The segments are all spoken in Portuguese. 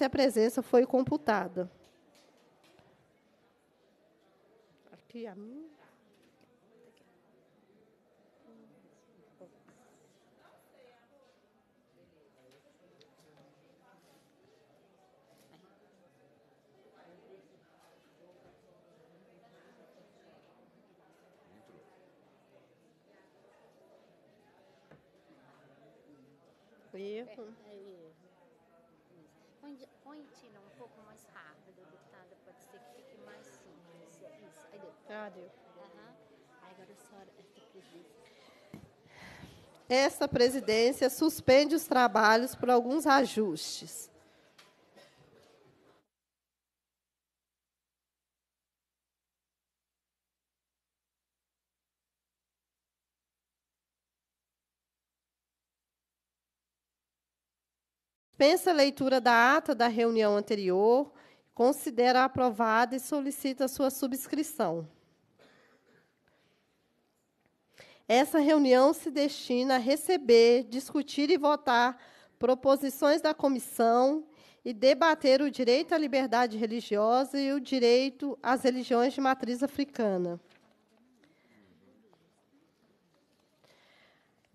se a presença foi computada. Aqui a minha. Erro. Rádio. Esta presidência suspende os trabalhos por alguns ajustes. Pensa a leitura da ata da reunião anterior, considera aprovada e solicita sua subscrição. Essa reunião se destina a receber, discutir e votar proposições da comissão e debater o direito à liberdade religiosa e o direito às religiões de matriz africana.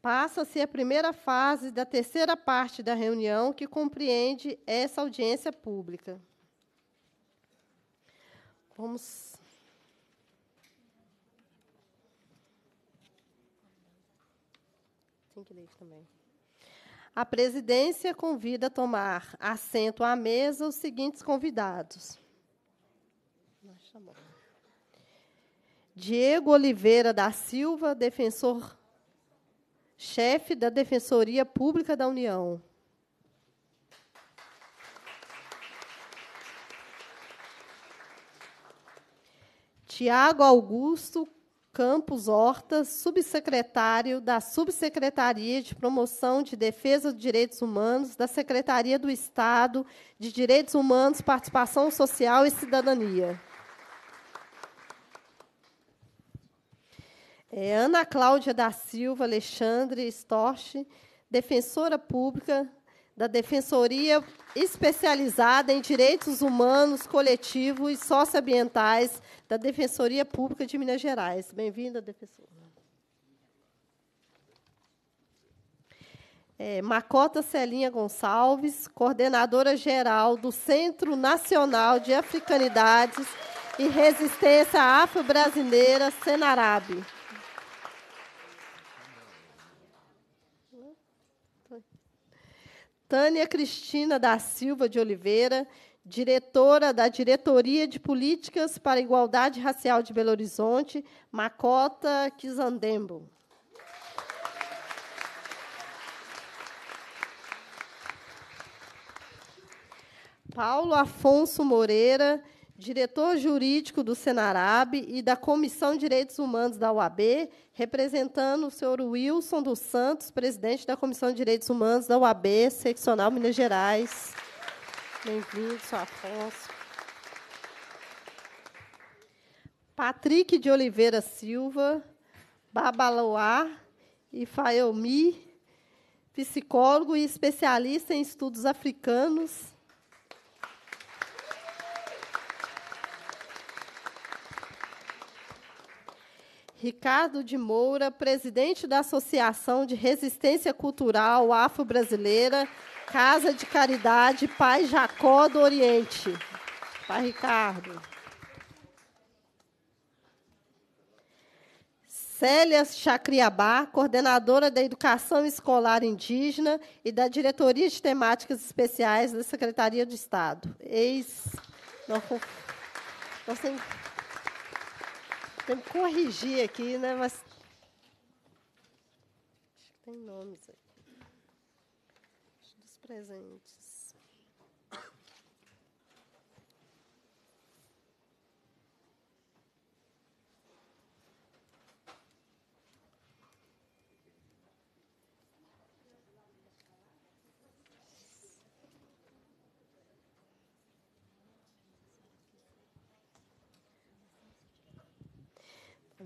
Passa-se a primeira fase da terceira parte da reunião, que compreende essa audiência pública. Vamos Tem que ler também. A presidência convida a tomar assento à mesa os seguintes convidados. Tá Diego Oliveira da Silva, defensor chefe da Defensoria Pública da União. Tiago Augusto Campos Horta, subsecretário da Subsecretaria de Promoção de Defesa dos Direitos Humanos, da Secretaria do Estado de Direitos Humanos, Participação Social e Cidadania. É, Ana Cláudia da Silva Alexandre Storch, defensora pública da Defensoria Especializada em Direitos Humanos, Coletivos e Socioambientais da Defensoria Pública de Minas Gerais. Bem-vinda, defensora. É, Macota Celinha Gonçalves, coordenadora geral do Centro Nacional de Africanidades e Resistência Afro-Brasileira, Senarab. Tânia Cristina da Silva de Oliveira, diretora da Diretoria de Políticas para a Igualdade Racial de Belo Horizonte, Macota Kizandembo. Paulo Afonso Moreira, diretor jurídico do Senarab e da Comissão de Direitos Humanos da UAB, representando o senhor Wilson dos Santos, presidente da Comissão de Direitos Humanos da UAB, seccional Minas Gerais. Bem-vindo, senhor Afonso. Patrick de Oliveira Silva, Babaloá e Faelmi, psicólogo e especialista em estudos africanos Ricardo de Moura, presidente da Associação de Resistência Cultural Afro-Brasileira, Casa de Caridade Pai Jacó do Oriente. Pai Ricardo. Célia Chacriabá, coordenadora da Educação Escolar Indígena e da Diretoria de Temáticas Especiais da Secretaria de Estado. Ex. não sei. Tem que corrigir aqui, né? Mas. Acho que tem nomes aqui. Dos presentes.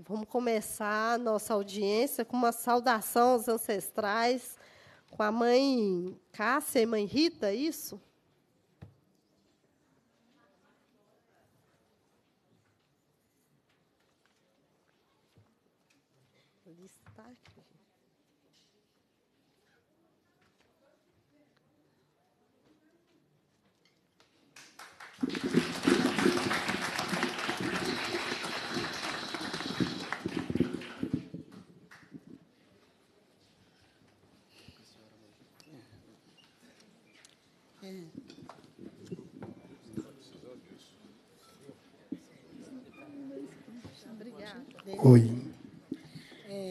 Vamos começar a nossa audiência com uma saudação aos ancestrais, com a mãe Cássia e mãe Rita, é isso?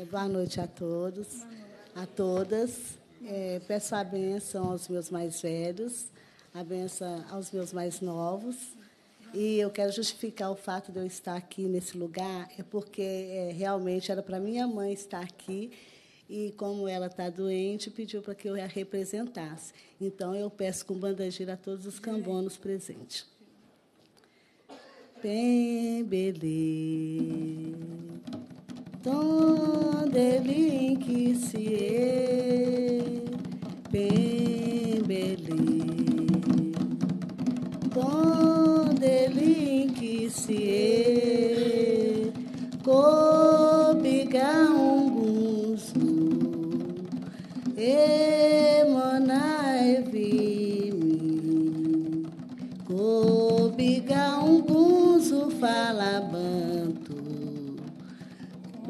Boa noite a todos, a todas. É, peço a benção aos meus mais velhos, a benção aos meus mais novos. E eu quero justificar o fato de eu estar aqui nesse lugar, é porque é, realmente era para minha mãe estar aqui e como ela está doente, pediu para que eu a representasse. Então, eu peço com bandagira a todos os cambonos presentes. beleza donde brinque-se pembeli, donde brinque-se copica um gusto.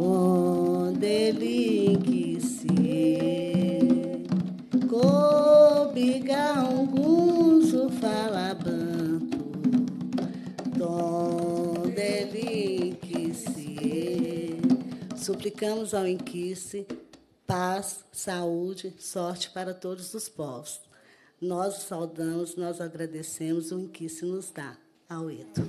onde linque-se cobiga alguns o falabanto, donde linque-se suplicamos ao inquice paz, saúde, sorte para todos os povos. Nós saudamos, nós agradecemos o que nos dá. ao Aueto.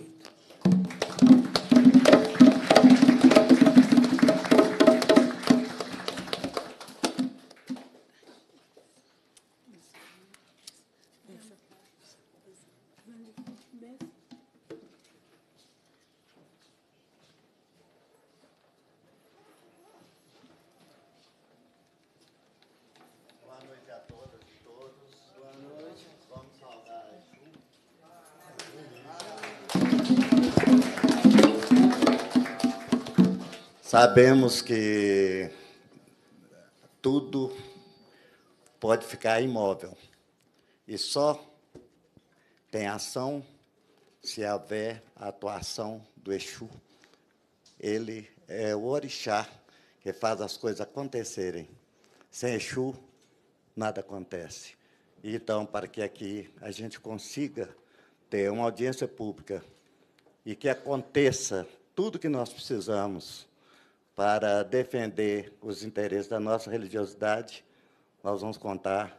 Sabemos que tudo pode ficar imóvel e só tem ação se houver a atuação do Exu. Ele é o orixá que faz as coisas acontecerem. Sem Exu, nada acontece. Então, para que aqui a gente consiga ter uma audiência pública e que aconteça tudo que nós precisamos para defender os interesses da nossa religiosidade, nós vamos contar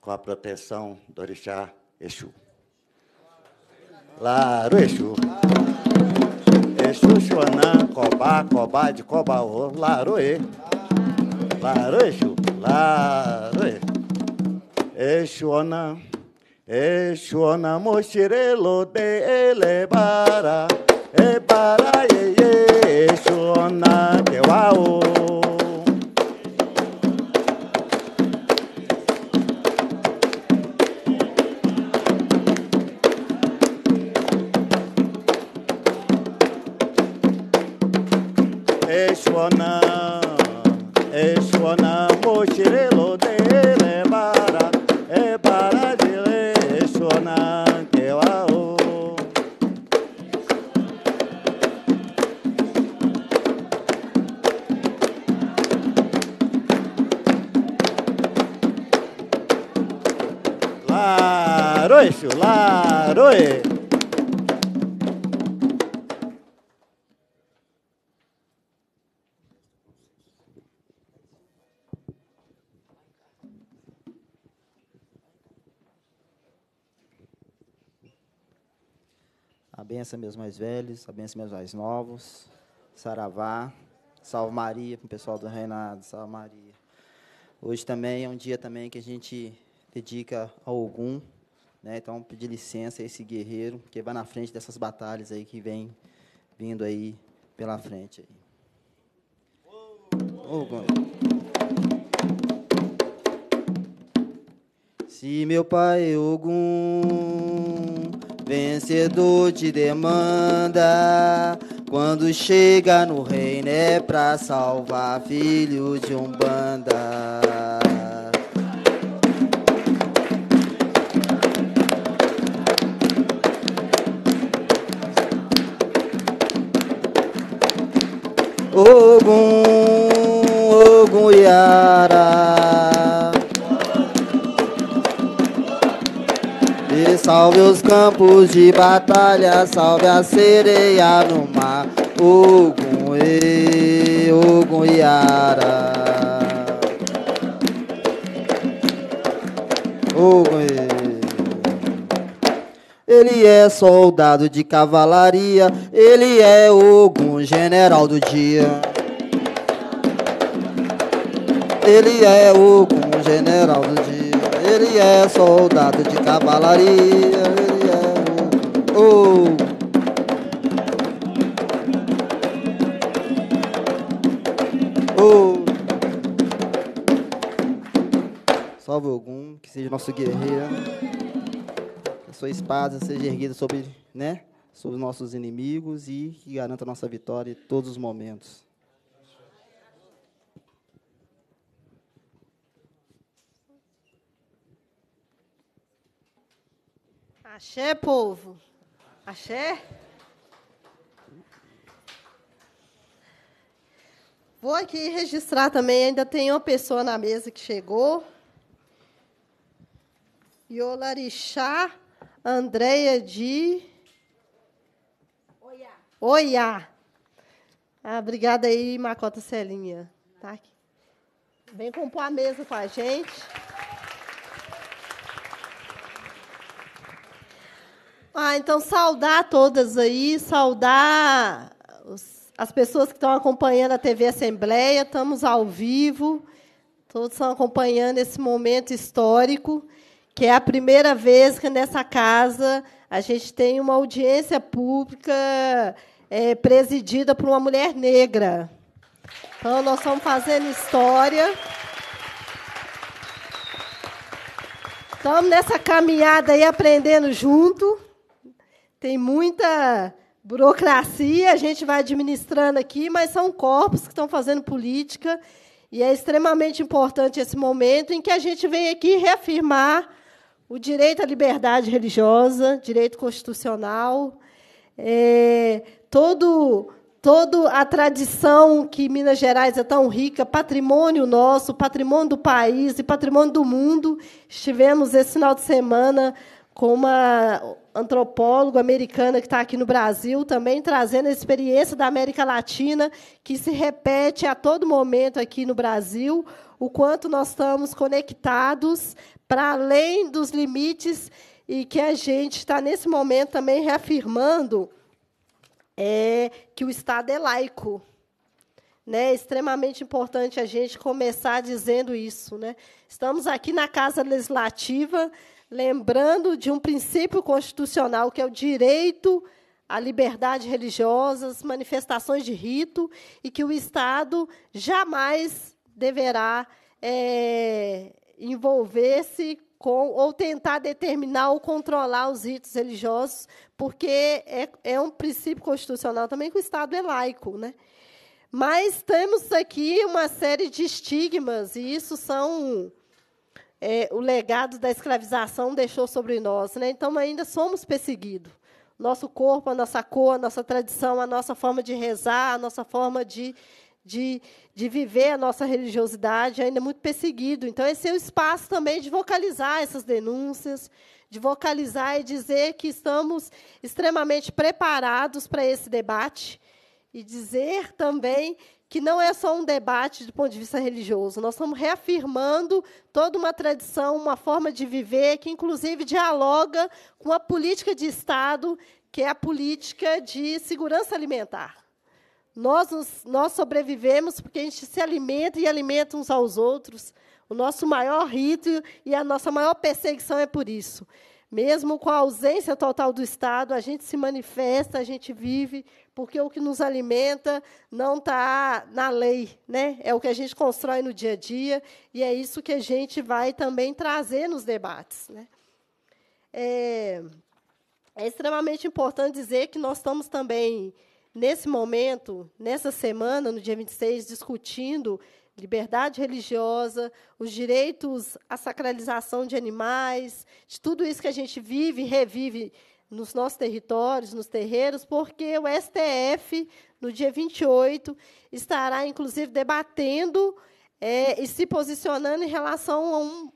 com a proteção do Orixá Exu. Laro Exu. Exu Xonã, Cobá, Cobá de Cobaô, Laroê. Laro Exu, Laroê. Exu Onã, Exu Onã, Mochirelo de Elebara, Ebara, Yeye, Exu Onã, meu aô. benção meus mais velhos, a benção meus mais novos. Saravá. Salve Maria para o pessoal do Reinado. Salve Maria. Hoje também é um dia também que a gente dedica ao Ogum. Né? Então, pedir licença a esse guerreiro que vai na frente dessas batalhas aí que vem vindo aí pela frente. Aí. Ogum. Se meu pai é Ogum vencedor te demanda. Quando chega no reino é pra salvar filho de um banda. Salve os campos de batalha, salve a sereia no mar. Ogun e Ogun Yara. Ogun ele é soldado de cavalaria, ele é Ogun, general do dia. Ele é Ogun, general do dia ele é soldado de cavalaria, ele é. Oh. Oh. Salve algum que seja nosso guerreiro. Que a sua espada seja erguida sobre, né, sobre nossos inimigos e que garanta nossa vitória em todos os momentos. Axé, povo. Axé. Vou aqui registrar também, ainda tem uma pessoa na mesa que chegou. Yolarixá Andreia de Oiá. Oiá. Ah, obrigada aí, Macota Celinha. Tá aqui. Vem compor a mesa com a gente. Ah, então saudar todas aí, saudar os, as pessoas que estão acompanhando a TV Assembleia, estamos ao vivo, todos estão acompanhando esse momento histórico, que é a primeira vez que nessa casa a gente tem uma audiência pública é, presidida por uma mulher negra. Então, nós estamos fazendo história. Estamos nessa caminhada aí aprendendo junto tem muita burocracia, a gente vai administrando aqui, mas são corpos que estão fazendo política e é extremamente importante esse momento em que a gente vem aqui reafirmar o direito à liberdade religiosa, direito constitucional, é, todo toda a tradição que Minas Gerais é tão rica, patrimônio nosso, patrimônio do país e patrimônio do mundo. Estivemos esse final de semana com uma antropólogo americana que está aqui no Brasil, também trazendo a experiência da América Latina, que se repete a todo momento aqui no Brasil, o quanto nós estamos conectados para além dos limites e que a gente está, nesse momento, também reafirmando é, que o Estado é laico. Né? É extremamente importante a gente começar dizendo isso. Né? Estamos aqui na Casa Legislativa lembrando de um princípio constitucional que é o direito à liberdade religiosa, às manifestações de rito, e que o Estado jamais deverá é, envolver-se com ou tentar determinar ou controlar os ritos religiosos, porque é, é um princípio constitucional também que o Estado é laico, né? Mas temos aqui uma série de estigmas, e isso são é, o legado da escravização deixou sobre nós. Né? Então, ainda somos perseguidos. Nosso corpo, a nossa cor, a nossa tradição, a nossa forma de rezar, a nossa forma de, de, de viver a nossa religiosidade ainda é muito perseguido. Então, esse é o espaço também de vocalizar essas denúncias, de vocalizar e dizer que estamos extremamente preparados para esse debate e dizer também que não é só um debate do ponto de vista religioso. Nós estamos reafirmando toda uma tradição, uma forma de viver que, inclusive, dialoga com a política de Estado, que é a política de segurança alimentar. Nós, nos, nós sobrevivemos porque a gente se alimenta e alimenta uns aos outros. O nosso maior rito e a nossa maior perseguição é por isso. Mesmo com a ausência total do Estado, a gente se manifesta, a gente vive, porque o que nos alimenta não está na lei, né? é o que a gente constrói no dia a dia, e é isso que a gente vai também trazer nos debates. Né? É, é extremamente importante dizer que nós estamos também, nesse momento, nessa semana, no dia 26, discutindo liberdade religiosa, os direitos à sacralização de animais, de tudo isso que a gente vive e revive nos nossos territórios, nos terreiros, porque o STF, no dia 28, estará, inclusive, debatendo é, e se posicionando em relação a um,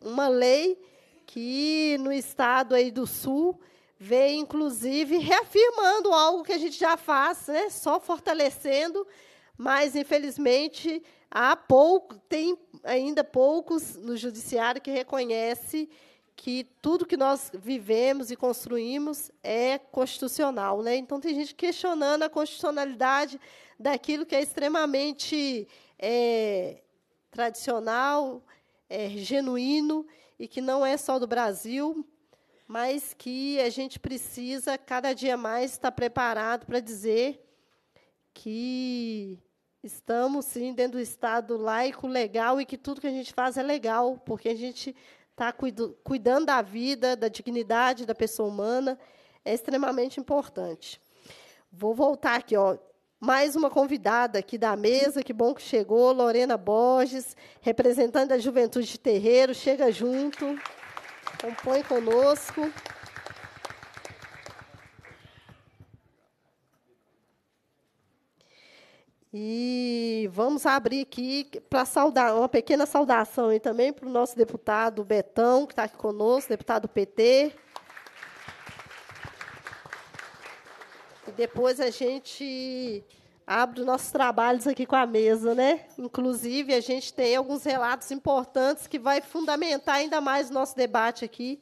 uma lei que, no estado aí do Sul, vem inclusive, reafirmando algo que a gente já faz, né, só fortalecendo mas infelizmente há pouco, tem ainda poucos no judiciário que reconhece que tudo que nós vivemos e construímos é constitucional, né? Então tem gente questionando a constitucionalidade daquilo que é extremamente é, tradicional, é, genuíno e que não é só do Brasil, mas que a gente precisa cada dia mais estar preparado para dizer que estamos, sim, dentro do Estado laico, legal, e que tudo que a gente faz é legal, porque a gente está cuidando da vida, da dignidade da pessoa humana, é extremamente importante. Vou voltar aqui, ó. Mais uma convidada aqui da mesa, que bom que chegou, Lorena Borges, representante da Juventude de Terreiro, chega junto, compõe conosco. E vamos abrir aqui para saudar, uma pequena saudação aí também para o nosso deputado Betão, que está aqui conosco, deputado PT. E depois a gente abre os nossos trabalhos aqui com a mesa, né? Inclusive, a gente tem alguns relatos importantes que vai fundamentar ainda mais o nosso debate aqui,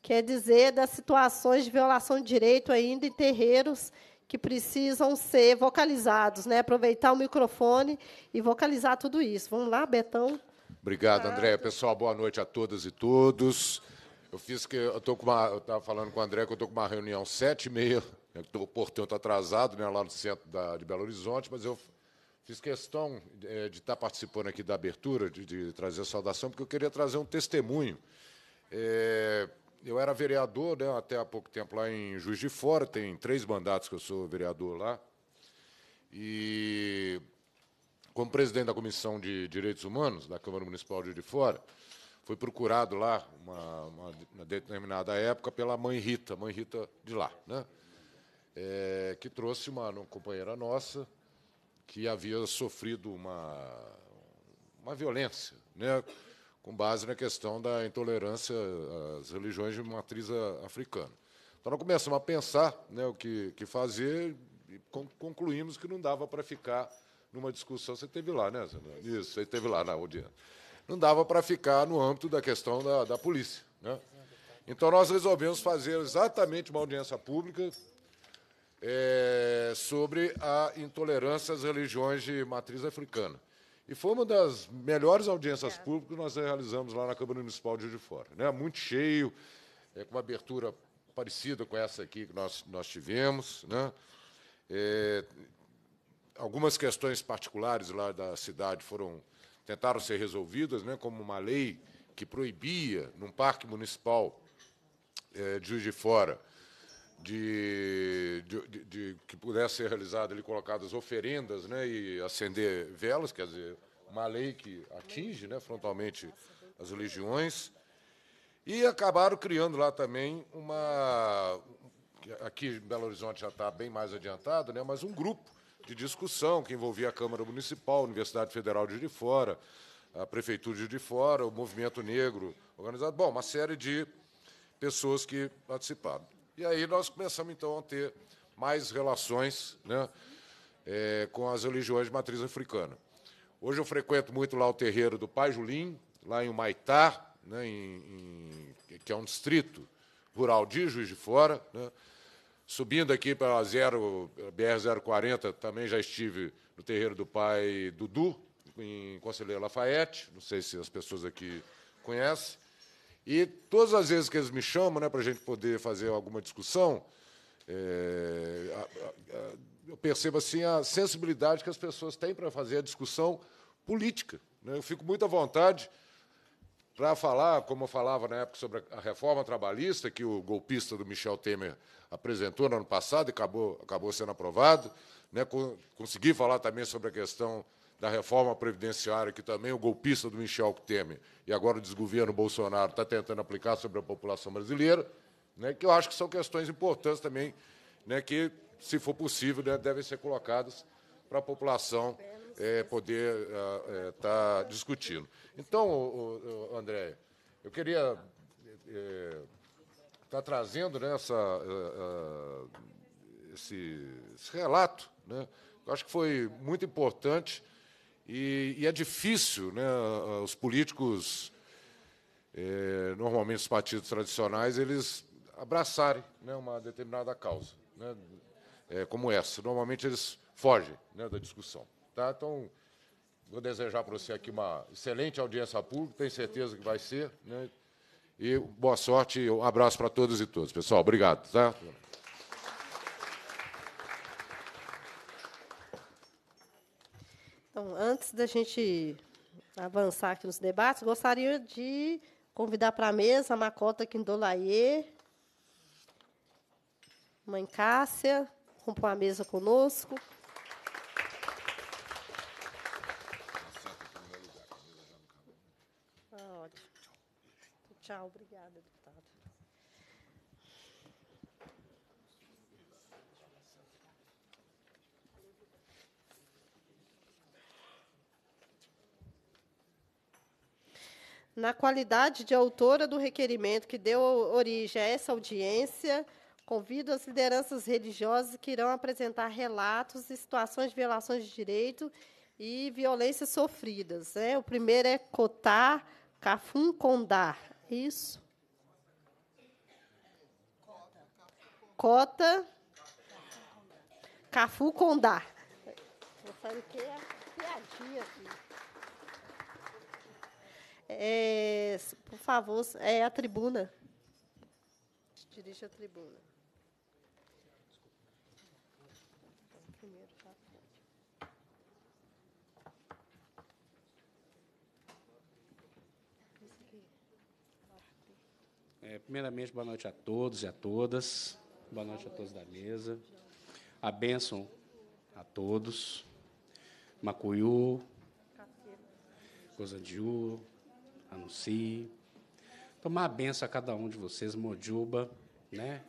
quer é dizer, das situações de violação de direito ainda em terreiros que precisam ser vocalizados, né? Aproveitar o microfone e vocalizar tudo isso. Vamos lá, Betão. Obrigado, André. Pessoal, boa noite a todas e todos. Eu fiz que eu tô com uma, eu estava falando com o André que eu estou com uma reunião sete e meia, né? estou portanto tá atrasado, né, lá no centro da, de Belo Horizonte, mas eu fiz questão é, de, de tá estar participando aqui da abertura, de, de trazer a saudação, porque eu queria trazer um testemunho. É, eu era vereador né, até há pouco tempo lá em Juiz de Fora, tem três mandatos que eu sou vereador lá. E como presidente da Comissão de Direitos Humanos da Câmara Municipal de Juiz de Fora, fui procurado lá, uma, uma, uma determinada época, pela mãe Rita, mãe Rita de lá, né? É, que trouxe uma, uma companheira nossa que havia sofrido uma, uma violência, né? com base na questão da intolerância às religiões de matriz africana. Então, nós começamos a pensar né, o que, que fazer e concluímos que não dava para ficar numa discussão. Você teve lá, né? Zé? Isso, você teve lá na audiência. Não dava para ficar no âmbito da questão da, da polícia. Né? Então, nós resolvemos fazer exatamente uma audiência pública é, sobre a intolerância às religiões de matriz africana. E foi uma das melhores audiências é. públicas que nós realizamos lá na Câmara Municipal de Rio de Fora. Né? Muito cheio, é, com uma abertura parecida com essa aqui que nós, nós tivemos. Né? É, algumas questões particulares lá da cidade foram tentaram ser resolvidas, né, como uma lei que proibia, num parque municipal é, de Juiz de Fora, de, de, de, de, que pudesse ser realizado ali colocadas oferendas, né, e acender velas, quer dizer, uma lei que atinge, né, frontalmente as religiões, e acabaram criando lá também uma aqui em Belo Horizonte já está bem mais adiantado, né, mas um grupo de discussão que envolvia a Câmara Municipal, a Universidade Federal de de Fora, a Prefeitura de de Fora, o Movimento Negro organizado, bom, uma série de pessoas que participaram. E aí nós começamos, então, a ter mais relações né, é, com as religiões de matriz africana. Hoje eu frequento muito lá o terreiro do Pai Julim, lá em Humaitá, né, em, em, que é um distrito rural de Juiz de Fora. Né, Subindo aqui pela a BR-040, também já estive no terreiro do pai Dudu, em Conselheiro Lafayette, não sei se as pessoas aqui conhecem. E todas as vezes que eles me chamam né, para a gente poder fazer alguma discussão, é, a, a, eu percebo assim a sensibilidade que as pessoas têm para fazer a discussão política. Né? Eu fico muito à vontade para falar, como eu falava na época sobre a reforma trabalhista que o golpista do Michel Temer apresentou no ano passado e acabou, acabou sendo aprovado, né? consegui falar também sobre a questão da reforma previdenciária, que também o golpista do Michel Temer e agora o desgoverno Bolsonaro está tentando aplicar sobre a população brasileira, né, que eu acho que são questões importantes também, né, que, se for possível, né, devem ser colocadas para a população é, poder estar ah, é, tá discutindo. Então, o, o, André, eu queria estar é, tá trazendo né, essa, ah, ah, esse, esse relato, né, eu acho que foi muito importante e, e é difícil, né? Os políticos, é, normalmente os partidos tradicionais, eles abraçarem né, uma determinada causa, né? É, como essa. Normalmente eles fogem né, da discussão. Tá? Então, vou desejar para você aqui uma excelente audiência pública, tenho certeza que vai ser. Né? E boa sorte, um abraço para todos e todas. Pessoal, obrigado. Tá? Então, antes da gente avançar aqui nos debates, gostaria de convidar para a mesa a Macota Quindolaie, mãe Cássia, compor a mesa conosco. Tá Tchau, obrigada. na qualidade de autora do requerimento que deu origem a essa audiência, convido as lideranças religiosas que irão apresentar relatos e situações de violações de direito e violências sofridas. Né? O primeiro é Cotar Cafun Condar. Isso? Cota Cafu Condar. que é piadinha aqui. É, por favor, é a tribuna. Dirige a tribuna. É, primeiramente, boa noite a todos e a todas. Boa noite a todos da mesa. A bênção a todos. Macuiú, Cozandiú, anuncie. Tomar a benção a cada um de vocês, Mojuba, né?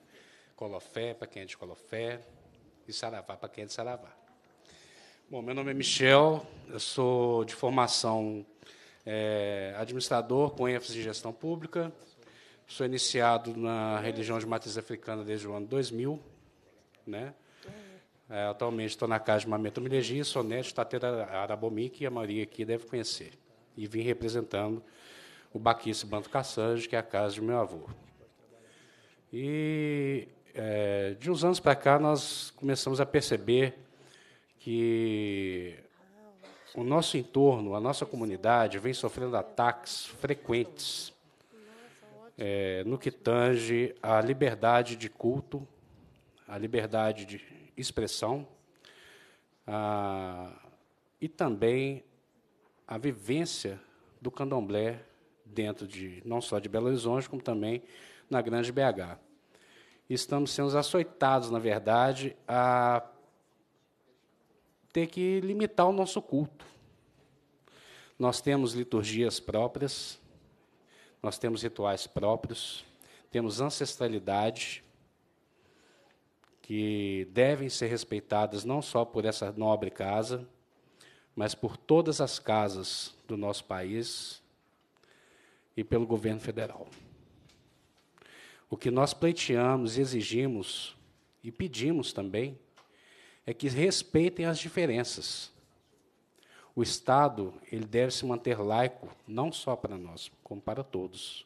Colofé, para quem é de Colofé, e Saravá, para quem é de Saravá. Bom, meu nome é Michel, eu sou de formação é, administrador com ênfase em gestão pública, sou iniciado na religião de matriz africana desde o ano 2000, né? É, atualmente estou na casa de Mameto Milegi, sou neto de Tatera Arabomic, e a maioria aqui deve conhecer e vim representando o Baquice Banto Cassange, que é a casa de meu avô. E é, de uns anos para cá nós começamos a perceber que o nosso entorno, a nossa comunidade, vem sofrendo ataques frequentes é, no que tange à liberdade de culto, à liberdade de expressão a, e também a vivência do candomblé dentro de não só de Belo Horizonte, como também na Grande BH. Estamos sendo açoitados, na verdade, a ter que limitar o nosso culto. Nós temos liturgias próprias, nós temos rituais próprios, temos ancestralidade que devem ser respeitadas não só por essa nobre casa, mas por todas as casas do nosso país e pelo governo federal. O que nós pleiteamos, exigimos e pedimos também é que respeitem as diferenças. O Estado ele deve se manter laico não só para nós, como para todos.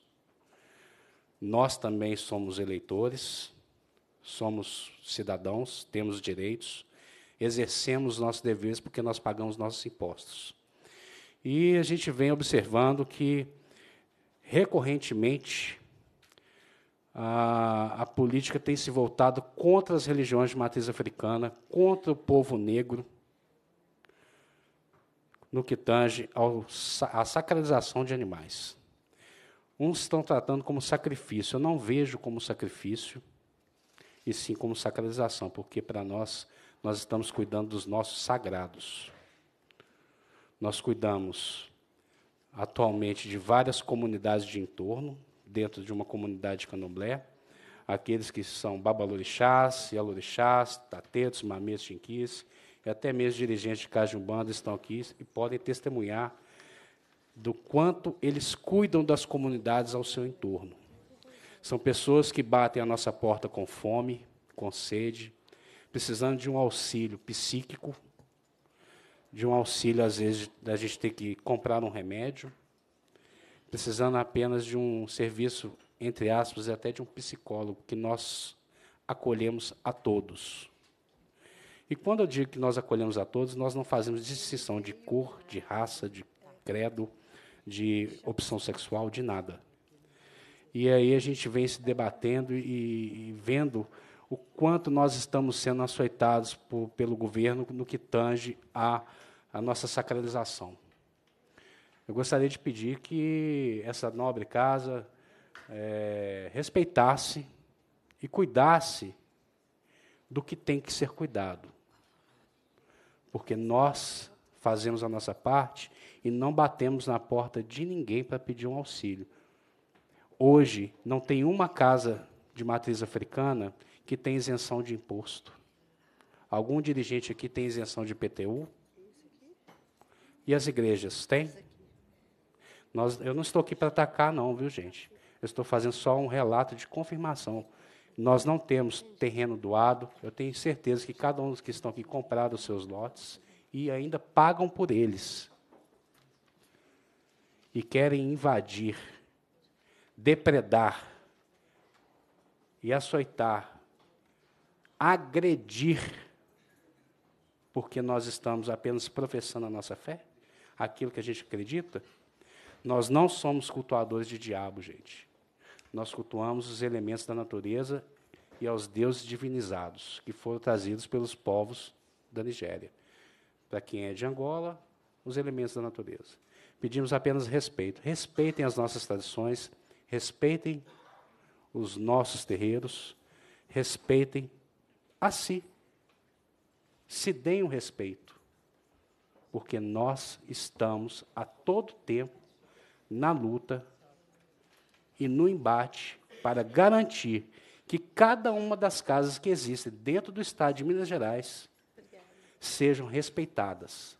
Nós também somos eleitores, somos cidadãos, temos direitos, exercemos nossos deveres porque nós pagamos nossos impostos. E a gente vem observando que, recorrentemente, a, a política tem se voltado contra as religiões de matriz africana, contra o povo negro, no que tange ao, à sacralização de animais. Uns estão tratando como sacrifício. Eu não vejo como sacrifício, e sim como sacralização, porque para nós nós estamos cuidando dos nossos sagrados. Nós cuidamos atualmente de várias comunidades de entorno, dentro de uma comunidade de candomblé, aqueles que são babalorixás, yalorixás, tatetos, mametes, chinquis, e até mesmo dirigentes de Cajumbanda estão aqui e podem testemunhar do quanto eles cuidam das comunidades ao seu entorno. São pessoas que batem a nossa porta com fome, com sede, precisando de um auxílio psíquico, de um auxílio, às vezes, da gente ter que comprar um remédio, precisando apenas de um serviço, entre aspas, e até de um psicólogo, que nós acolhemos a todos. E quando eu digo que nós acolhemos a todos, nós não fazemos distinção de cor, de raça, de credo, de opção sexual, de nada. E aí a gente vem se debatendo e, e vendo o quanto nós estamos sendo açoitados por, pelo governo no que tange a, a nossa sacralização. Eu gostaria de pedir que essa nobre casa é, respeitasse e cuidasse do que tem que ser cuidado. Porque nós fazemos a nossa parte e não batemos na porta de ninguém para pedir um auxílio. Hoje, não tem uma casa de matriz africana que tem isenção de imposto? Algum dirigente aqui tem isenção de PTU? E as igrejas, tem? Nós, eu não estou aqui para atacar, não, viu, gente? Eu estou fazendo só um relato de confirmação. Nós não temos terreno doado. Eu tenho certeza que cada um dos que estão aqui compraram os seus lotes e ainda pagam por eles. E querem invadir, depredar e açoitar agredir, porque nós estamos apenas professando a nossa fé, aquilo que a gente acredita, nós não somos cultuadores de diabo, gente. Nós cultuamos os elementos da natureza e aos deuses divinizados, que foram trazidos pelos povos da Nigéria. Para quem é de Angola, os elementos da natureza. Pedimos apenas respeito. Respeitem as nossas tradições, respeitem os nossos terreiros, respeitem a si. Se deem o respeito, porque nós estamos a todo tempo na luta e no embate para garantir que cada uma das casas que existem dentro do Estado de Minas Gerais sejam respeitadas.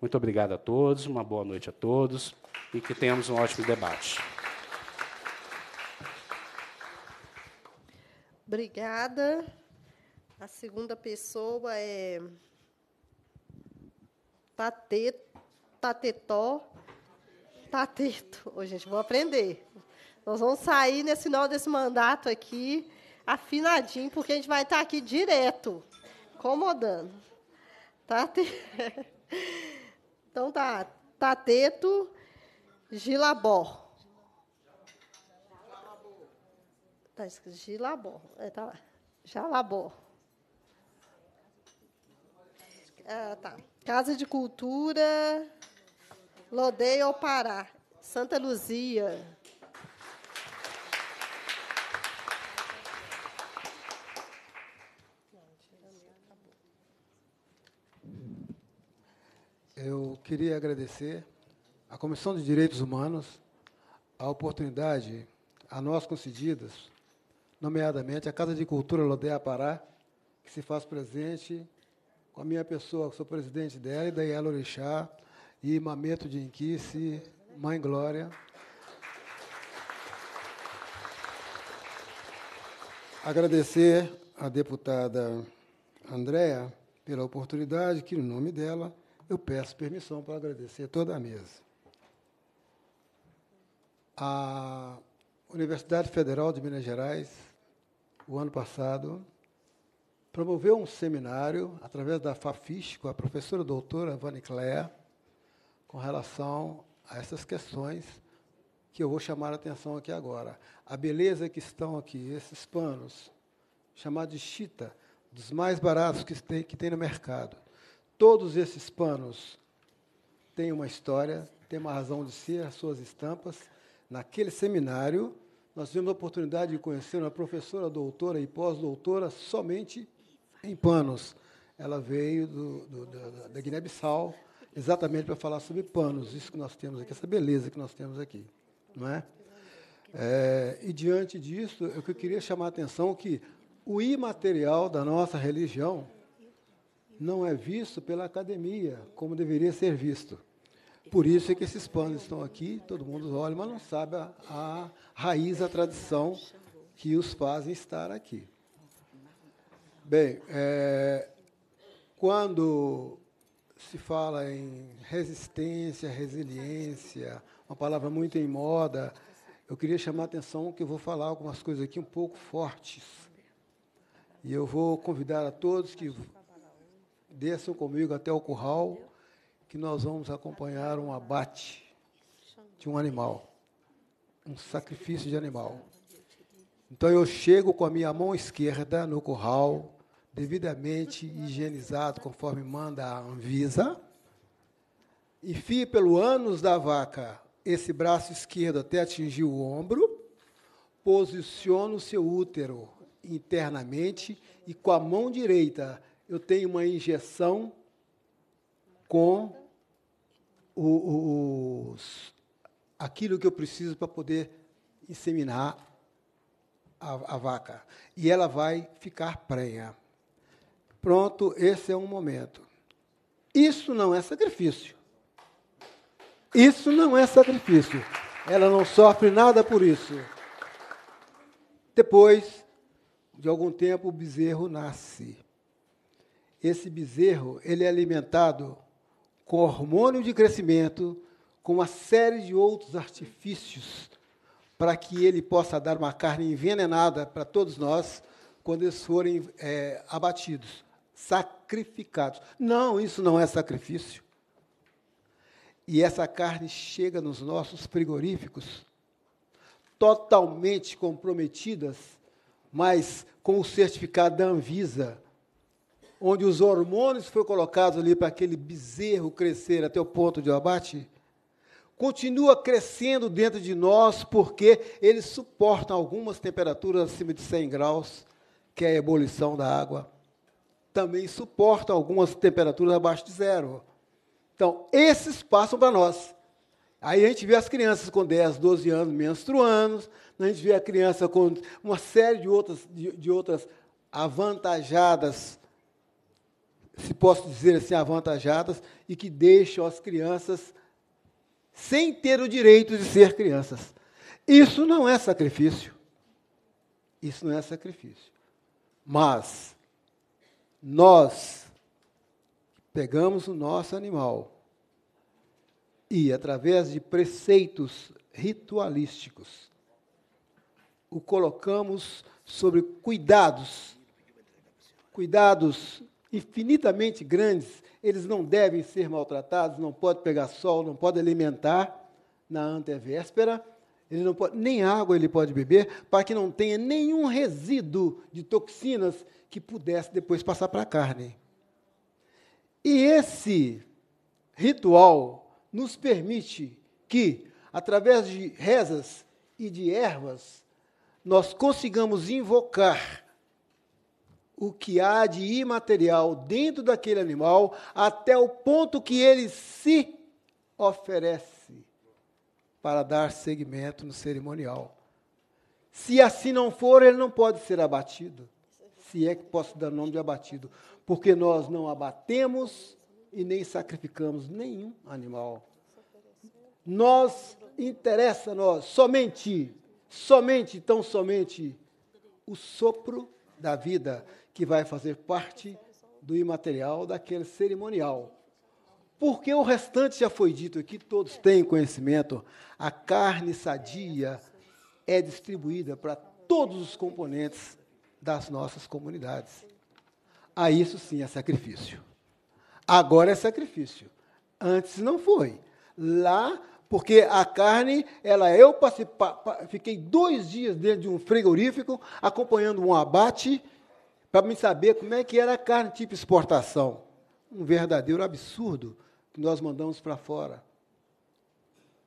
Muito obrigado a todos, uma boa noite a todos e que tenhamos um ótimo debate. Obrigada. A segunda pessoa é Tate, Tatetó. Tateto. Oh, gente, vou aprender. Nós vamos sair nesse final desse mandato aqui afinadinho, porque a gente vai estar aqui direto, incomodando. Tate... Então tá, Tateto Gilabó. Tá escrito Gilabó. É, tá lá. Jalabó. Ah, tá. Casa de Cultura Lodeia ao Pará, Santa Luzia. Eu queria agradecer à Comissão de Direitos Humanos a oportunidade a nós concedidas, nomeadamente a Casa de Cultura Lodeia Pará, que se faz presente com a minha pessoa, que sou presidente dela, e da Yela Orixá, e Mameto de Inquice, Mãe Glória. Agradecer à deputada Andréa pela oportunidade, que, no nome dela, eu peço permissão para agradecer toda a mesa. A Universidade Federal de Minas Gerais, o ano passado, promoveu um seminário através da Fafis com a professora doutora Vani Cléa com relação a essas questões que eu vou chamar a atenção aqui agora. A beleza que estão aqui, esses panos, chamados de chita, dos mais baratos que tem, que tem no mercado. Todos esses panos têm uma história, têm uma razão de ser, as suas estampas. Naquele seminário, nós tivemos a oportunidade de conhecer uma professora, doutora e pós-doutora somente em panos. Ela veio do, do, da, da Guiné-Bissau exatamente para falar sobre panos, isso que nós temos aqui, essa beleza que nós temos aqui. Não é? é e diante disso, eu queria chamar a atenção é que o imaterial da nossa religião não é visto pela academia como deveria ser visto. Por isso é que esses panos estão aqui, todo mundo olha, mas não sabe a, a raiz, a tradição que os fazem estar aqui. Bem, é, quando se fala em resistência, resiliência, uma palavra muito em moda, eu queria chamar a atenção que eu vou falar algumas coisas aqui um pouco fortes. E eu vou convidar a todos que desçam comigo até o curral, que nós vamos acompanhar um abate de um animal, um sacrifício de animal. Então eu chego com a minha mão esquerda no curral devidamente higienizado, conforme manda a Anvisa. Enfie pelo ânus da vaca esse braço esquerdo até atingir o ombro. Posicione o seu útero internamente e com a mão direita eu tenho uma injeção com o, os, aquilo que eu preciso para poder inseminar a, a vaca. E ela vai ficar prenha. Pronto, esse é um momento. Isso não é sacrifício. Isso não é sacrifício. Ela não sofre nada por isso. Depois de algum tempo, o bezerro nasce. Esse bezerro ele é alimentado com hormônio de crescimento, com uma série de outros artifícios para que ele possa dar uma carne envenenada para todos nós quando eles forem é, abatidos sacrificados. Não, isso não é sacrifício. E essa carne chega nos nossos frigoríficos, totalmente comprometidas, mas com o certificado da Anvisa, onde os hormônios foram colocados ali para aquele bezerro crescer até o ponto de abate, continua crescendo dentro de nós porque eles suportam algumas temperaturas acima de 100 graus, que é a ebulição da água também suportam algumas temperaturas abaixo de zero. Então, esses passam para nós. Aí a gente vê as crianças com 10, 12 anos menstruando, a gente vê a criança com uma série de outras, de, de outras avantajadas, se posso dizer assim, avantajadas, e que deixam as crianças sem ter o direito de ser crianças. Isso não é sacrifício. Isso não é sacrifício. Mas nós pegamos o nosso animal e, através de preceitos ritualísticos, o colocamos sobre cuidados, cuidados infinitamente grandes. Eles não devem ser maltratados, não pode pegar sol, não pode alimentar na antevéspera, ele não pode, nem água ele pode beber, para que não tenha nenhum resíduo de toxinas que pudesse depois passar para a carne. E esse ritual nos permite que, através de rezas e de ervas, nós consigamos invocar o que há de imaterial dentro daquele animal até o ponto que ele se oferece para dar seguimento no cerimonial. Se assim não for, ele não pode ser abatido se é que posso dar nome de abatido, porque nós não abatemos e nem sacrificamos nenhum animal. Nós interessa nós somente, somente, tão somente o sopro da vida que vai fazer parte do imaterial daquele cerimonial. Porque o restante já foi dito aqui, todos têm conhecimento. A carne sadia é distribuída para todos os componentes das nossas comunidades. A isso sim é sacrifício. Agora é sacrifício. Antes não foi. Lá, porque a carne, ela eu passei, fiquei dois dias dentro de um frigorífico acompanhando um abate para me saber como é que era a carne tipo exportação. Um verdadeiro absurdo que nós mandamos para fora.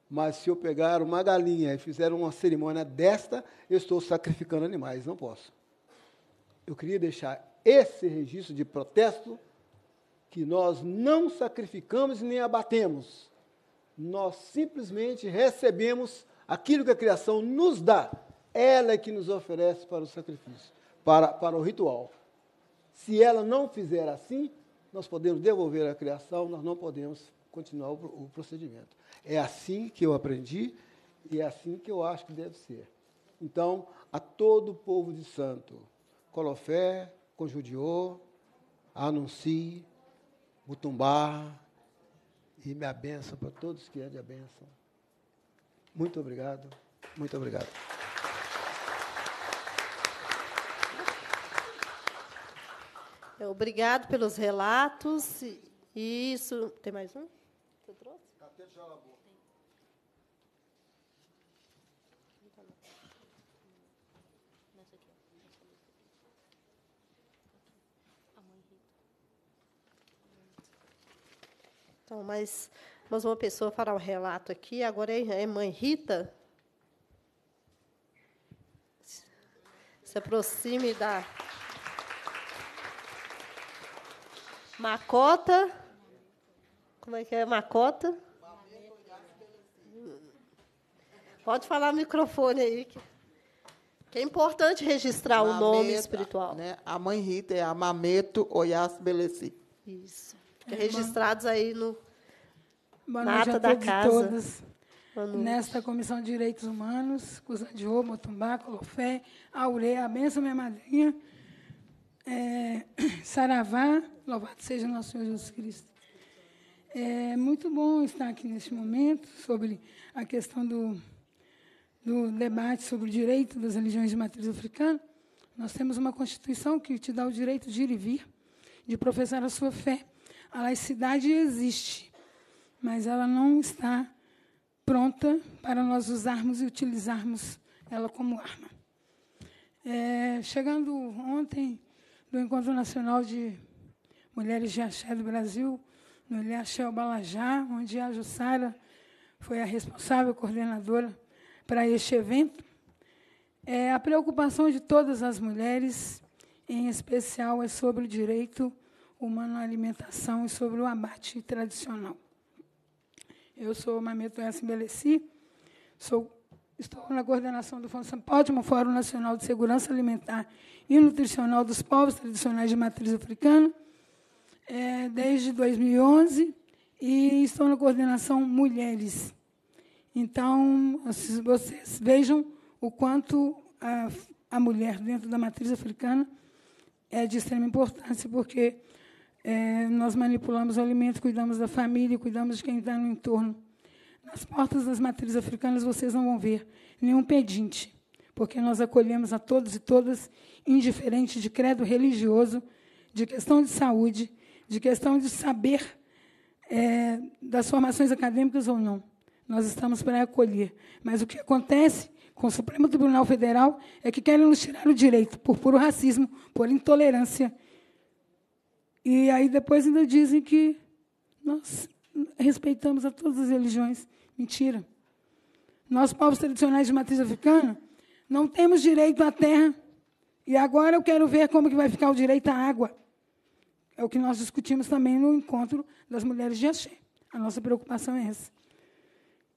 Mas se eu pegar uma galinha e fizer uma cerimônia desta, eu estou sacrificando animais, não posso. Eu queria deixar esse registro de protesto que nós não sacrificamos nem abatemos. Nós simplesmente recebemos aquilo que a criação nos dá. Ela é que nos oferece para o sacrifício, para, para o ritual. Se ela não fizer assim, nós podemos devolver a criação, nós não podemos continuar o, o procedimento. É assim que eu aprendi e é assim que eu acho que deve ser. Então, a todo povo de santo, Colofé, Conjudiô, Anuncie, Mutumbá e minha benção para todos que é de a benção. Muito obrigado, muito obrigado. Então, obrigado pelos relatos. E isso. Tem mais um? Você trouxe? Catete de Alagoas. Então, mas, mas uma pessoa fará um relato aqui, agora é, é mãe Rita. Se aproxime da Macota. Como é que é? Macota? Pode falar no microfone aí. Que... É importante registrar Mameta, o nome espiritual. Né? A mãe Rita é a Mameto Oyas Beleci. Isso. Fica registrados aí no, Boa noite a todos casa. e todas. Nesta Comissão de Direitos Humanos, Cusandiô, Motumbá, Colofé, Aureia, a benção, minha madrinha, é, Saravá, louvado seja nosso Senhor Jesus Cristo. É muito bom estar aqui neste momento sobre a questão do, do debate sobre o direito das religiões de matriz africana. Nós temos uma Constituição que te dá o direito de ir e vir, de professar a sua fé. A laicidade existe mas ela não está pronta para nós usarmos e utilizarmos ela como arma. É, chegando ontem do Encontro Nacional de Mulheres de Axé do Brasil, no Ilha Axé Balajá, onde a Jussara foi a responsável coordenadora para este evento, é, a preocupação de todas as mulheres, em especial, é sobre o direito humano à alimentação e sobre o abate tradicional. Eu sou Mameto S. Embeleci, sou, estou na coordenação do Fundo um Fórum Nacional de Segurança Alimentar e Nutricional dos Povos Tradicionais de Matriz Africana, é, desde 2011, e estou na coordenação Mulheres. Então, vocês vejam o quanto a, a mulher dentro da matriz africana é de extrema importância, porque é, nós manipulamos o alimento, cuidamos da família, cuidamos de quem está no entorno. Nas portas das matrizes africanas vocês não vão ver nenhum pedinte, porque nós acolhemos a todos e todas, indiferente de credo religioso, de questão de saúde, de questão de saber é, das formações acadêmicas ou não. Nós estamos para acolher. Mas o que acontece com o Supremo Tribunal Federal é que querem nos tirar o direito por puro racismo, por intolerância e aí depois ainda dizem que nós respeitamos a todas as religiões. Mentira. Nós, povos tradicionais de matriz africana, não temos direito à terra. E agora eu quero ver como que vai ficar o direito à água. É o que nós discutimos também no encontro das mulheres de Axé. A nossa preocupação é essa.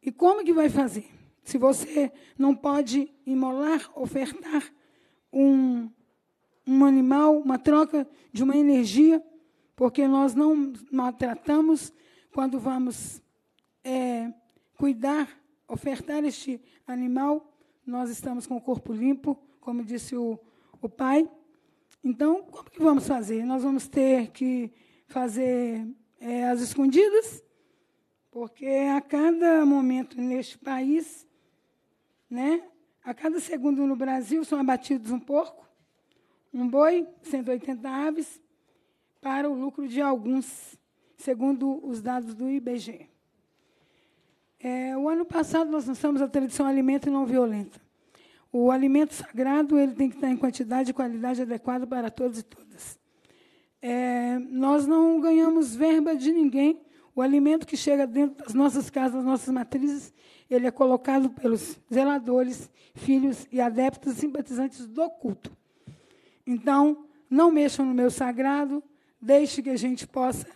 E como que vai fazer? Se você não pode imolar, ofertar um, um animal, uma troca de uma energia, porque nós não maltratamos quando vamos é, cuidar, ofertar este animal, nós estamos com o corpo limpo, como disse o, o pai. Então, como que vamos fazer? Nós vamos ter que fazer é, as escondidas, porque a cada momento neste país, né, a cada segundo no Brasil são abatidos um porco, um boi, 180 aves, para o lucro de alguns, segundo os dados do IBGE. É, o ano passado nós lançamos a tradição alimento não violenta. O alimento sagrado ele tem que estar em quantidade e qualidade adequada para todos e todas. É, nós não ganhamos verba de ninguém. O alimento que chega dentro das nossas casas, das nossas matrizes, ele é colocado pelos zeladores, filhos e adeptos simpatizantes do culto. Então, não mexam no meu sagrado, Deixe que a gente possa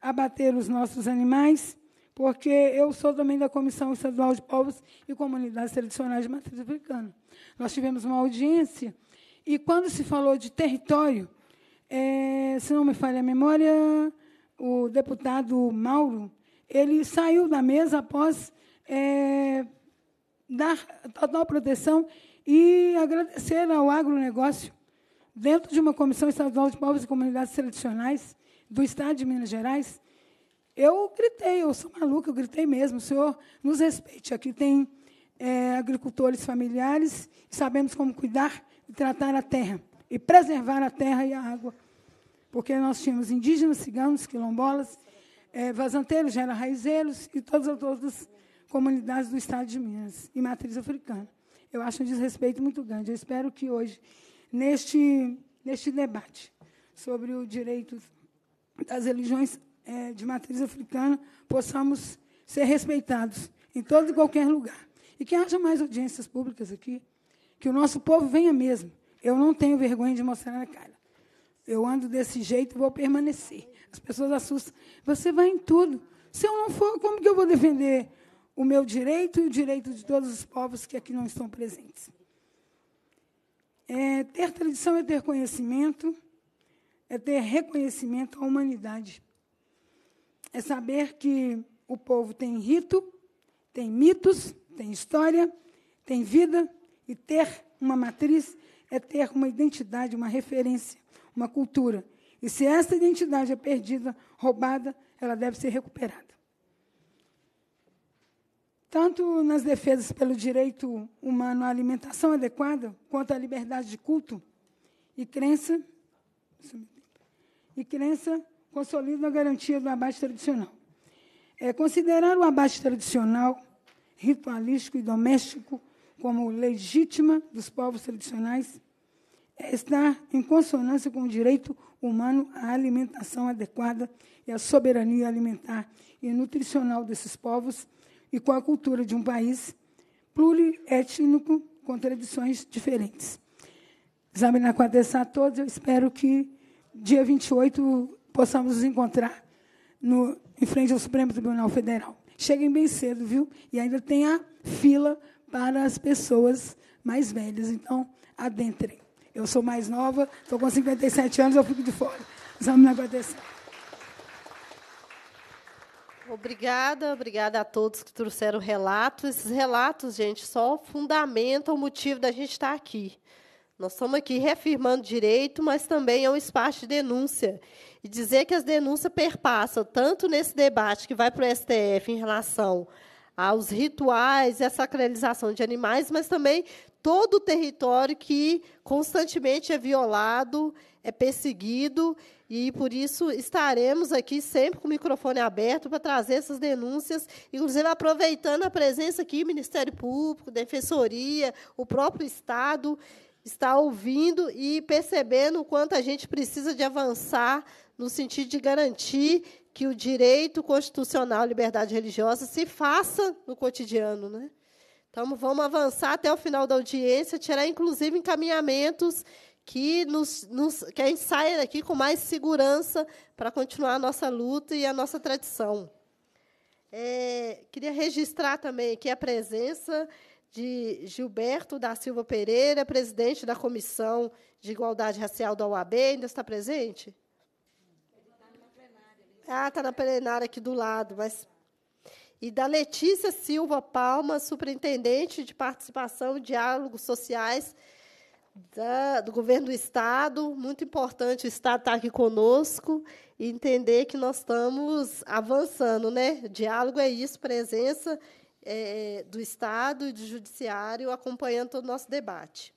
abater os nossos animais, porque eu sou também da Comissão Estadual de Povos e Comunidades Tradicionais de Matriz Africana. Nós tivemos uma audiência e, quando se falou de território, é, se não me falha a memória, o deputado Mauro, ele saiu da mesa após é, dar total proteção e agradecer ao agronegócio dentro de uma comissão estadual de povos e comunidades tradicionais do Estado de Minas Gerais, eu gritei, eu sou maluca, eu gritei mesmo, o senhor nos respeite. Aqui tem é, agricultores familiares, sabemos como cuidar e tratar a terra, e preservar a terra e a água. Porque nós tínhamos indígenas, ciganos, quilombolas, é, vazanteiros, gera-raizeiros e todas as outras comunidades do Estado de Minas e matriz africana. Eu acho um desrespeito muito grande. Eu espero que hoje neste, neste debate sobre o direito das religiões é, de matriz africana possamos ser respeitados em todo e qualquer lugar. E que haja mais audiências públicas aqui, que o nosso povo venha mesmo. Eu não tenho vergonha de mostrar na cara. Eu ando desse jeito, vou permanecer. As pessoas assustam. Você vai em tudo. Se eu não for, como que eu vou defender o meu direito e o direito de todos os povos que aqui não estão presentes? É, ter tradição é ter conhecimento, é ter reconhecimento à humanidade. É saber que o povo tem rito, tem mitos, tem história, tem vida, e ter uma matriz é ter uma identidade, uma referência, uma cultura. E se essa identidade é perdida, roubada, ela deve ser recuperada tanto nas defesas pelo direito humano à alimentação adequada, quanto à liberdade de culto e crença, e crença consolida a garantia do abate tradicional. É, considerar o abate tradicional, ritualístico e doméstico como legítima dos povos tradicionais é estar em consonância com o direito humano à alimentação adequada e à soberania alimentar e nutricional desses povos e com a cultura de um país plurietnico com tradições diferentes. Exame na aconteça a todos. Eu espero que dia 28 possamos nos encontrar no, em frente ao Supremo Tribunal Federal. Cheguem bem cedo, viu? E ainda tem a fila para as pessoas mais velhas. Então, adentrem. Eu sou mais nova, estou com 57 anos, eu fico de fora. Exame na aconteça. Obrigada, obrigada a todos que trouxeram relatos. Esses relatos, gente, só fundamentam o motivo da gente estar aqui. Nós estamos aqui reafirmando direito, mas também é um espaço de denúncia. E dizer que as denúncias perpassam tanto nesse debate que vai para o STF em relação aos rituais e a sacralização de animais, mas também todo o território que constantemente é violado, é perseguido e por isso estaremos aqui sempre com o microfone aberto para trazer essas denúncias, inclusive aproveitando a presença aqui, Ministério Público, Defensoria, o próprio Estado está ouvindo e percebendo o quanto a gente precisa de avançar no sentido de garantir que o direito constitucional à liberdade religiosa se faça no cotidiano, né? Então, vamos avançar até o final da audiência, tirar inclusive encaminhamentos que, nos, nos, que a gente saia daqui com mais segurança para continuar a nossa luta e a nossa tradição. É, queria registrar também aqui a presença de Gilberto da Silva Pereira, presidente da Comissão de Igualdade Racial da OAB. Ainda está presente? Ah, está na plenária aqui do lado, mas. E da Letícia Silva Palma, superintendente de participação e diálogos sociais da, do governo do Estado, muito importante o Estado estar tá aqui conosco e entender que nós estamos avançando. Né? Diálogo é isso, presença é, do Estado e do Judiciário acompanhando todo o nosso debate.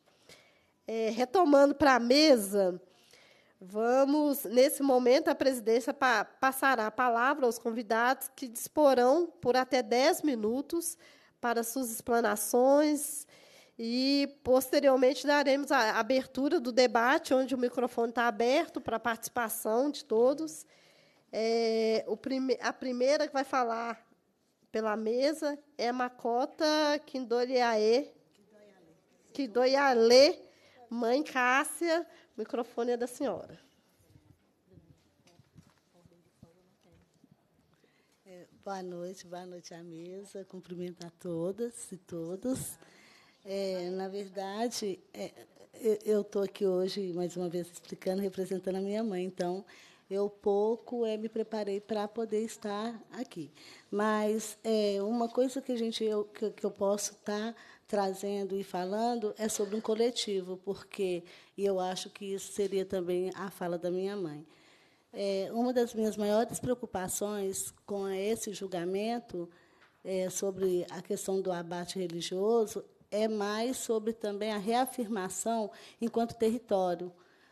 É, retomando para a mesa, vamos, nesse momento, a presidência pa passará a palavra aos convidados que disporão por até 10 minutos para suas explanações e, posteriormente, daremos a abertura do debate, onde o microfone está aberto para a participação de todos. É, prime a primeira que vai falar pela mesa é a Macota Kindoriae, Kidoyale, mãe Cássia. O microfone é da senhora. É, boa noite, boa noite à mesa. Cumprimento a todas e todos. Obrigada. É, na verdade, é, é eu estou aqui hoje, mais uma vez, explicando, representando a minha mãe. Então, eu pouco é, me preparei para poder estar aqui. Mas é, uma coisa que, a gente, eu, que, que eu posso estar tá trazendo e falando é sobre um coletivo, porque e eu acho que isso seria também a fala da minha mãe. É, uma das minhas maiores preocupações com esse julgamento é, sobre a questão do abate religioso é mais sobre também a reafirmação enquanto território.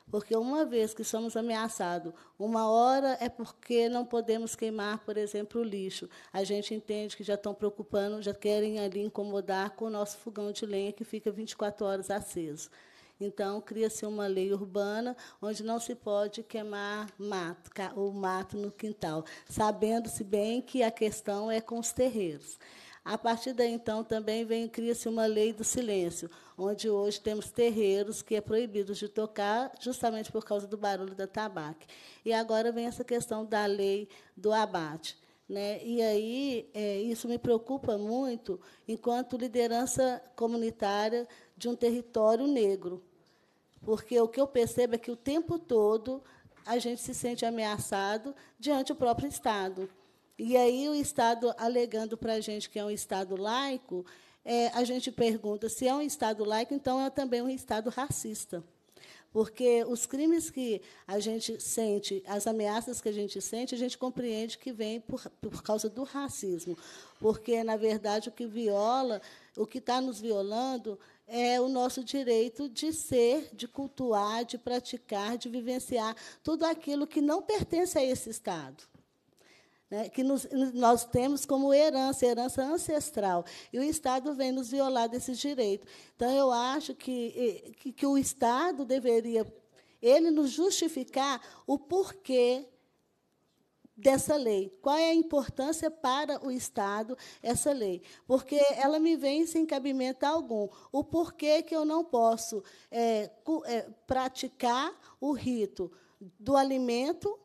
Porque uma vez que somos ameaçados, uma hora é porque não podemos queimar, por exemplo, o lixo. A gente entende que já estão preocupando, já querem ali incomodar com o nosso fogão de lenha que fica 24 horas aceso. Então, cria-se uma lei urbana onde não se pode queimar mato, o mato no quintal, sabendo-se bem que a questão é com os terreiros. A partir daí, então, também vem cria-se uma lei do silêncio, onde hoje temos terreiros que é proibido de tocar justamente por causa do barulho da tabaque. E agora vem essa questão da lei do abate. Né? E aí é, isso me preocupa muito enquanto liderança comunitária de um território negro, porque o que eu percebo é que o tempo todo a gente se sente ameaçado diante do próprio Estado. E aí o Estado alegando para a gente que é um Estado laico, é, a gente pergunta se é um Estado laico, então é também um Estado racista. Porque os crimes que a gente sente, as ameaças que a gente sente, a gente compreende que vem por, por causa do racismo. Porque, na verdade, o que viola, o que está nos violando é o nosso direito de ser, de cultuar, de praticar, de vivenciar tudo aquilo que não pertence a esse Estado né, que nos, nós temos como herança, herança ancestral. E o Estado vem nos violar desse direito. Então, eu acho que, que, que o Estado deveria, ele nos justificar o porquê dessa lei. Qual é a importância para o Estado essa lei? Porque ela me vem sem cabimento algum. O porquê que eu não posso é, é praticar o rito do alimento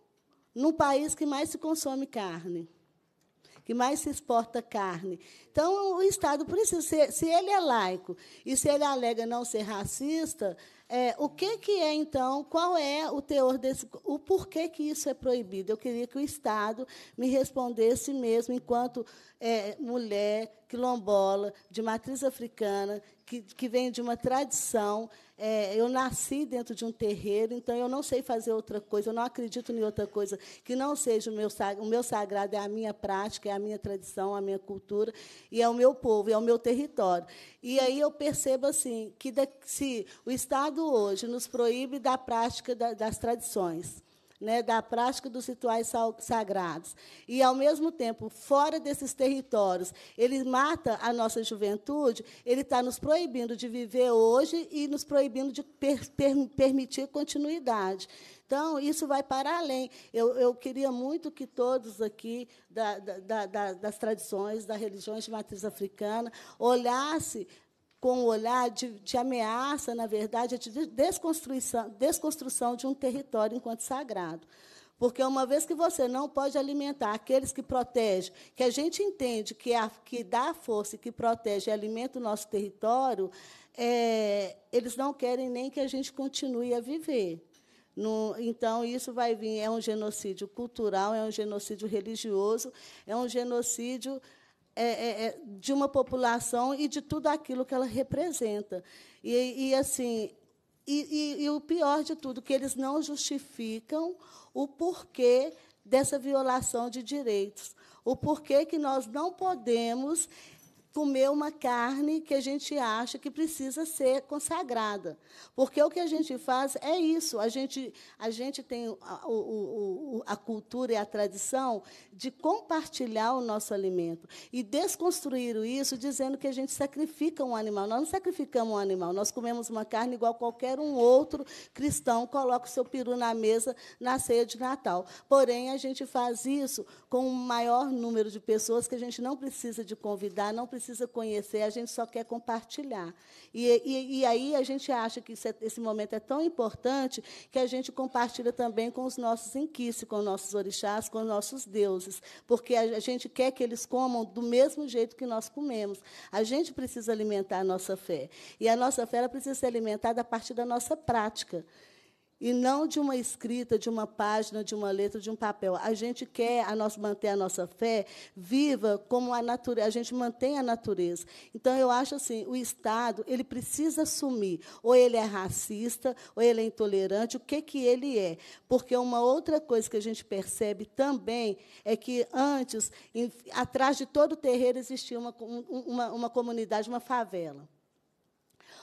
num país que mais se consome carne, que mais se exporta carne. Então, o Estado precisa ser, se ele é laico e se ele alega não ser racista, é, o que, que é, então, qual é o teor desse, o porquê que isso é proibido? Eu queria que o Estado me respondesse mesmo, enquanto é, mulher quilombola, de matriz africana, que, que vem de uma tradição é, eu nasci dentro de um terreiro, então eu não sei fazer outra coisa, eu não acredito em outra coisa que não seja o meu, o meu sagrado, é a minha prática, é a minha tradição, a minha cultura, e é o meu povo, é o meu território. E aí eu percebo assim que se o Estado hoje nos proíbe da prática da, das tradições, né, da prática dos rituais sagrados. E, ao mesmo tempo, fora desses territórios, ele mata a nossa juventude, ele está nos proibindo de viver hoje e nos proibindo de per per permitir continuidade. Então, isso vai para além. Eu, eu queria muito que todos aqui, da, da, da, das tradições, das religiões de matriz africana, olhassem com o um olhar de, de, ameaça, na verdade, é de desconstrução, desconstrução de um território enquanto sagrado. Porque uma vez que você não pode alimentar aqueles que protegem, que a gente entende que, é a, que dá força, e que protege e alimenta o nosso território, é, eles não querem nem que a gente continue a viver. No, então, isso vai vir, é um genocídio cultural, é um genocídio religioso, é um genocídio é, é, é, de uma população e de tudo aquilo que ela representa. E, e assim, e, e, e o pior de tudo, que eles não justificam o porquê dessa violação de direitos, o porquê que nós não podemos comer uma carne que a gente acha que precisa ser consagrada. Porque o que a gente faz é isso. A gente, a gente tem a, o, o, a cultura e a tradição de compartilhar o nosso alimento. E desconstruir isso dizendo que a gente sacrifica um animal. Nós não sacrificamos um animal, nós comemos uma carne igual qualquer um outro cristão coloca o seu peru na mesa na ceia de Natal. Porém, a gente faz isso com o maior número de pessoas que a gente não precisa de convidar, não precisa precisa conhecer, a gente só quer compartilhar. E, e, e aí a gente acha que é, esse momento é tão importante que a gente compartilha também com os nossos inquice, com os nossos orixás, com os nossos deuses, porque a, a gente quer que eles comam do mesmo jeito que nós comemos. A gente precisa alimentar a nossa fé. E a nossa fé ela precisa ser alimentada a partir da nossa prática e não de uma escrita, de uma página, de uma letra, de um papel. A gente quer a nossa, manter a nossa fé viva como a natureza, a gente mantém a natureza. Então, eu acho assim, o Estado ele precisa assumir, ou ele é racista, ou ele é intolerante, o que, que ele é. Porque uma outra coisa que a gente percebe também é que, antes, em, atrás de todo o terreiro existia uma, uma, uma comunidade, uma favela.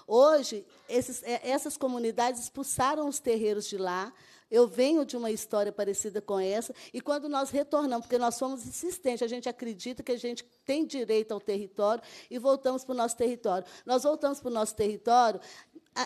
Hoje, esses, é, essas comunidades expulsaram os terreiros de lá. Eu venho de uma história parecida com essa. E quando nós retornamos, porque nós somos insistentes, a gente acredita que a gente tem direito ao território e voltamos para o nosso território. Nós voltamos para o nosso território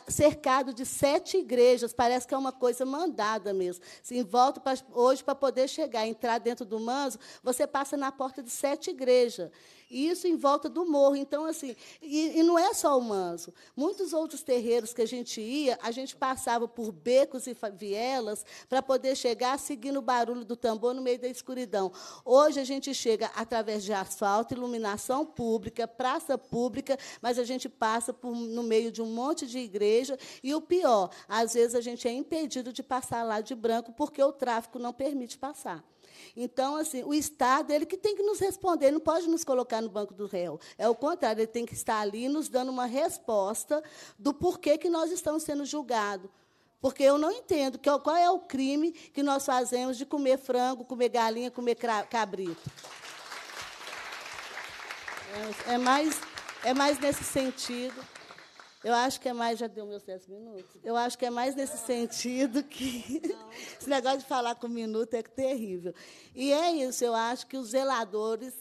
cercado de sete igrejas, parece que é uma coisa mandada mesmo. Assim, volto pra, hoje para poder chegar, entrar dentro do manso, você passa na porta de sete igrejas. Isso em volta do morro. Então, assim, e, e, não é só o manso. Muitos outros terreiros que a gente ia, a gente passava por becos e vielas para poder chegar seguindo o barulho do tambor no meio da escuridão. Hoje a gente chega através de asfalto, iluminação pública, praça pública, mas a gente passa por, no meio de um monte de igreja. E o pior, às vezes a gente é impedido de passar lá de branco porque o tráfico não permite passar. Então, assim, o Estado, é ele que tem que nos responder, ele não pode nos colocar no banco do réu. É o contrário, ele tem que estar ali nos dando uma resposta do porquê que nós estamos sendo julgados. Porque eu não entendo que, qual é o crime que nós fazemos de comer frango, comer galinha, comer cabrito. É, é mais, é mais nesse sentido. Eu acho que é mais, já deu meus 10 minutos? Eu acho que é mais nesse sentido que. Esse negócio de falar com minuto é terrível. E é isso, eu acho que os zeladores,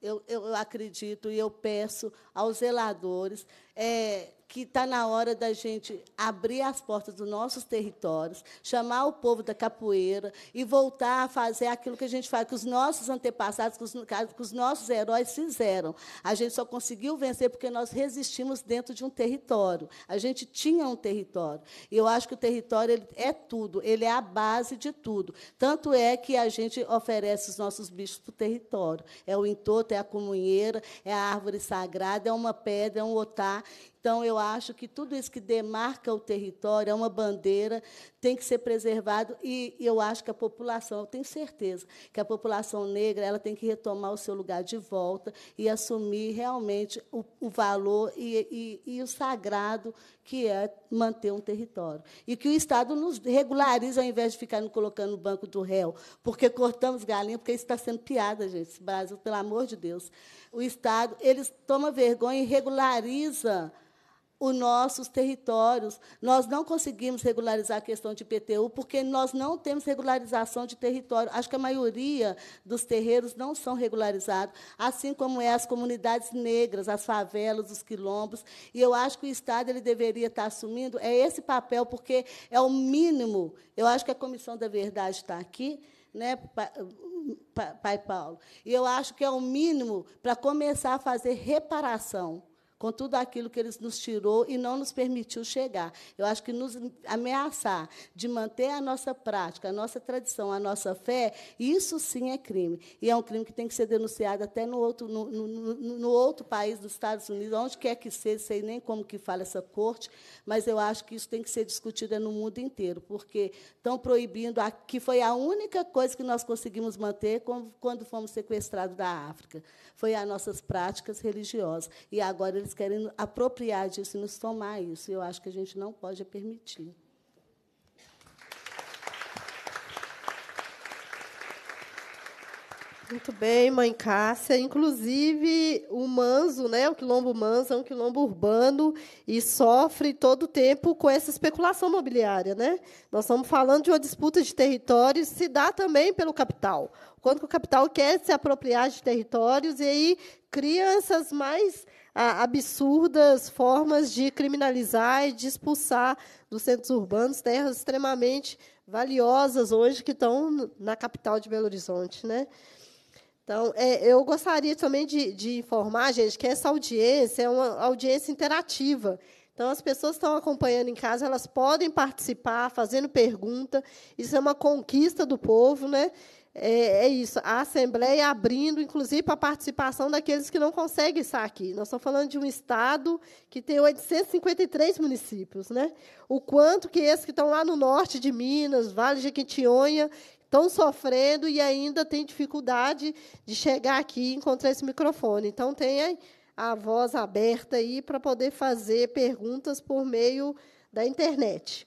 eu, eu acredito e eu peço aos zeladores é, que está na hora da gente abrir as portas dos nossos territórios, chamar o povo da capoeira e voltar a fazer aquilo que a gente faz, que os nossos antepassados, que os, que os nossos heróis fizeram. A gente só conseguiu vencer porque nós resistimos dentro de um território. A gente tinha um território. E eu acho que o território é tudo, ele é a base de tudo. Tanto é que a gente oferece os nossos bichos para o território. É o entorto, é a comunheira, é a árvore sagrada, é uma pedra, é um otá. Então, eu acho que tudo isso que demarca o território, é uma bandeira, tem que ser preservado. E eu acho que a população, eu tenho certeza, que a população negra ela tem que retomar o seu lugar de volta e assumir realmente o, o valor e, e, e o sagrado que é manter um território. E que o Estado nos regularize, ao invés de ficar nos colocando no banco do réu, porque cortamos galinha, porque isso está sendo piada, gente. Esse Brasil, pelo amor de Deus. O Estado, eles toma vergonha e regulariza os nossos territórios. Nós não conseguimos regularizar a questão de IPTU porque nós não temos regularização de território. Acho que a maioria dos terreiros não são regularizados, assim como é as comunidades negras, as favelas, os quilombos. E eu acho que o Estado ele deveria estar assumindo é esse papel porque é o mínimo. Eu acho que a Comissão da Verdade está aqui né, pai Paulo? E eu acho que é o mínimo para começar a fazer reparação com tudo aquilo que ele nos tirou e não nos permitiu chegar. Eu acho que nos ameaçar de manter a nossa prática, a nossa tradição, a nossa fé, isso sim é crime. E é um crime que tem que ser denunciado até no outro, no, no, no outro país dos Estados Unidos, onde quer que seja, sei nem como que fala essa corte, mas eu acho que isso tem que ser discutido no mundo inteiro, porque estão proibindo, a, que foi a única coisa que nós conseguimos manter quando fomos sequestrados da África, foi as nossas práticas religiosas. E agora eles eles querem apropriar disso e nos tomar isso. Eu acho que a gente não pode permitir. Muito bem, mãe Cássia. Inclusive, o Manso, né, o quilombo Manso é um quilombo urbano e sofre todo o tempo com essa especulação mobiliária. Né? Nós estamos falando de uma disputa de territórios, se dá também pelo capital. Quando o capital quer se apropriar de territórios e aí crianças mais absurdas formas de criminalizar e de expulsar dos centros urbanos terras extremamente valiosas hoje que estão na capital de Belo Horizonte. Né? Então, é, eu gostaria também de, de informar, gente, que essa audiência é uma audiência interativa. Então, as pessoas que estão acompanhando em casa, elas podem participar, fazendo pergunta. Isso é uma conquista do povo, né? é, é, isso, a Assembleia abrindo, inclusive, para a participação daqueles que não conseguem estar aqui. Nós estamos falando de um Estado que tem 853 municípios. Né? O quanto que esses que estão lá no norte de Minas, Vale de Quintionha, estão sofrendo e ainda têm dificuldade de chegar aqui e encontrar esse microfone. Então, tenha a voz aberta aí para poder fazer perguntas por meio da internet.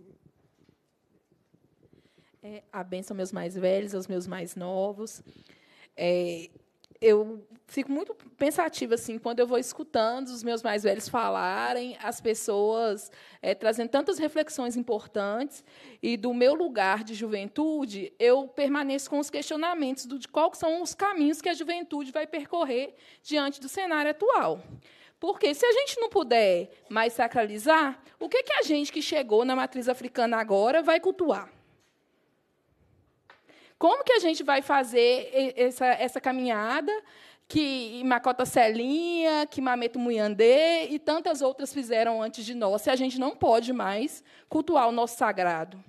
Né? A benção aos meus mais velhos, aos meus mais novos. É, eu fico muito pensativa assim quando eu vou escutando os meus mais velhos falarem, as pessoas é, trazendo tantas reflexões importantes e do meu lugar de juventude eu permaneço com os questionamentos do, de quais são os caminhos que a juventude vai percorrer diante do cenário atual. Porque se a gente não puder mais sacralizar, o que, que a gente que chegou na matriz africana agora vai cultuar? Como que a gente vai fazer essa, essa caminhada que Macota Celinha, que Mameto Muyandê e tantas outras fizeram antes de nós, se a gente não pode mais cultuar o nosso sagrado?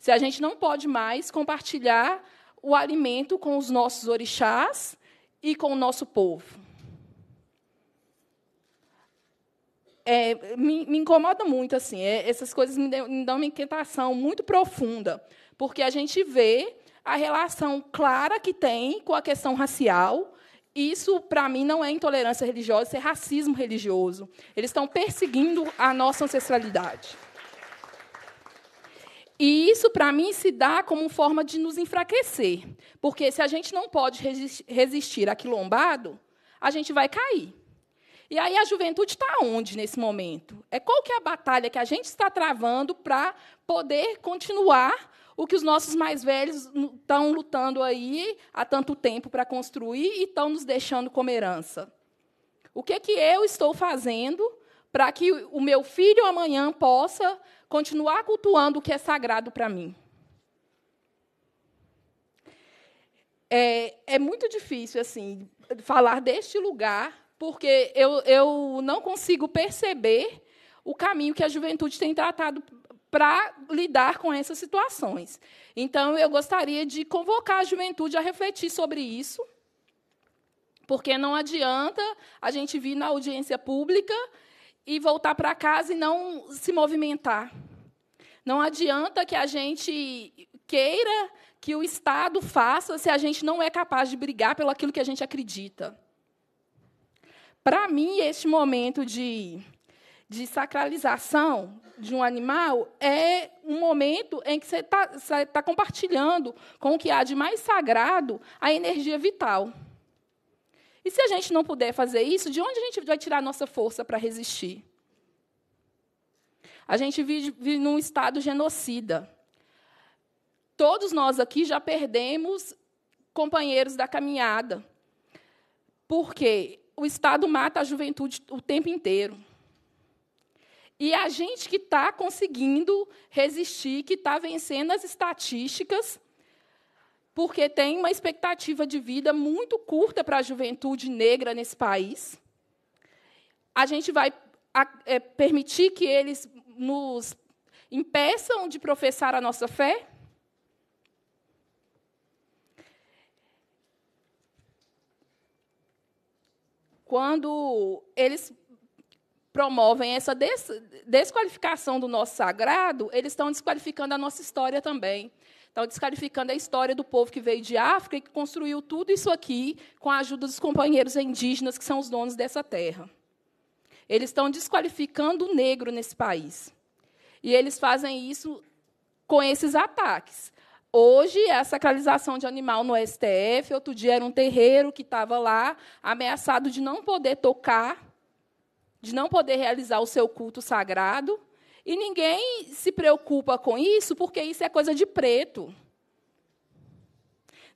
Se a gente não pode mais compartilhar o alimento com os nossos orixás e com o nosso povo? É, me, me, incomoda muito assim. É, essas coisas me, dão uma inquietação muito profunda, porque a gente vê a relação clara que tem com a questão racial. Isso, para mim, não é intolerância religiosa, isso é racismo religioso. Eles estão perseguindo a nossa ancestralidade. E isso, para mim, se dá como forma de nos enfraquecer. Porque se a gente não pode resistir a quilombado, a gente vai cair. E aí a juventude está onde nesse momento? É qual que é a batalha que a gente está travando para poder continuar o que os nossos mais velhos estão lutando aí há tanto tempo para construir e estão nos deixando como herança. O que, é que eu estou fazendo para que o meu filho amanhã possa continuar cultuando o que é sagrado para mim? É, é, muito difícil assim falar deste lugar, porque eu, eu não consigo perceber o caminho que a juventude tem tratado para lidar com essas situações. Então, eu gostaria de convocar a juventude a refletir sobre isso, porque não adianta a gente vir na audiência pública e voltar para casa e não se movimentar. Não adianta que a gente queira que o Estado faça se a gente não é capaz de brigar pelo aquilo que a gente acredita. Para mim, este momento de, de sacralização de um animal é um momento em que você está tá compartilhando com o que há de mais sagrado a energia vital. E se a gente não puder fazer isso, de onde a gente vai tirar a nossa força para resistir? A gente vive, vive num estado genocida. Todos nós aqui já perdemos companheiros da caminhada. Porque o Estado mata a juventude o tempo inteiro. E a gente que está conseguindo resistir, que está vencendo as estatísticas, porque tem uma expectativa de vida muito curta para a juventude negra nesse país. A gente vai é, permitir que eles nos impeçam de professar a nossa fé? Quando eles promovem essa des desqualificação do nosso sagrado, eles estão desqualificando a nossa história também. Estão desqualificando a história do povo que veio de África e que construiu tudo isso aqui com a ajuda dos companheiros indígenas que são os donos dessa terra. Eles estão desqualificando o negro nesse país. E eles fazem isso com esses ataques. Hoje é a sacralização de animal no STF, outro dia era um terreiro que estava lá ameaçado de não poder tocar de não poder realizar o seu culto sagrado. E ninguém se preocupa com isso, porque isso é coisa de preto.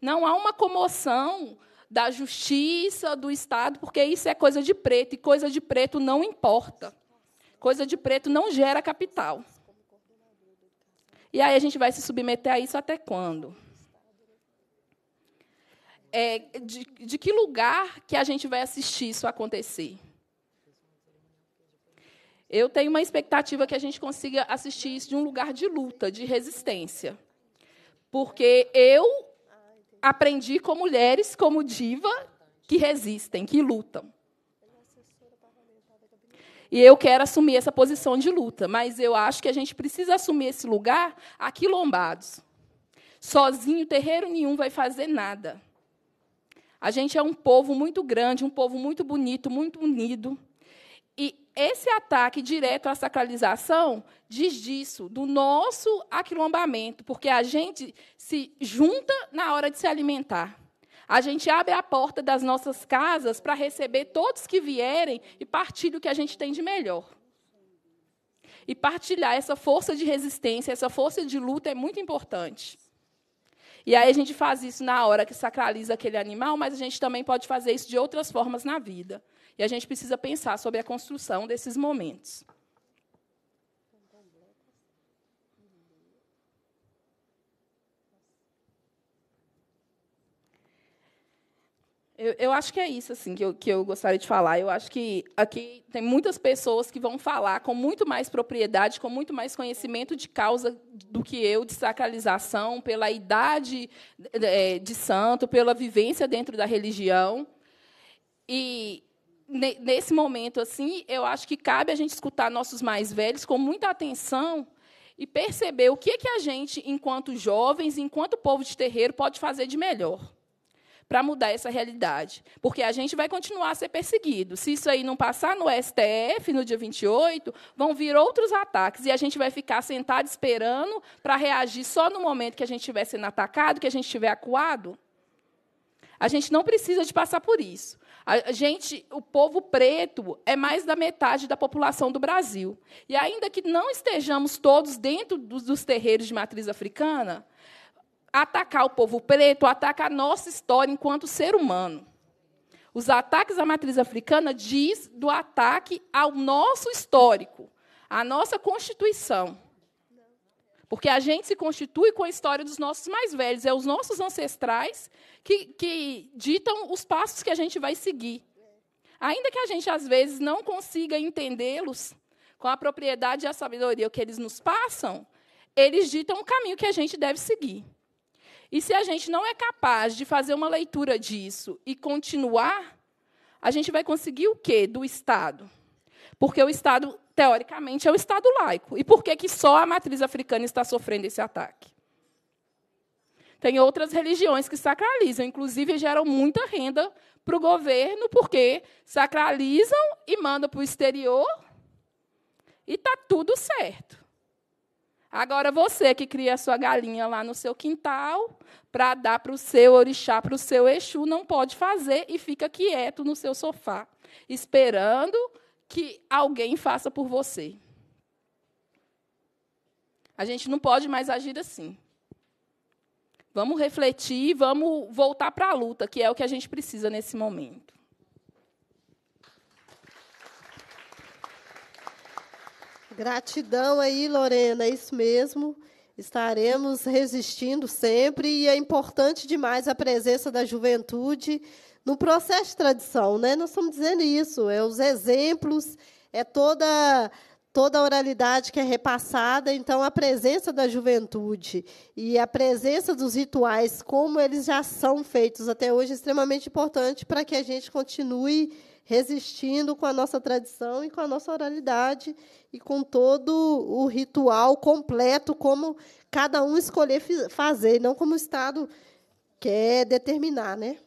Não há uma comoção da justiça, do Estado, porque isso é coisa de preto, e coisa de preto não importa. Coisa de preto não gera capital. E aí a gente vai se submeter a isso até quando? É, de, de que lugar que a gente vai assistir isso acontecer? Eu tenho uma expectativa que a gente consiga assistir isso de um lugar de luta, de resistência. Porque eu aprendi com mulheres como diva que resistem, que lutam. E eu quero assumir essa posição de luta, mas eu acho que a gente precisa assumir esse lugar aqui lombados. Sozinho, terreiro nenhum vai fazer nada. A gente é um povo muito grande, um povo muito bonito, muito unido esse ataque direto à sacralização diz disso, do nosso aquilombamento, porque a gente se junta na hora de se alimentar. A gente abre a porta das nossas casas para receber todos que vierem e partilhar o que a gente tem de melhor. E partilhar essa força de resistência, essa força de luta é muito importante. E aí a gente faz isso na hora que sacraliza aquele animal, mas a gente também pode fazer isso de outras formas na vida. E a gente precisa pensar sobre a construção desses momentos. Eu, eu, acho que é isso assim que eu, que eu gostaria de falar. Eu acho que aqui tem muitas pessoas que vão falar com muito mais propriedade, com muito mais conhecimento de causa do que eu, de sacralização, pela idade é, de santo, pela vivência dentro da religião. E nesse momento assim, eu acho que cabe a gente escutar nossos mais velhos com muita atenção e perceber o que é que a gente, enquanto jovens, enquanto povo de terreiro, pode fazer de melhor para mudar essa realidade. Porque a gente vai continuar a ser perseguido. Se isso aí não passar no STF no dia 28, vão vir outros ataques e a gente vai ficar sentado esperando para reagir só no momento que a gente estiver sendo atacado, que a gente estiver acuado. A gente não precisa de passar por isso. A gente, o povo preto é mais da metade da população do Brasil. E ainda que não estejamos todos dentro dos, dos terreiros de matriz africana, atacar o povo preto ataca a nossa história enquanto ser humano. Os ataques à matriz africana diz do ataque ao nosso histórico, à nossa Constituição. Porque a gente se constitui com a história dos nossos mais velhos, é os nossos ancestrais que, que ditam os passos que a gente vai seguir. Ainda que a gente, às vezes, não consiga entendê-los com a propriedade e a sabedoria que eles nos passam, eles ditam o caminho que a gente deve seguir. E se a gente não é capaz de fazer uma leitura disso e continuar, a gente vai conseguir o quê do Estado? Porque o Estado teoricamente, é o Estado laico. E por que, que só a matriz africana está sofrendo esse ataque? Tem outras religiões que sacralizam, inclusive geram muita renda para o governo, porque sacralizam e mandam para o exterior e está tudo certo. Agora, você que cria a sua galinha lá no seu quintal para dar para o seu orixá, para o seu Exu, não pode fazer e fica quieto no seu sofá, esperando que alguém faça por você. A gente não pode mais agir assim. Vamos refletir, vamos voltar para a luta, que é o que a gente precisa nesse momento. Gratidão aí, Lorena, é isso mesmo. Estaremos resistindo sempre e é importante demais a presença da juventude no processo de tradição, né? Nós estamos dizendo isso, é os exemplos, é toda toda a oralidade que é repassada, então a presença da juventude e a presença dos rituais, como eles já são feitos até hoje, é extremamente importante para que a gente continue resistindo com a nossa tradição e com a nossa oralidade e com todo o ritual completo, como cada um escolher fazer, não como o Estado quer determinar, né?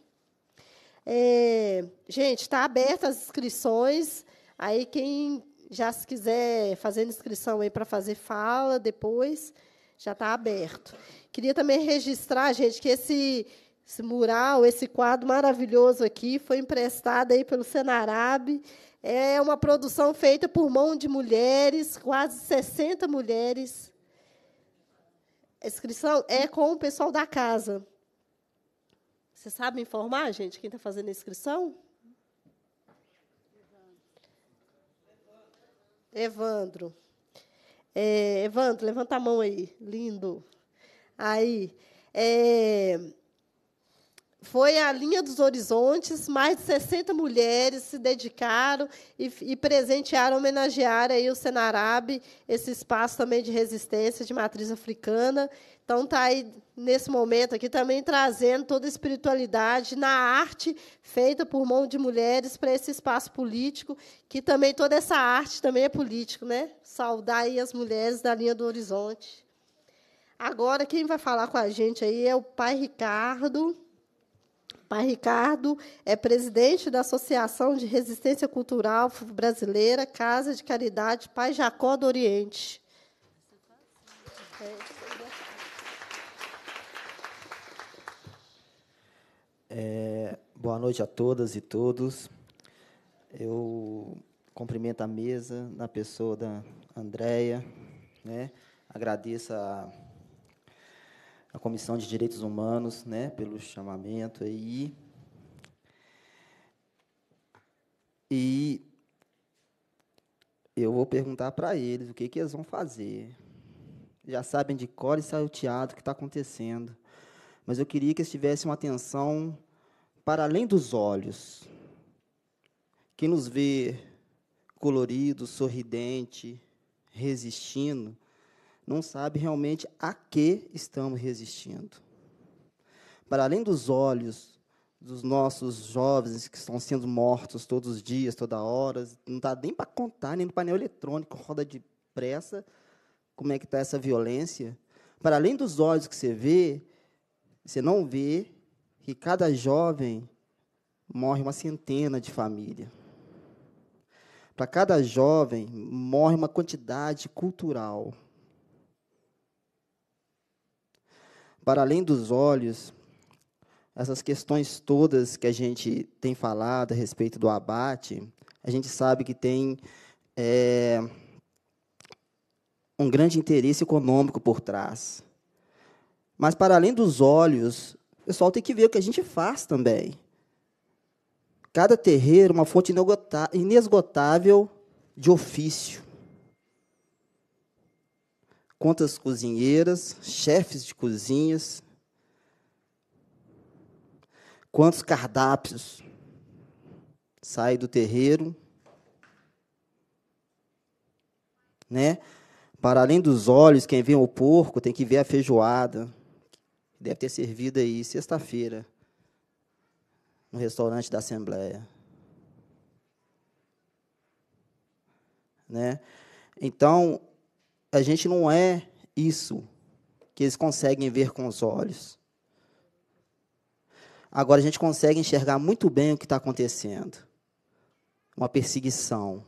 É, gente, está aberta as inscrições. Aí quem já se quiser fazer inscrição aí para fazer fala depois, já está aberto. Queria também registrar, gente, que esse, esse mural, esse quadro maravilhoso aqui, foi emprestado aí pelo Senarab. É uma produção feita por mão de mulheres, quase 60 mulheres. A inscrição é com o pessoal da casa. Você sabe informar, gente, quem está fazendo a inscrição? Evandro. É, Evandro, levanta a mão aí. Lindo. Aí. É, foi a linha dos horizontes, mais de 60 mulheres se dedicaram e, e presentearam, homenagearam aí o Senarab, esse espaço também de resistência de matriz africana. Então está aí nesse momento aqui também trazendo toda a espiritualidade na arte feita por mão de mulheres para esse espaço político, que também toda essa arte também é político, né? Saudar aí as mulheres da linha do horizonte. Agora quem vai falar com a gente aí é o pai Ricardo Pai Ricardo é presidente da Associação de Resistência Cultural Brasileira, Casa de Caridade Pai Jacó do Oriente. É, boa noite a todas e todos. Eu cumprimento a mesa na pessoa da Andréia, né? agradeço a a Comissão de Direitos Humanos, né, pelo chamamento aí. E eu vou perguntar para eles o que, que eles vão fazer. Já sabem de cor e salteado o que está acontecendo. Mas eu queria que eles tivessem uma atenção para além dos olhos. Quem nos vê colorido, sorridente, resistindo, não sabe realmente a que estamos resistindo. Para além dos olhos dos nossos jovens que estão sendo mortos todos os dias, toda hora, não dá nem para contar, nem no painel eletrônico, roda depressa, como é que está essa violência. Para além dos olhos que você vê, você não vê que cada jovem morre uma centena de família. Para cada jovem morre uma quantidade cultural para além dos olhos, essas questões todas que a gente tem falado a respeito do abate, a gente sabe que tem é, um grande interesse econômico por trás. Mas para além dos olhos, o pessoal tem que ver o que a gente faz também. Cada terreiro é uma fonte inesgotável de ofício. Quantas cozinheiras, chefes de cozinhas, quantos cardápios saem do terreiro, né? Para além dos olhos, quem vê o porco tem que ver a feijoada, que deve ter servido aí sexta-feira no restaurante da Assembleia. Né? Então, a gente não é isso que eles conseguem ver com os olhos. Agora a gente consegue enxergar muito bem o que está acontecendo. Uma perseguição.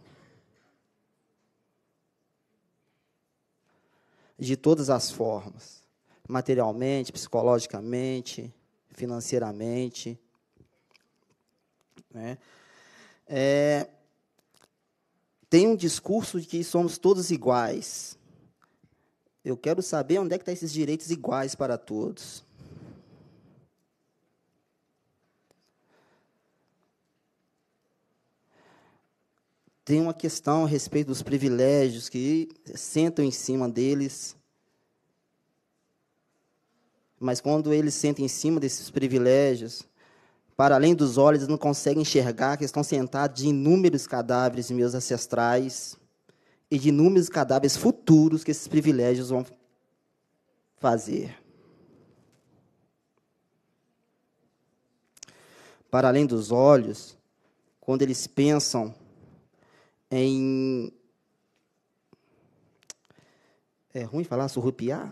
De todas as formas. Materialmente, psicologicamente, financeiramente. Né? É, tem um discurso de que somos todos iguais. Eu quero saber onde é que estão tá esses direitos iguais para todos. Tem uma questão a respeito dos privilégios que sentam em cima deles. Mas quando eles sentam em cima desses privilégios, para além dos olhos, eles não conseguem enxergar que estão sentados de inúmeros cadáveres meus ancestrais e de inúmeros cadáveres futuros que esses privilégios vão fazer. Para além dos olhos, quando eles pensam em. É ruim falar surrupiar?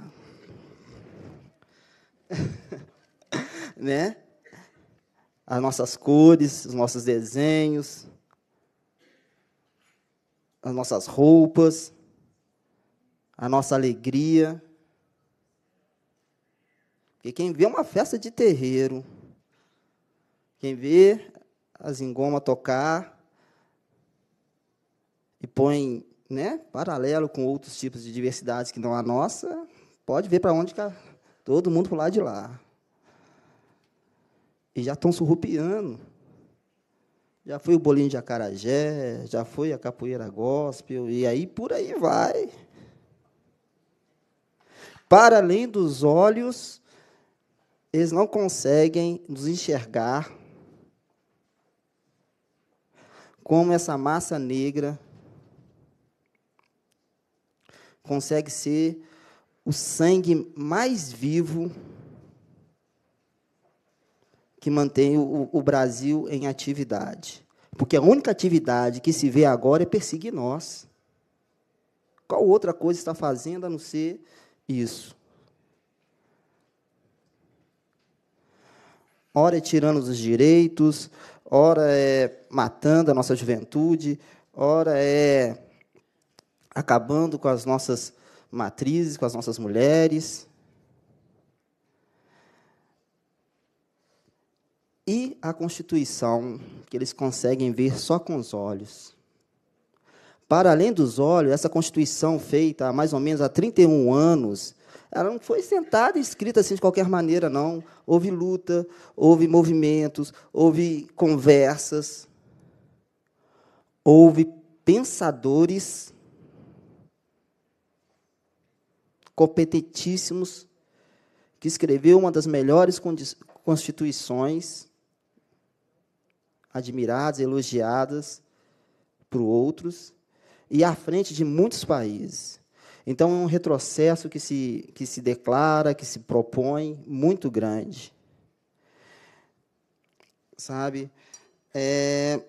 né? As nossas cores, os nossos desenhos, as nossas roupas, a nossa alegria. Porque quem vê é uma festa de terreiro, quem vê as engomas tocar e põe né, paralelo com outros tipos de diversidades que não a nossa, pode ver para onde que todo mundo para lá de lá. E já estão surrupiando já foi o bolinho de acarajé, já foi a capoeira gospel, e aí por aí vai. Para além dos olhos, eles não conseguem nos enxergar como essa massa negra consegue ser o sangue mais vivo que mantém o, o Brasil em atividade. Porque a única atividade que se vê agora é perseguir nós. Qual outra coisa está fazendo a não ser isso? Ora é tirando os direitos, ora é matando a nossa juventude, ora é acabando com as nossas matrizes, com as nossas mulheres. e a Constituição, que eles conseguem ver só com os olhos. Para além dos olhos, essa Constituição feita há mais ou menos há 31 anos, ela não foi sentada e escrita assim de qualquer maneira, não. Houve luta, houve movimentos, houve conversas, houve pensadores competentíssimos que escreveu uma das melhores constituições admiradas, elogiadas por outros, e à frente de muitos países. Então, é um retrocesso que se, que se declara, que se propõe, muito grande. Sabe? É...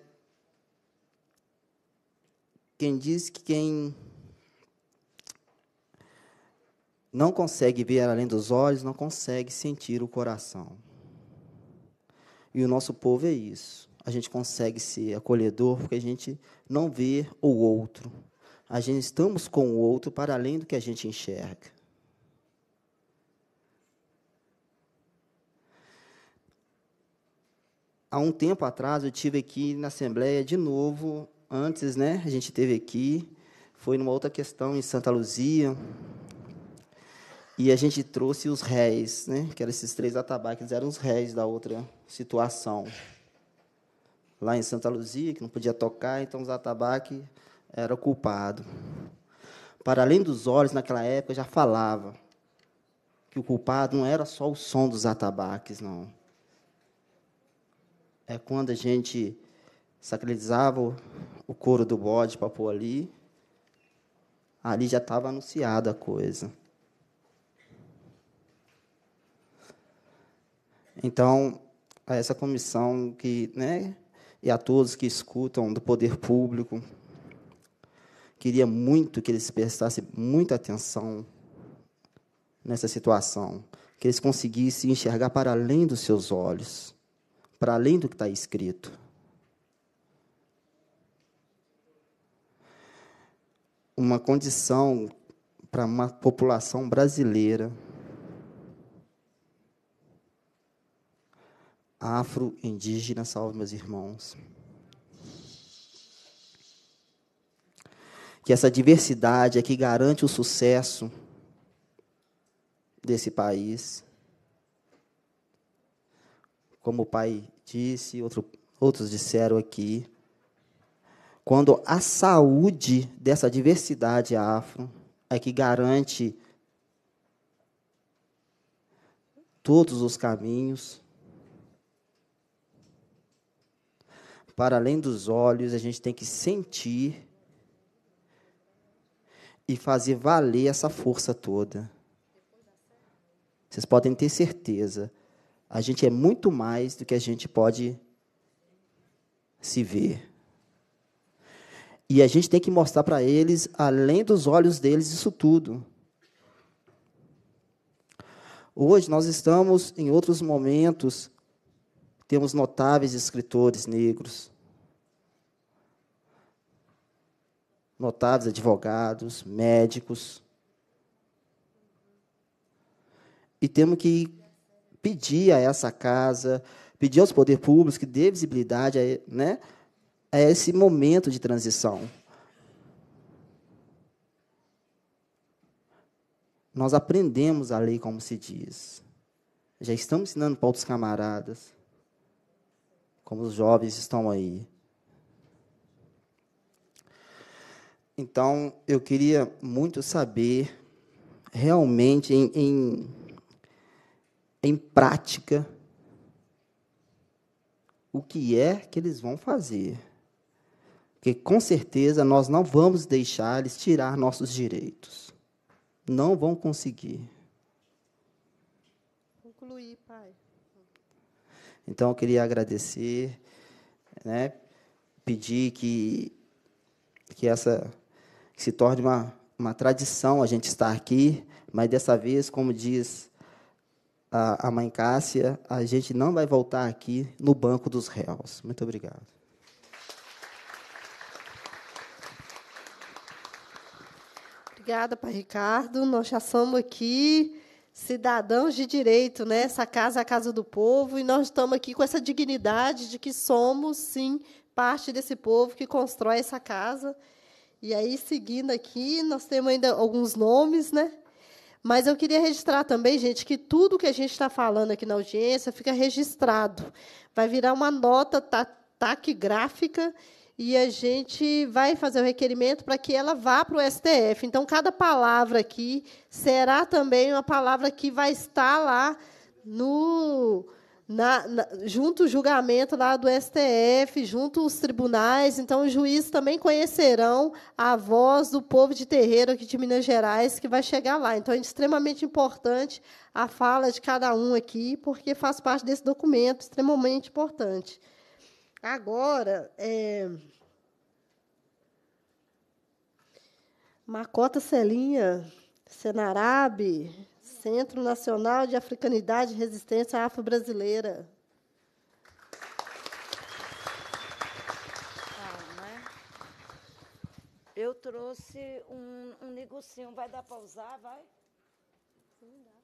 Quem diz que quem não consegue ver além dos olhos, não consegue sentir o coração. E o nosso povo é isso a gente consegue ser acolhedor porque a gente não vê o outro. A gente estamos com o outro para além do que a gente enxerga. Há um tempo atrás eu tive aqui na assembleia de novo, antes, né? A gente teve aqui, foi numa outra questão em Santa Luzia. E a gente trouxe os réis, né? Que eram esses três atabaques, eram os réis da outra situação lá em Santa Luzia, que não podia tocar, então os atabaques era o culpado. Para além dos olhos, naquela época já falava que o culpado não era só o som dos atabaques, não. É quando a gente sacralizava o couro do bode para pôr ali, ali já estava anunciada a coisa. Então, essa comissão que, né, e a todos que escutam do poder público. Queria muito que eles prestassem muita atenção nessa situação, que eles conseguissem enxergar para além dos seus olhos, para além do que está escrito. Uma condição para uma população brasileira afro-indígena, salve meus irmãos. Que essa diversidade é que garante o sucesso desse país. Como o pai disse, outro, outros disseram aqui, quando a saúde dessa diversidade afro é que garante todos os caminhos para além dos olhos, a gente tem que sentir e fazer valer essa força toda. Vocês podem ter certeza, a gente é muito mais do que a gente pode se ver. E a gente tem que mostrar para eles, além dos olhos deles, isso tudo. Hoje nós estamos em outros momentos temos notáveis escritores negros, notáveis advogados, médicos. E temos que pedir a essa casa, pedir aos poderes públicos que dê visibilidade a, né, a esse momento de transição. Nós aprendemos a lei como se diz. Já estamos ensinando para outros camaradas como os jovens estão aí. Então, eu queria muito saber, realmente, em, em, em prática, o que é que eles vão fazer. Porque, com certeza, nós não vamos deixar eles tirar nossos direitos. Não vão conseguir. Concluir então eu queria agradecer, né, pedir que, que essa que se torne uma, uma tradição a gente estar aqui, mas dessa vez, como diz a, a mãe Cássia, a gente não vai voltar aqui no banco dos réus. Muito obrigado. Obrigada, Pai Ricardo. Nós já estamos aqui cidadãos de direito, né? Essa casa é a casa do povo e nós estamos aqui com essa dignidade de que somos, sim, parte desse povo que constrói essa casa. E aí, seguindo aqui, nós temos ainda alguns nomes, né? Mas eu queria registrar também, gente, que tudo que a gente está falando aqui na audiência fica registrado. Vai virar uma nota taquigráfica. Ta e a gente vai fazer o requerimento para que ela vá para o STF. Então, cada palavra aqui será também uma palavra que vai estar lá no na, na, junto o julgamento lá do STF, junto os tribunais, então os juízes também conhecerão a voz do povo de terreiro aqui de Minas Gerais que vai chegar lá. Então é extremamente importante a fala de cada um aqui, porque faz parte desse documento extremamente importante. Agora, é... Macota Celinha, Senarabe, Centro Nacional de Africanidade e Resistência Afro-Brasileira. Né? Eu trouxe um, um negocinho. Vai dar para usar? Vai? Não dá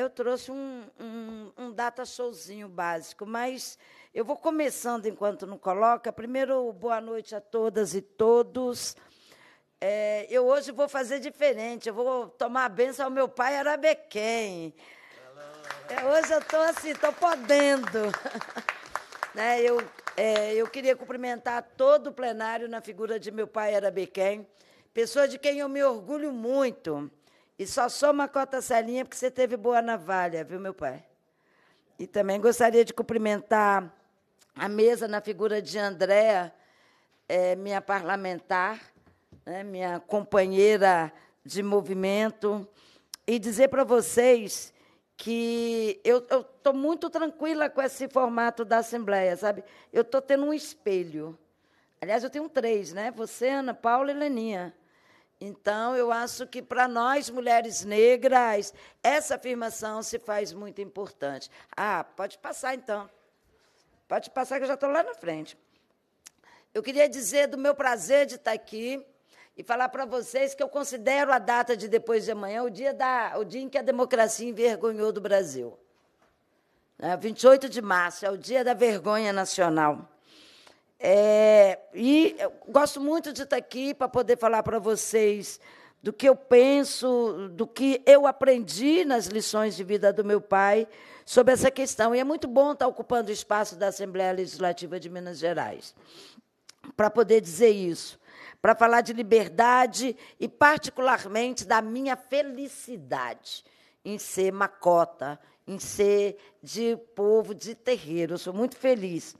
eu trouxe um, um, um, data showzinho básico, mas eu vou começando enquanto não coloca. Primeiro, boa noite a todas e todos. É, eu hoje vou fazer diferente, eu vou tomar a benção ao meu pai Arabequém. É, hoje eu estou assim, estou podendo. né, eu, é, eu queria cumprimentar todo o plenário na figura de meu pai Arabequém, pessoa de quem eu me orgulho muito. E só soma a cota salinha porque você teve boa navalha, viu, meu pai? E também gostaria de cumprimentar a mesa na figura de Andréa, é, minha parlamentar, né, minha companheira de movimento, e dizer para vocês que eu estou muito tranquila com esse formato da Assembleia, sabe? Eu estou tendo um espelho. Aliás, eu tenho três, né? Você, Ana Paula e Leninha. Então, eu acho que para nós, mulheres negras, essa afirmação se faz muito importante. Ah, pode passar então. Pode passar, que eu já estou lá na frente. Eu queria dizer do meu prazer de estar aqui e falar para vocês que eu considero a data de depois de amanhã o dia, da, o dia em que a democracia envergonhou do Brasil. É, 28 de março é o dia da vergonha nacional. É, e gosto muito de estar aqui para poder falar para vocês do que eu penso, do que eu aprendi nas lições de vida do meu pai sobre essa questão. E é muito bom estar ocupando o espaço da Assembleia Legislativa de Minas Gerais para poder dizer isso, para falar de liberdade e, particularmente, da minha felicidade em ser macota, em ser de povo de terreiro. Eu sou muito feliz.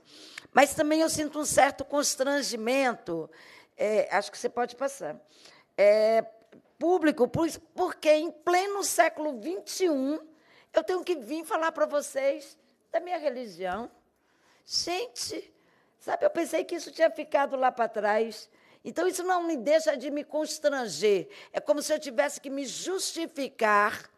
Mas também eu sinto um certo constrangimento, é, acho que você pode passar, é, público, porque em pleno século XXI eu tenho que vir falar para vocês da minha religião. Gente, sabe, eu pensei que isso tinha ficado lá para trás. Então, isso não me deixa de me constranger. É como se eu tivesse que me justificar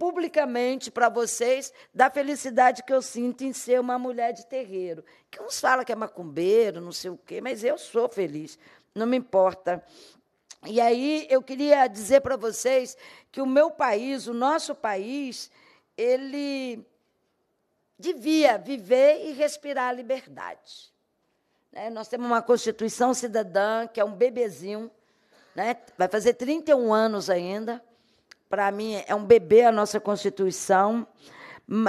publicamente para vocês da felicidade que eu sinto em ser uma mulher de terreiro. Que uns falam que é macumbeiro, não sei o quê, mas eu sou feliz, não me importa. E aí eu queria dizer para vocês que o meu país, o nosso país, ele devia viver e respirar a liberdade. Né? Nós temos uma Constituição Cidadã, que é um bebezinho, né? vai fazer 31 anos ainda, para mim, é um bebê a nossa Constituição.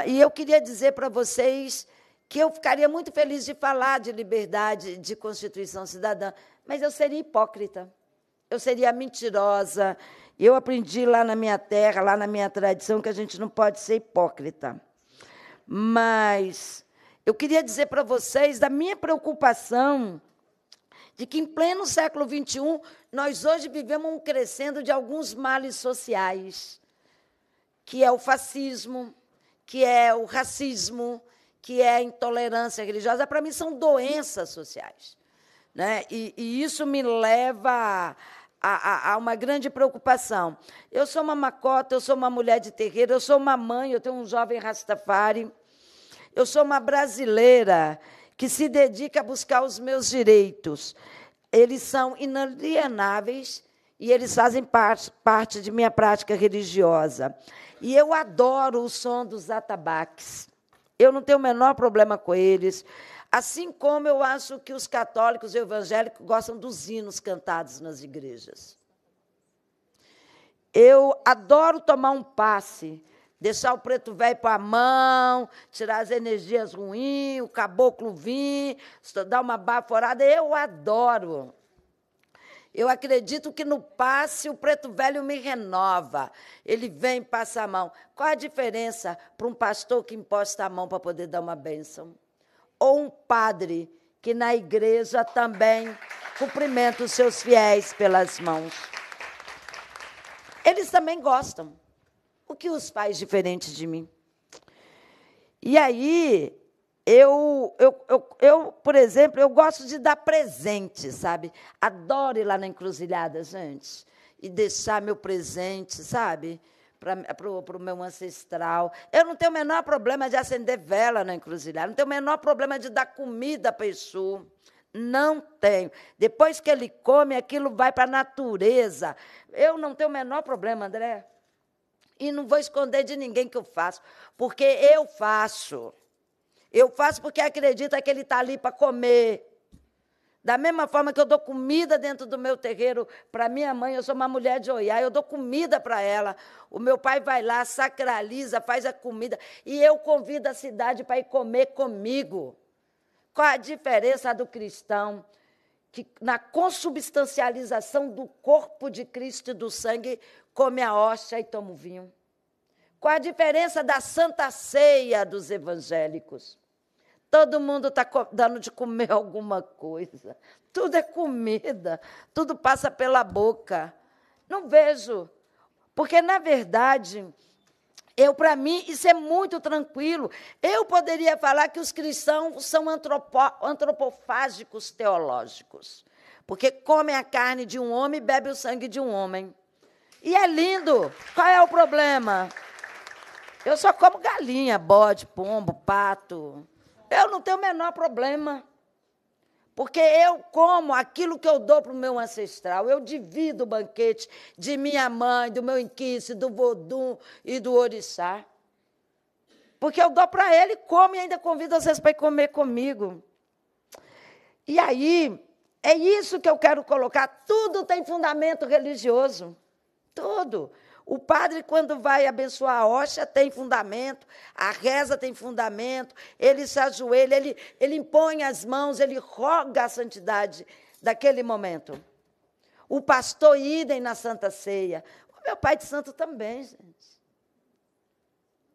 E eu queria dizer para vocês que eu ficaria muito feliz de falar de liberdade, de Constituição cidadã, mas eu seria hipócrita, eu seria mentirosa. Eu aprendi lá na minha terra, lá na minha tradição, que a gente não pode ser hipócrita. Mas eu queria dizer para vocês da minha preocupação de que, em pleno século XXI, nós hoje vivemos um crescendo de alguns males sociais, que é o fascismo, que é o racismo, que é a intolerância religiosa. Para mim, são doenças sociais. Né? E, e isso me leva a, a, a, uma grande preocupação. Eu sou uma macota, eu sou uma mulher de terreiro, eu sou uma mãe, eu tenho um jovem Rastafari, eu sou uma brasileira que se dedica a buscar os meus direitos eles são inalienáveis e eles fazem parte, parte de minha prática religiosa. E eu adoro o som dos atabaques. Eu não tenho o menor problema com eles. Assim como eu acho que os católicos e evangélicos gostam dos hinos cantados nas igrejas. Eu adoro tomar um passe deixar o preto velho para a mão, tirar as energias ruins, o caboclo vir, dar uma baforada. Eu adoro. Eu acredito que no passe o preto velho me renova. Ele vem e passa a mão. Qual a diferença para um pastor que imposta a mão para poder dar uma bênção? Ou um padre que na igreja também cumprimenta os seus fiéis pelas mãos? Eles também gostam o que os faz diferentes de mim? E aí, eu, eu, eu, eu, por exemplo, eu gosto de dar presente, sabe? Adoro ir lá na encruzilhada, gente, e deixar meu presente, sabe? Para o meu ancestral. Eu não tenho o menor problema de acender vela na encruzilhada, não tenho o menor problema de dar comida para Exu. Não tenho. Depois que ele come, aquilo vai para a natureza. Eu não tenho o menor problema, André e não vou esconder de ninguém que eu faço, porque eu faço. Eu faço porque acredita que ele está ali para comer. Da mesma forma que eu dou comida dentro do meu terreiro para minha mãe, eu sou uma mulher de oiá, eu dou comida para ela. O meu pai vai lá, sacraliza, faz a comida e eu convido a cidade para ir comer comigo. Qual a diferença do cristão que na consubstancialização do corpo de Cristo e do sangue come a hóstia e toma o vinho. Qual a diferença da santa ceia dos evangélicos? Todo mundo está dando de comer alguma coisa. Tudo é comida, tudo passa pela boca. Não vejo. Porque, na verdade, eu, para mim, isso é muito tranquilo. Eu poderia falar que os cristãos são antropo, antropofágicos teológicos, porque comem a carne de um homem e bebem o sangue de um homem. E é lindo. Qual é o problema? Eu só como galinha, bode, pombo, pato. Eu não tenho o menor problema. Porque eu como aquilo que eu dou para o meu ancestral. Eu divido o banquete de minha mãe, do meu inquice, do vodum e do orixá. Porque eu dou para ele, come e ainda convido vocês para comer comigo. E aí, é isso que eu quero colocar. Tudo tem fundamento religioso. Todo. O padre, quando vai abençoar a hoxa, tem fundamento, a reza tem fundamento, ele se ajoelha, ele, ele impõe as mãos, ele roga a santidade daquele momento. O pastor idem na Santa Ceia. O meu pai de santo também, gente.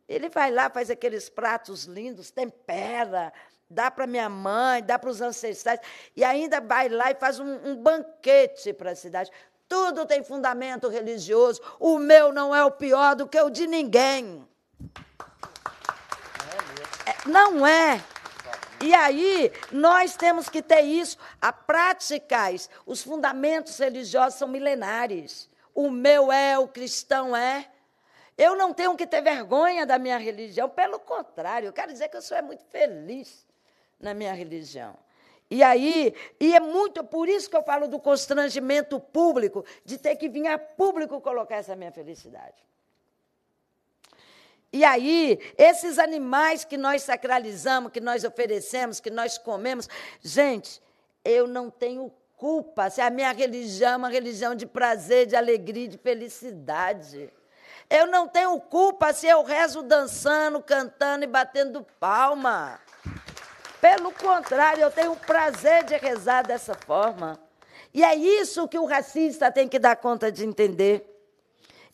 Ele vai lá, faz aqueles pratos lindos, tempera, dá para minha mãe, dá para os ancestrais, e ainda vai lá e faz um, um banquete para a cidade. Tudo tem fundamento religioso. O meu não é o pior do que o de ninguém. É, não é. E aí, nós temos que ter isso. A práticas, os fundamentos religiosos são milenares. O meu é, o cristão é. Eu não tenho que ter vergonha da minha religião, pelo contrário, eu quero dizer que eu sou é muito feliz na minha religião. E aí, e é muito por isso que eu falo do constrangimento público, de ter que vir a público colocar essa minha felicidade. E aí, esses animais que nós sacralizamos, que nós oferecemos, que nós comemos, gente, eu não tenho culpa se a minha religião é uma religião de prazer, de alegria, de felicidade. Eu não tenho culpa se eu rezo dançando, cantando e batendo palma. Pelo contrário, eu tenho o prazer de rezar dessa forma. E é isso que o racista tem que dar conta de entender.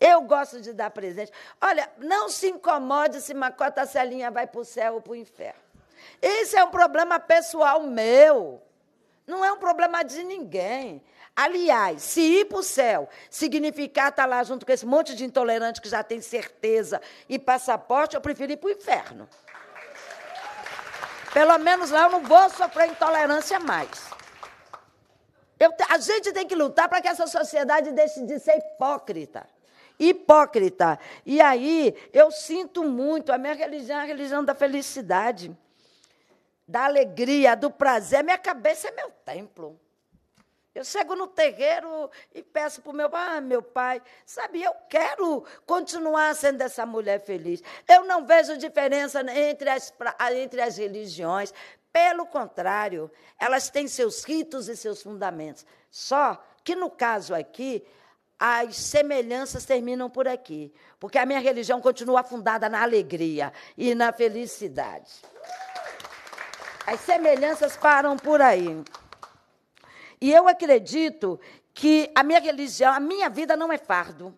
Eu gosto de dar presente. Olha, não se incomode se Macota Celinha vai para o céu ou para o inferno. Isso é um problema pessoal meu. Não é um problema de ninguém. Aliás, se ir para o céu significar estar tá lá junto com esse monte de intolerante que já tem certeza e passaporte, eu prefiro ir para o inferno. Pelo menos lá eu não vou sofrer intolerância mais. Eu, a gente tem que lutar para que essa sociedade deixe de ser hipócrita. Hipócrita. E aí eu sinto muito, a minha religião é a religião da felicidade, da alegria, do prazer. Minha cabeça é meu templo. Eu chego no terreiro e peço para o meu pai, ah, meu pai, sabe, eu quero continuar sendo essa mulher feliz. Eu não vejo diferença entre as, entre as religiões. Pelo contrário, elas têm seus ritos e seus fundamentos. Só que, no caso aqui, as semelhanças terminam por aqui, porque a minha religião continua fundada na alegria e na felicidade. As semelhanças param por aí. E eu acredito que a minha religião, a minha vida não é fardo.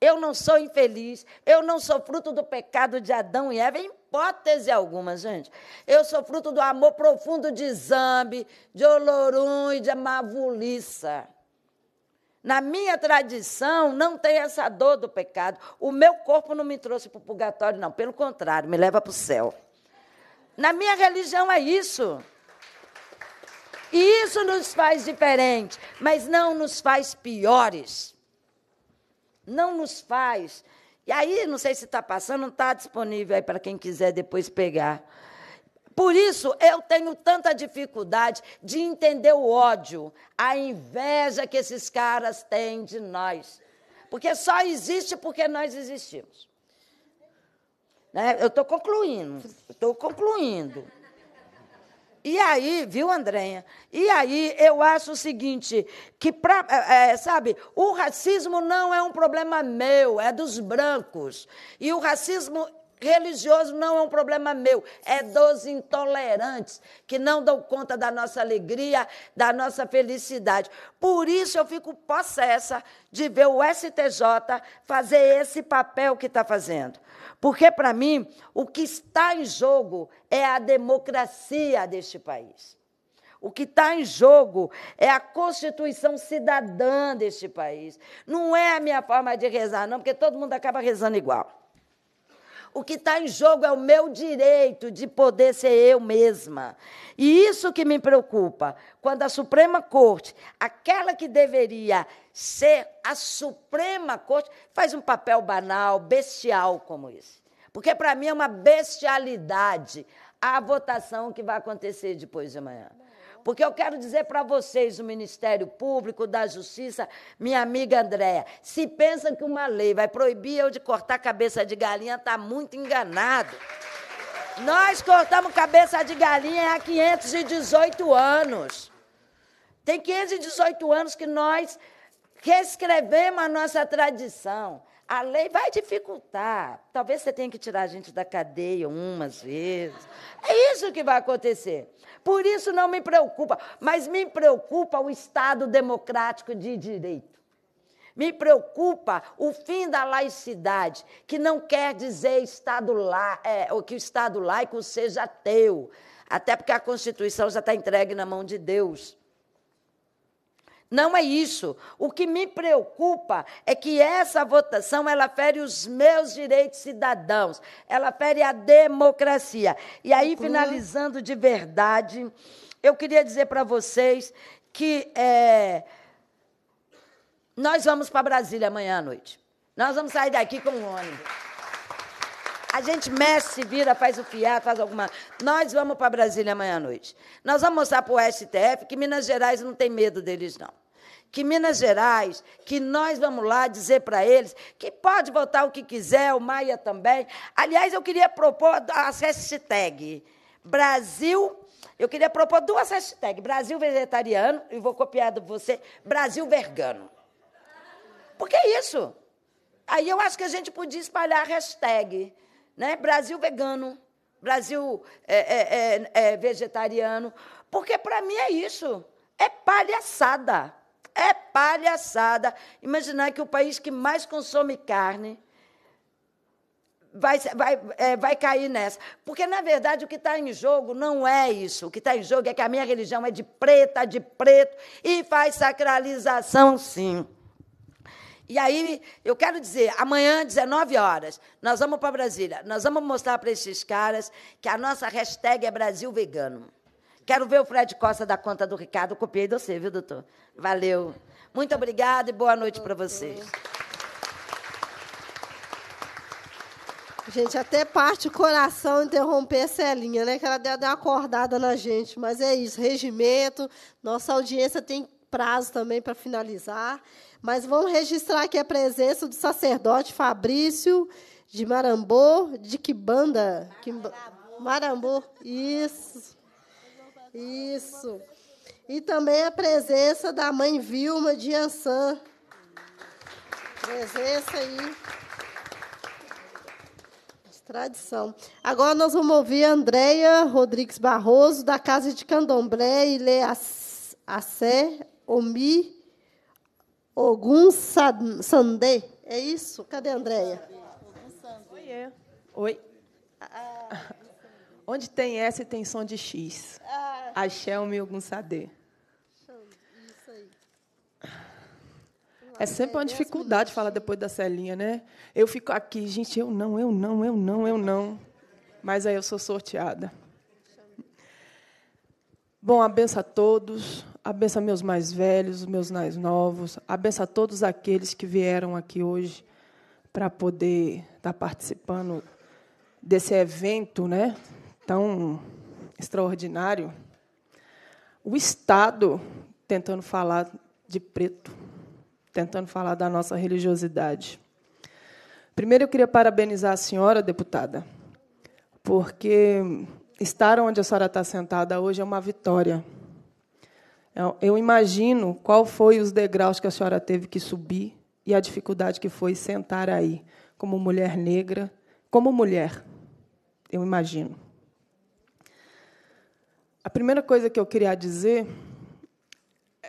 Eu não sou infeliz, eu não sou fruto do pecado de Adão e Eva, em hipótese alguma, gente. Eu sou fruto do amor profundo de Zambi, de Olorum e de Amavuliça. Na minha tradição, não tem essa dor do pecado. O meu corpo não me trouxe para o purgatório, não. Pelo contrário, me leva para o céu. Na minha religião é isso. E isso nos faz diferentes, mas não nos faz piores. Não nos faz. E aí, não sei se está passando, não está disponível aí para quem quiser depois pegar. Por isso, eu tenho tanta dificuldade de entender o ódio, a inveja que esses caras têm de nós. Porque só existe porque nós existimos. Né? Eu estou concluindo, estou concluindo. E aí, viu, Andréia? E aí eu acho o seguinte, que, pra, é, é, sabe, o racismo não é um problema meu, é dos brancos. E o racismo religioso não é um problema meu, é dos intolerantes que não dão conta da nossa alegria, da nossa felicidade. Por isso eu fico possessa de ver o STJ fazer esse papel que está fazendo. Porque, para mim, o que está em jogo é a democracia deste país. O que está em jogo é a constituição cidadã deste país. Não é a minha forma de rezar, não, porque todo mundo acaba rezando igual. O que está em jogo é o meu direito de poder ser eu mesma. E isso que me preocupa, quando a Suprema Corte, aquela que deveria ser a Suprema Corte, faz um papel banal, bestial como esse. Porque para mim é uma bestialidade a votação que vai acontecer depois de amanhã. Porque eu quero dizer para vocês, o Ministério Público, da Justiça, minha amiga Andréa, se pensam que uma lei vai proibir eu de cortar cabeça de galinha, está muito enganado. Nós cortamos cabeça de galinha há 518 anos. Tem 518 anos que nós reescrevemos a nossa tradição. A lei vai dificultar. Talvez você tenha que tirar a gente da cadeia umas vezes. É isso que vai acontecer. Por isso não me preocupa, mas me preocupa o Estado democrático de direito. Me preocupa o fim da laicidade, que não quer dizer Estado la, é, ou que o Estado laico seja ateu, até porque a Constituição já está entregue na mão de Deus. Não é isso. O que me preocupa é que essa votação ela fere os meus direitos cidadãos, ela fere a democracia. E aí, uhum. finalizando de verdade, eu queria dizer para vocês que é, nós vamos para Brasília amanhã à noite. Nós vamos sair daqui com um ônibus. A gente mexe, se vira, faz o fiado, faz alguma. Nós vamos para Brasília amanhã à noite. Nós vamos mostrar para o STF que Minas Gerais não tem medo deles, não que Minas Gerais, que nós vamos lá dizer para eles que pode votar o que quiser, o Maia também. Aliás, eu queria propor as hashtags Brasil. Eu queria propor duas hashtags, Brasil Vegetariano, e vou copiar de você, Brasil Vergano. Porque é isso. Aí eu acho que a gente podia espalhar a hashtag, né? Brasil Vegano, Brasil é, é, é, é Vegetariano. Porque para mim é isso. É palhaçada. É palhaçada imaginar que o país que mais consome carne vai, vai, é, vai cair nessa. Porque, na verdade, o que está em jogo não é isso. O que está em jogo é que a minha religião é de preta, de preto, e faz sacralização, sim. E aí, eu quero dizer, amanhã, 19 horas, nós vamos para Brasília. Nós vamos mostrar para esses caras que a nossa hashtag é Brasil Vegano. Quero ver o Fred Costa da conta do Ricardo. Copiei de você, viu, doutor? Valeu. Muito obrigada e boa noite para vocês. Gente, até parte o coração interromper a Celinha, né? Que ela deu uma acordada na gente. Mas é isso, regimento. Nossa audiência tem prazo também para finalizar. Mas vamos registrar aqui a presença do sacerdote Fabrício de Marambô, de que banda? Marambô. Marambô. Isso. Isso. E também a presença da mãe Vilma de Ansan. Presença aí. Tradição. Agora nós vamos ouvir a Andrea Rodrigues Barroso, da Casa de Candomblé, e ler a Omi ogun Sandê. É isso? Cadê a Andrea? Oi. É. Oi. Ah, ah, Onde tem S tem som de X. Ah. Axé Omi ogun Sandê. É sempre uma dificuldade falar depois da Celinha, né? Eu fico aqui, gente, eu não, eu não, eu não, eu não. Mas aí eu sou sorteada. Bom, a benção a todos, a benção meus mais velhos, meus mais novos, a benção a todos aqueles que vieram aqui hoje para poder estar tá participando desse evento, né? Tão extraordinário. O Estado tentando falar de preto tentando falar da nossa religiosidade. Primeiro, eu queria parabenizar a senhora, deputada, porque estar onde a senhora está sentada hoje é uma vitória. É, eu imagino qual foi os degraus que a senhora teve que subir e a dificuldade que foi sentar aí, como mulher negra, como mulher. Eu imagino. A primeira coisa que eu queria dizer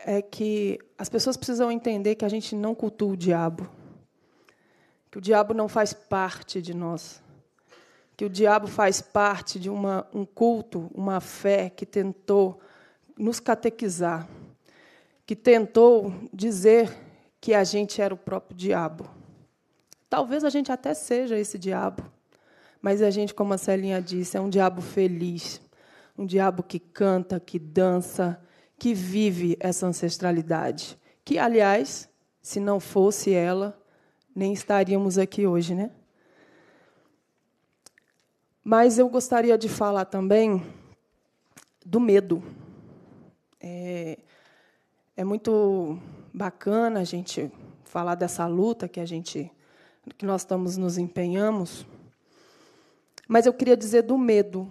é que as pessoas precisam entender que a gente não cultua o diabo, que o diabo não faz parte de nós, que o diabo faz parte de uma, um culto, uma fé que tentou nos catequizar, que tentou dizer que a gente era o próprio diabo. Talvez a gente até seja esse diabo, mas a gente, como a Celinha disse, é um diabo feliz, um diabo que canta, que dança, que vive essa ancestralidade, que, aliás, se não fosse ela, nem estaríamos aqui hoje, né? Mas eu gostaria de falar também do medo. É, é, muito bacana a gente falar dessa luta que a gente, que nós estamos nos empenhamos. Mas eu queria dizer do medo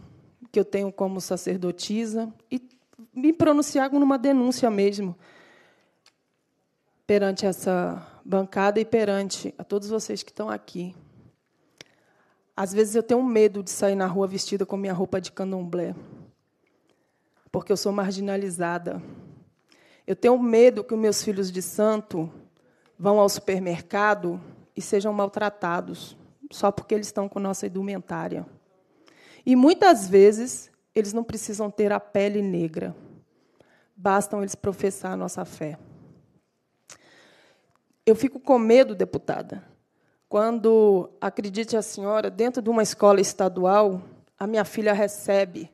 que eu tenho como sacerdotisa e me pronunciar numa denúncia mesmo perante essa bancada e perante a todos vocês que estão aqui. Às vezes eu tenho medo de sair na rua vestida com minha roupa de candomblé, porque eu sou marginalizada. Eu tenho medo que os meus filhos de santo vão ao supermercado e sejam maltratados só porque eles estão com nossa indumentária. E muitas vezes eles não precisam ter a pele negra. Bastam eles professar a nossa fé. Eu fico com medo, deputada, quando, acredite a senhora, dentro de uma escola estadual, a minha filha recebe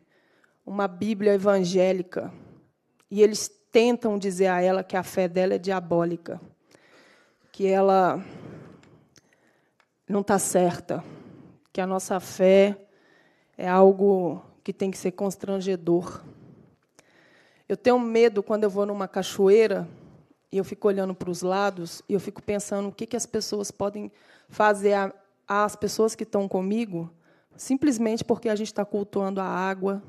uma Bíblia evangélica e eles tentam dizer a ela que a fé dela é diabólica, que ela não está certa, que a nossa fé é algo que tem que ser constrangedor. Eu tenho medo quando eu vou numa cachoeira e eu fico olhando para os lados e eu fico pensando o que, que as pessoas podem fazer às pessoas que estão comigo, simplesmente porque a gente está cultuando a água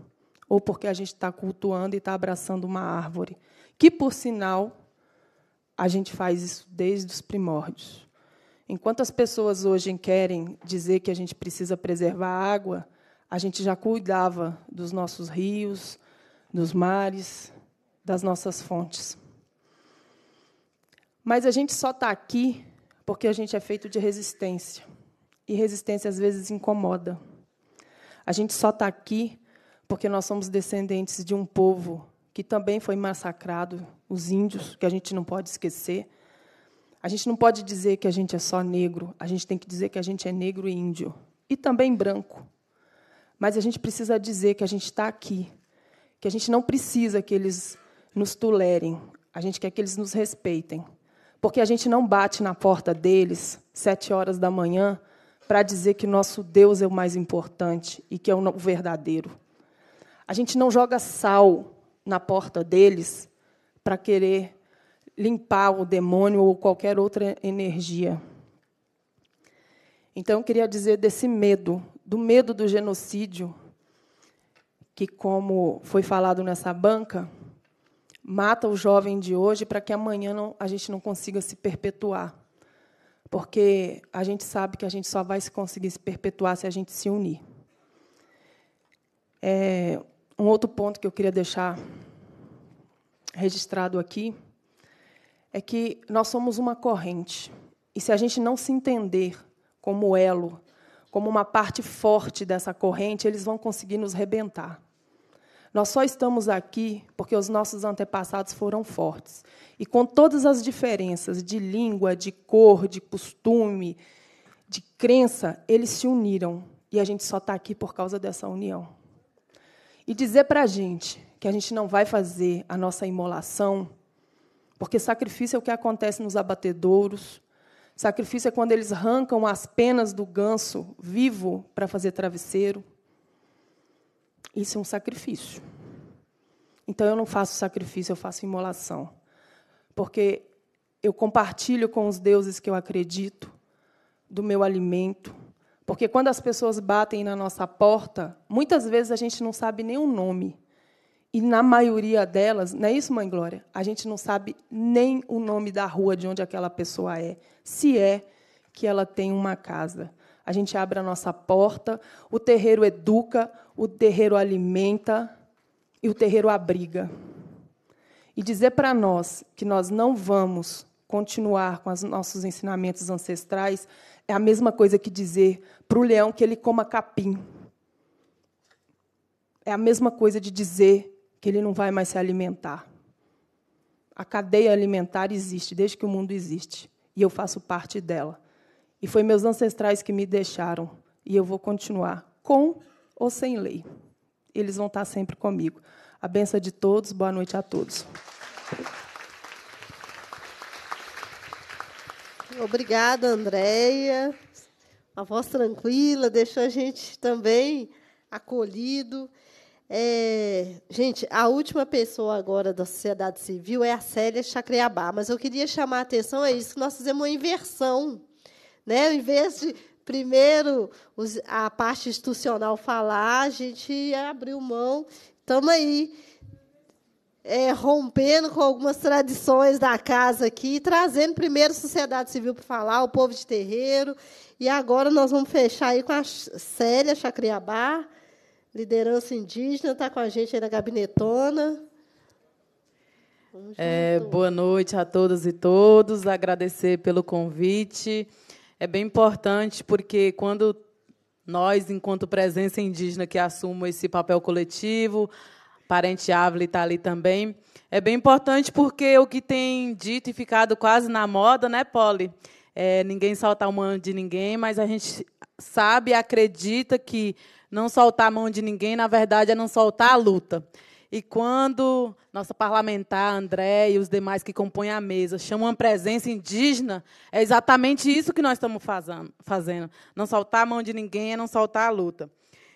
ou porque a gente está cultuando e está abraçando uma árvore. Que, por sinal, a gente faz isso desde os primórdios. Enquanto as pessoas hoje querem dizer que a gente precisa preservar a água, a gente já cuidava dos nossos rios, dos mares, das nossas fontes. Mas a gente só está aqui porque a gente é feito de resistência. E resistência às vezes incomoda. A gente só está aqui porque nós somos descendentes de um povo que também foi massacrado, os índios, que a gente não pode esquecer. A gente não pode dizer que a gente é só negro, a gente tem que dizer que a gente é negro e índio. E também branco. Mas a gente precisa dizer que a gente está aqui, que a gente não precisa que eles nos tolerem, a gente quer que eles nos respeitem. Porque a gente não bate na porta deles sete horas da manhã para dizer que nosso Deus é o mais importante e que é o verdadeiro. A gente não joga sal na porta deles para querer limpar o demônio ou qualquer outra energia. Então, eu queria dizer desse medo do medo do genocídio, que, como foi falado nessa banca, mata o jovem de hoje para que amanhã não, a gente não consiga se perpetuar. Porque a gente sabe que a gente só vai se conseguir se perpetuar se a gente se unir. É, um outro ponto que eu queria deixar registrado aqui é que nós somos uma corrente. E se a gente não se entender como elo como uma parte forte dessa corrente, eles vão conseguir nos rebentar. Nós só estamos aqui porque os nossos antepassados foram fortes. E com todas as diferenças de língua, de cor, de costume, de crença, eles se uniram. E a gente só está aqui por causa dessa união. E dizer para a gente que a gente não vai fazer a nossa imolação, porque sacrifício é o que acontece nos abatedouros, Sacrifício é quando eles arrancam as penas do ganso vivo para fazer travesseiro. Isso é um sacrifício. Então eu não faço sacrifício, eu faço imolação. Porque eu compartilho com os deuses que eu acredito, do meu alimento. Porque quando as pessoas batem na nossa porta, muitas vezes a gente não sabe nem o nome. E na maioria delas, não é isso, mãe Glória? A gente não sabe nem o nome da rua de onde aquela pessoa é, se é que ela tem uma casa. A gente abre a nossa porta, o terreiro educa, o terreiro alimenta e o terreiro abriga. E dizer para nós que nós não vamos continuar com os nossos ensinamentos ancestrais é a mesma coisa que dizer para o leão que ele coma capim. É a mesma coisa de dizer que ele não vai mais se alimentar. A cadeia alimentar existe desde que o mundo existe, e eu faço parte dela. E foi meus ancestrais que me deixaram, e eu vou continuar, com ou sem lei. Eles vão estar sempre comigo. A benção de todos, boa noite a todos. Obrigada, Andréia. Uma voz tranquila, deixou a gente também acolhido. É, gente, a última pessoa agora da sociedade civil é a Célia Chacreabá, mas eu queria chamar a atenção a é isso, que nós fizemos uma inversão. Né? Em vez de primeiro a parte institucional falar, a gente abriu mão, estamos aí é, rompendo com algumas tradições da casa aqui, trazendo primeiro a sociedade civil para falar, o povo de terreiro, e agora nós vamos fechar aí com a Célia Chacreabá liderança indígena, está com a gente aí na gabinetona. É, boa noite a todas e todos. Agradecer pelo convite. É bem importante porque quando nós, enquanto presença indígena que assumimos esse papel coletivo, parente Ávila está ali também, é bem importante porque o que tem dito e ficado quase na moda, né, Polly? É, ninguém solta a mão de ninguém, mas a gente sabe, e acredita que não soltar a mão de ninguém, na verdade, é não soltar a luta. E quando nossa parlamentar, André e os demais que compõem a mesa chamam a presença indígena, é exatamente isso que nós estamos fazendo. Não soltar a mão de ninguém é não soltar a luta.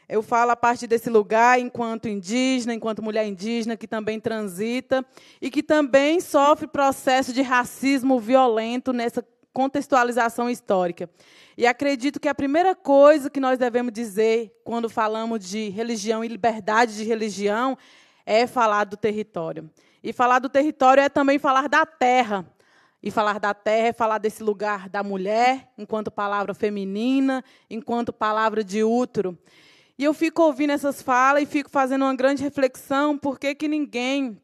Eu falo a partir desse lugar enquanto indígena, enquanto mulher indígena que também transita e que também sofre processo de racismo violento nessa contextualização histórica. E acredito que a primeira coisa que nós devemos dizer quando falamos de religião e liberdade de religião é falar do território. E falar do território é também falar da terra. E falar da terra é falar desse lugar da mulher, enquanto palavra feminina, enquanto palavra de útero. E eu fico ouvindo essas falas e fico fazendo uma grande reflexão por que, que ninguém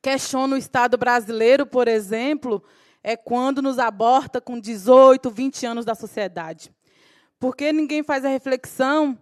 questiona o Estado brasileiro, por exemplo, é quando nos aborta com 18, 20 anos da sociedade. Porque ninguém faz a reflexão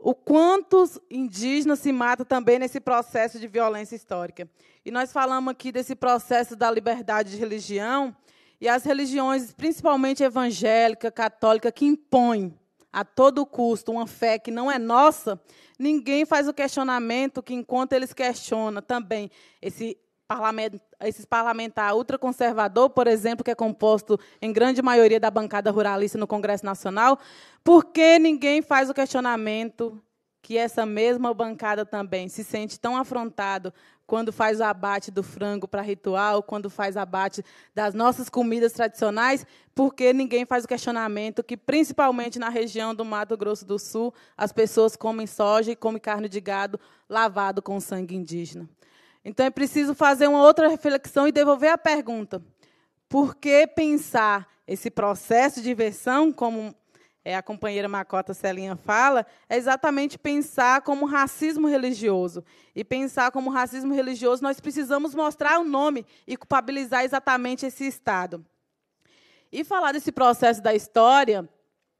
o quantos indígenas se matam também nesse processo de violência histórica. E nós falamos aqui desse processo da liberdade de religião e as religiões, principalmente evangélica, católica, que impõem a todo custo uma fé que não é nossa, ninguém faz o questionamento que, enquanto eles questionam também esse parlamento esses parlamentar ultraconservador, por exemplo, que é composto em grande maioria da bancada ruralista no Congresso Nacional, por que ninguém faz o questionamento que essa mesma bancada também se sente tão afrontado quando faz o abate do frango para ritual, quando faz abate das nossas comidas tradicionais, porque ninguém faz o questionamento que, principalmente na região do Mato Grosso do Sul, as pessoas comem soja e comem carne de gado lavado com sangue indígena. Então é preciso fazer uma outra reflexão e devolver a pergunta: por que pensar esse processo de inversão, como é a companheira Macota Celinha fala, é exatamente pensar como racismo religioso. E pensar como racismo religioso, nós precisamos mostrar o nome e culpabilizar exatamente esse Estado. E falar desse processo da história,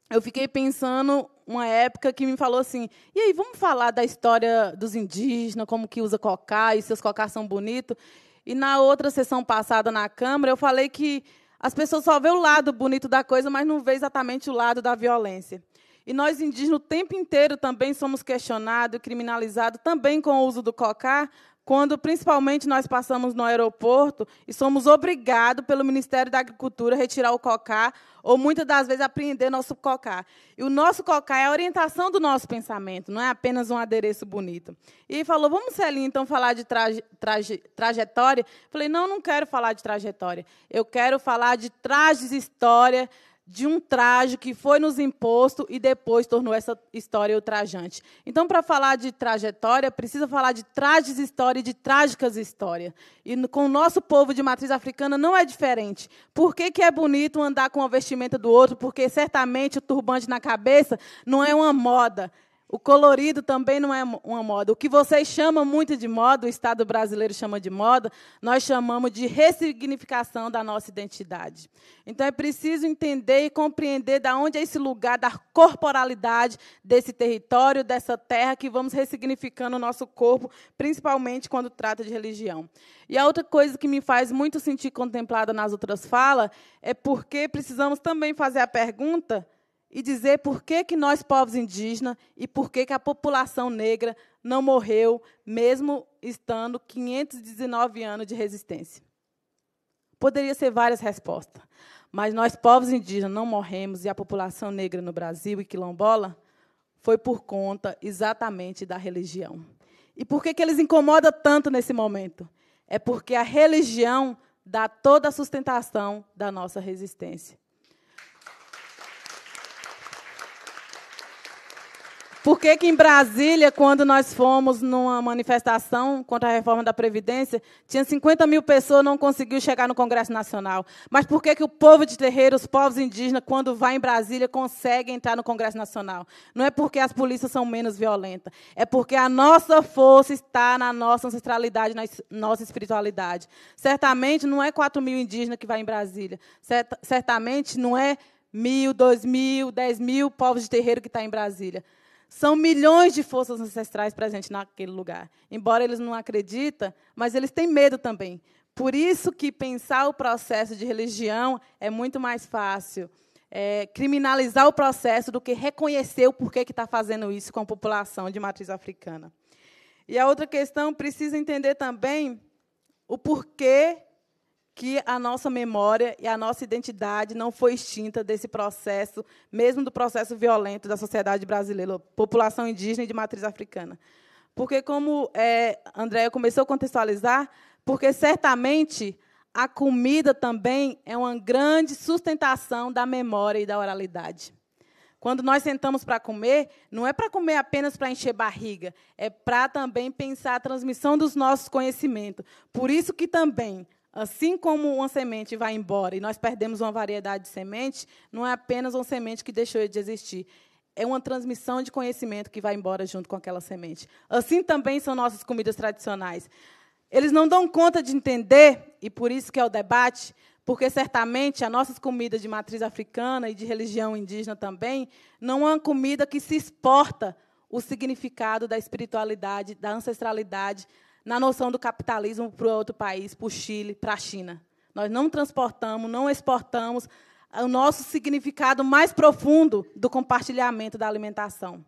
eu fiquei pensando uma época que me falou assim: e aí, vamos falar da história dos indígenas, como que usa cocá e seus cocás são bonitos. E na outra sessão passada na Câmara, eu falei que as pessoas só vê o lado bonito da coisa, mas não vê exatamente o lado da violência. E nós indígenas o tempo inteiro também somos questionados, criminalizados também com o uso do cocá, quando principalmente nós passamos no aeroporto e somos obrigados pelo Ministério da Agricultura a retirar o cocá ou muitas das vezes apreender nosso cocá. E o nosso cocá é a orientação do nosso pensamento, não é apenas um adereço bonito. E ele falou: "Vamos, Celinho, então falar de traje, traje, trajetória?" falei: "Não, não quero falar de trajetória. Eu quero falar de trajes história, de um traje que foi nos imposto e depois tornou essa história ultrajante. Então, para falar de trajetória, precisa falar de trajes história e de trágicas histórias. E com o nosso povo de matriz africana não é diferente. Por que, que é bonito andar com a vestimenta do outro? Porque certamente o turbante na cabeça não é uma moda, o colorido também não é uma moda. O que vocês chamam muito de moda, o Estado brasileiro chama de moda, nós chamamos de ressignificação da nossa identidade. Então é preciso entender e compreender de onde é esse lugar da corporalidade desse território, dessa terra, que vamos ressignificando o nosso corpo, principalmente quando trata de religião. E a outra coisa que me faz muito sentir contemplada nas outras falas é porque precisamos também fazer a pergunta e dizer por que, que nós, povos indígenas, e por que, que a população negra não morreu, mesmo estando 519 anos de resistência. Poderia ser várias respostas, mas nós, povos indígenas, não morremos e a população negra no Brasil e quilombola foi por conta exatamente da religião. E por que, que eles incomodam tanto nesse momento? É porque a religião dá toda a sustentação da nossa resistência. Por que, que em Brasília, quando nós fomos numa manifestação contra a reforma da Previdência, tinha 50 mil pessoas não conseguiu chegar no Congresso Nacional? Mas por que, que o povo de terreiro, os povos indígenas, quando vai em Brasília, consegue entrar no Congresso Nacional? Não é porque as polícias são menos violentas, é porque a nossa força está na nossa ancestralidade, na nossa espiritualidade. Certamente não é 4 mil indígenas que vai em Brasília, certamente não é mil, dois mil, dez mil povos de terreiro que está em Brasília. São milhões de forças ancestrais presentes naquele lugar. Embora eles não acreditem, mas eles têm medo também. Por isso que pensar o processo de religião é muito mais fácil. É, criminalizar o processo do que reconhecer o porquê que está fazendo isso com a população de matriz africana. E a outra questão, precisa entender também o porquê que a nossa memória e a nossa identidade não foi extinta desse processo, mesmo do processo violento da sociedade brasileira, população indígena e de matriz africana. Porque, como é, Andréia começou a contextualizar, porque certamente a comida também é uma grande sustentação da memória e da oralidade. Quando nós sentamos para comer, não é para comer apenas para encher barriga, é para também pensar a transmissão dos nossos conhecimentos. Por isso que também Assim como uma semente vai embora e nós perdemos uma variedade de semente, não é apenas uma semente que deixou de existir. É uma transmissão de conhecimento que vai embora junto com aquela semente. Assim também são nossas comidas tradicionais. Eles não dão conta de entender, e por isso que é o debate, porque certamente as nossas comidas de matriz africana e de religião indígena também não é uma comida que se exporta o significado da espiritualidade, da ancestralidade, na noção do capitalismo para outro país, para o Chile, para a China. Nós não transportamos, não exportamos o nosso significado mais profundo do compartilhamento da alimentação.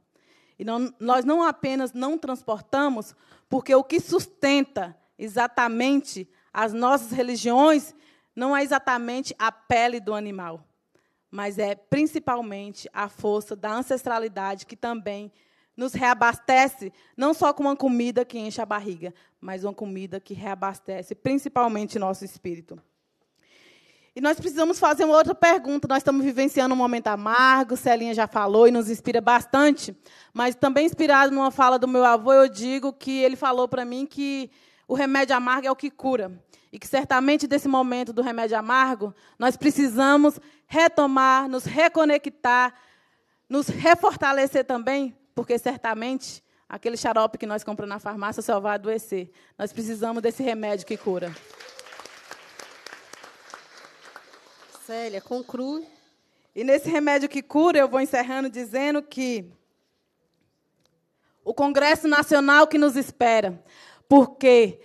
E não, nós não apenas não transportamos, porque o que sustenta exatamente as nossas religiões não é exatamente a pele do animal, mas é principalmente a força da ancestralidade que também nos reabastece, não só com uma comida que enche a barriga, mas uma comida que reabastece principalmente nosso espírito. E nós precisamos fazer uma outra pergunta. Nós estamos vivenciando um momento amargo, Celinha já falou e nos inspira bastante, mas também inspirado numa fala do meu avô, eu digo que ele falou para mim que o remédio amargo é o que cura. E que certamente desse momento do remédio amargo, nós precisamos retomar, nos reconectar, nos refortalecer também, porque certamente aquele xarope que nós compramos na farmácia só vai adoecer. Nós precisamos desse remédio que cura. Célia, conclui. E nesse remédio que cura, eu vou encerrando dizendo que o Congresso Nacional que nos espera, porque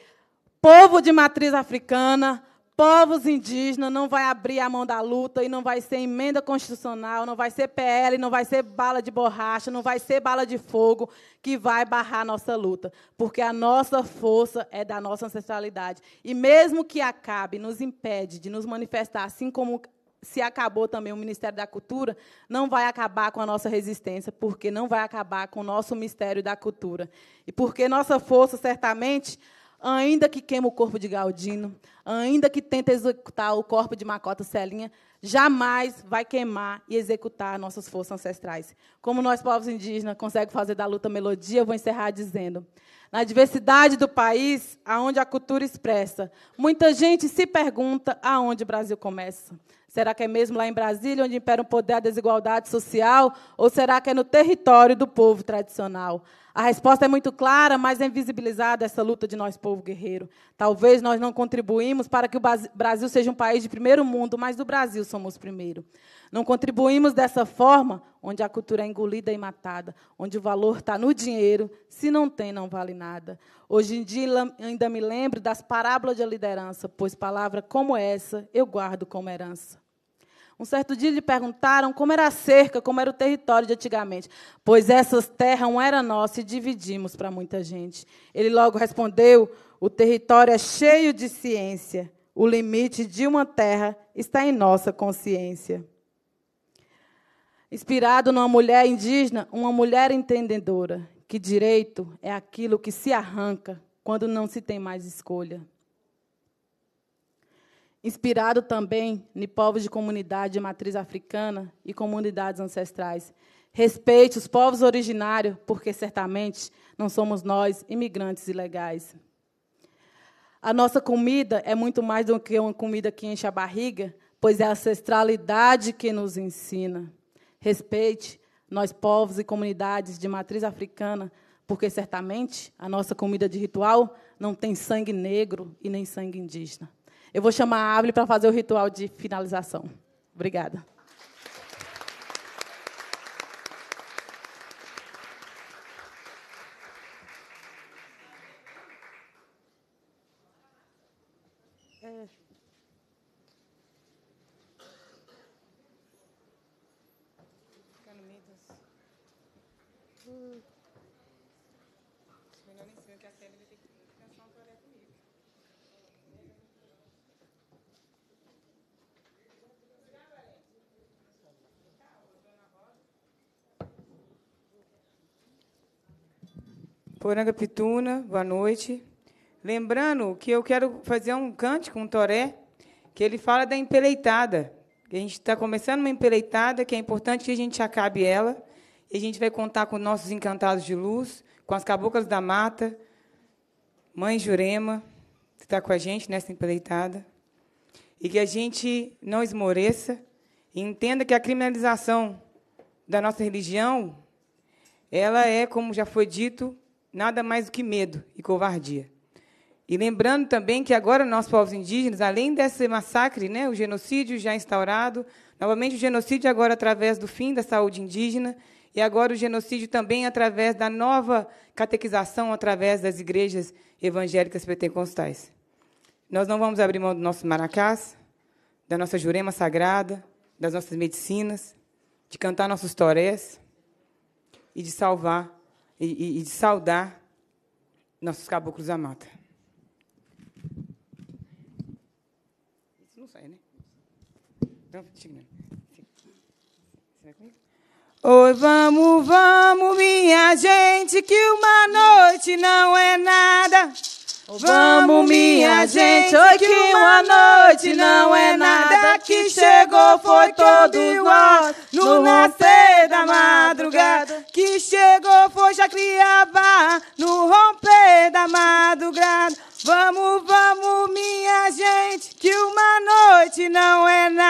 povo de matriz africana, povos indígenas não vai abrir a mão da luta e não vai ser emenda constitucional, não vai ser PL, não vai ser bala de borracha, não vai ser bala de fogo que vai barrar a nossa luta, porque a nossa força é da nossa ancestralidade. E mesmo que acabe, nos impede de nos manifestar, assim como se acabou também o Ministério da Cultura, não vai acabar com a nossa resistência, porque não vai acabar com o nosso mistério da cultura. E porque nossa força, certamente, ainda que queima o corpo de Galdino, ainda que tente executar o corpo de Macota Celinha, jamais vai queimar e executar nossas forças ancestrais. Como nós, povos indígenas, conseguimos fazer da luta melodia, eu vou encerrar dizendo. Na diversidade do país, aonde a cultura expressa, muita gente se pergunta aonde o Brasil começa. Será que é mesmo lá em Brasília, onde impera o poder da desigualdade social, ou será que é no território do povo tradicional? A resposta é muito clara, mas é invisibilizada essa luta de nós, povo guerreiro. Talvez nós não contribuímos para que o Brasil seja um país de primeiro mundo, mas do Brasil somos primeiro. Não contribuímos dessa forma, onde a cultura é engolida e matada, onde o valor está no dinheiro, se não tem, não vale nada. Hoje em dia, ainda me lembro das parábolas de liderança, pois palavra como essa eu guardo como herança. Um certo dia lhe perguntaram como era a cerca, como era o território de antigamente, pois essas terras não eram nossas e dividimos para muita gente. Ele logo respondeu: o território é cheio de ciência, o limite de uma terra está em nossa consciência. Inspirado numa mulher indígena, uma mulher entendedora, que direito é aquilo que se arranca quando não se tem mais escolha inspirado também em povos de comunidade de matriz africana e comunidades ancestrais. Respeite os povos originários, porque certamente não somos nós imigrantes ilegais. A nossa comida é muito mais do que uma comida que enche a barriga, pois é a ancestralidade que nos ensina. Respeite nós, povos e comunidades de matriz africana, porque certamente a nossa comida de ritual não tem sangue negro e nem sangue indígena. Eu vou chamar a Abre para fazer o ritual de finalização. Obrigada. Poranga Pituna, boa noite. Lembrando que eu quero fazer um cântico, um toré, que ele fala da empeleitada. A gente está começando uma empeleitada, que é importante que a gente acabe ela. E a gente vai contar com nossos encantados de luz, com as caboclas da mata, Mãe Jurema, que está com a gente nessa empeleitada. E que a gente não esmoreça e entenda que a criminalização da nossa religião, ela é, como já foi dito, nada mais do que medo e covardia. E lembrando também que agora nós povos indígenas, além desse massacre, né, o genocídio já instaurado, novamente o genocídio agora através do fim da saúde indígena, e agora o genocídio também através da nova catequização, através das igrejas evangélicas pentecostais. Nós não vamos abrir mão do nosso maracás, da nossa jurema sagrada, das nossas medicinas, de cantar nossos torés e de salvar e, e, e de saudar nossos caboclos da mata. Isso não sai, né? Não, fica, Oi, vamos, vamos, minha gente, que uma noite não é nada. Vamos, minha gente, hoje que uma noite não é nada que chegou, foi todos nós. No nascer da madrugada, que chegou foi Jacriabá, no romper da madrugada. Vamos, vamos, minha gente, que uma noite não é nada.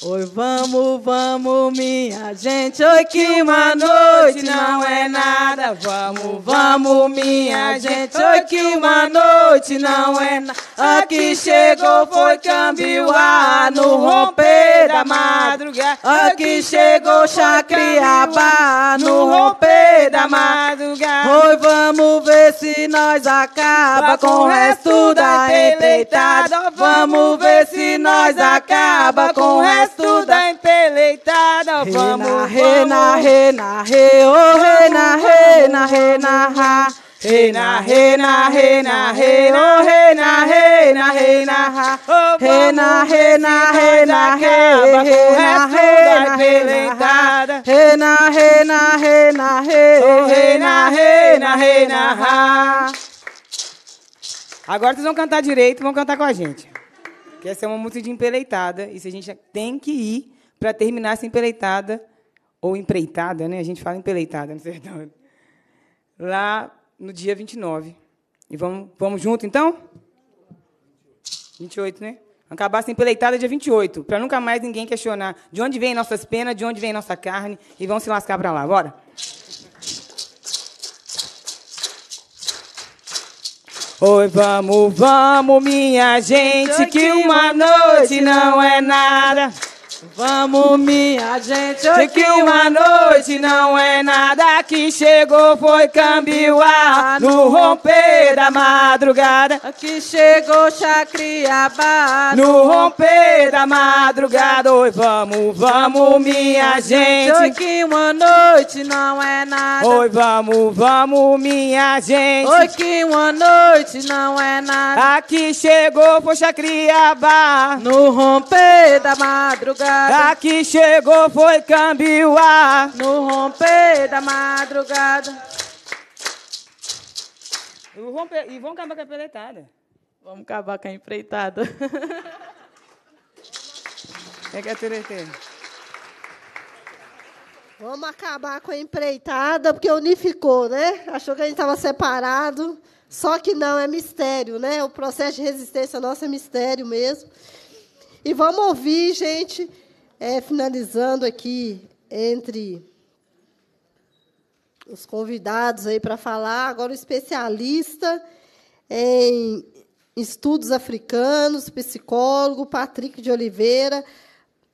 Oi, vamos, vamos, minha gente, oi que uma noite não é nada. Vamos, vamos, minha gente, oi que uma noite não é nada. Aqui chegou foi Cambiuá no romper da madrugada. Aqui chegou Chacriabá no romper da madrugada. Oi, vamos ver se nós acaba com o resto da empreitada. Vamos ver se nós acaba com o resto da empeleitada. Vamos, rena, vamos. Rena, rena, re, oh, rena, rena, rena, rena, Hey na hey na hey na hey oh hey na hey na hey na na, hey na hey na hey na hey na hey na hey na hey na hey na hey na, hey na hey na hey na ha Agora vocês vão cantar direito, vão cantar com a gente. Que essa é uma música de empeleitada e se a gente tem que ir para terminar essa empeleitada ou empreitada, né? A gente fala empeleitada no na, Lá no dia 29. E vamos, vamos junto, então? 28, né? Acabar sem peleitada dia 28, para nunca mais ninguém questionar de onde vêm nossas penas, de onde vem nossa carne, e vamos se lascar para lá. Bora? Oi, vamos, vamos, minha gente, que uma noite não é nada. Vamos, minha gente, hoje que uma noite não é nada que chegou foi Cambiuá no romper da madrugada. Que chegou Chacriabá no romper da madrugada. Oi, vamos, vamos, minha gente. Hoje que uma noite não é nada. Oi, vamos, vamos, minha gente. Hoje que uma noite não é nada. Aqui chegou foi Chacriabá no romper da madrugada madrugada. Aqui chegou foi Cambiuá. No romper da madrugada. e vamos acabar com a empreitada. Vamos acabar com a empreitada. é que é Vamos acabar com a empreitada, porque unificou, né? Achou que a gente estava separado. Só que não, é mistério, né? O processo de resistência nossa é mistério mesmo. E vamos ouvir, gente, é, finalizando aqui entre os convidados aí para falar, agora o especialista em estudos africanos, psicólogo Patrick de Oliveira.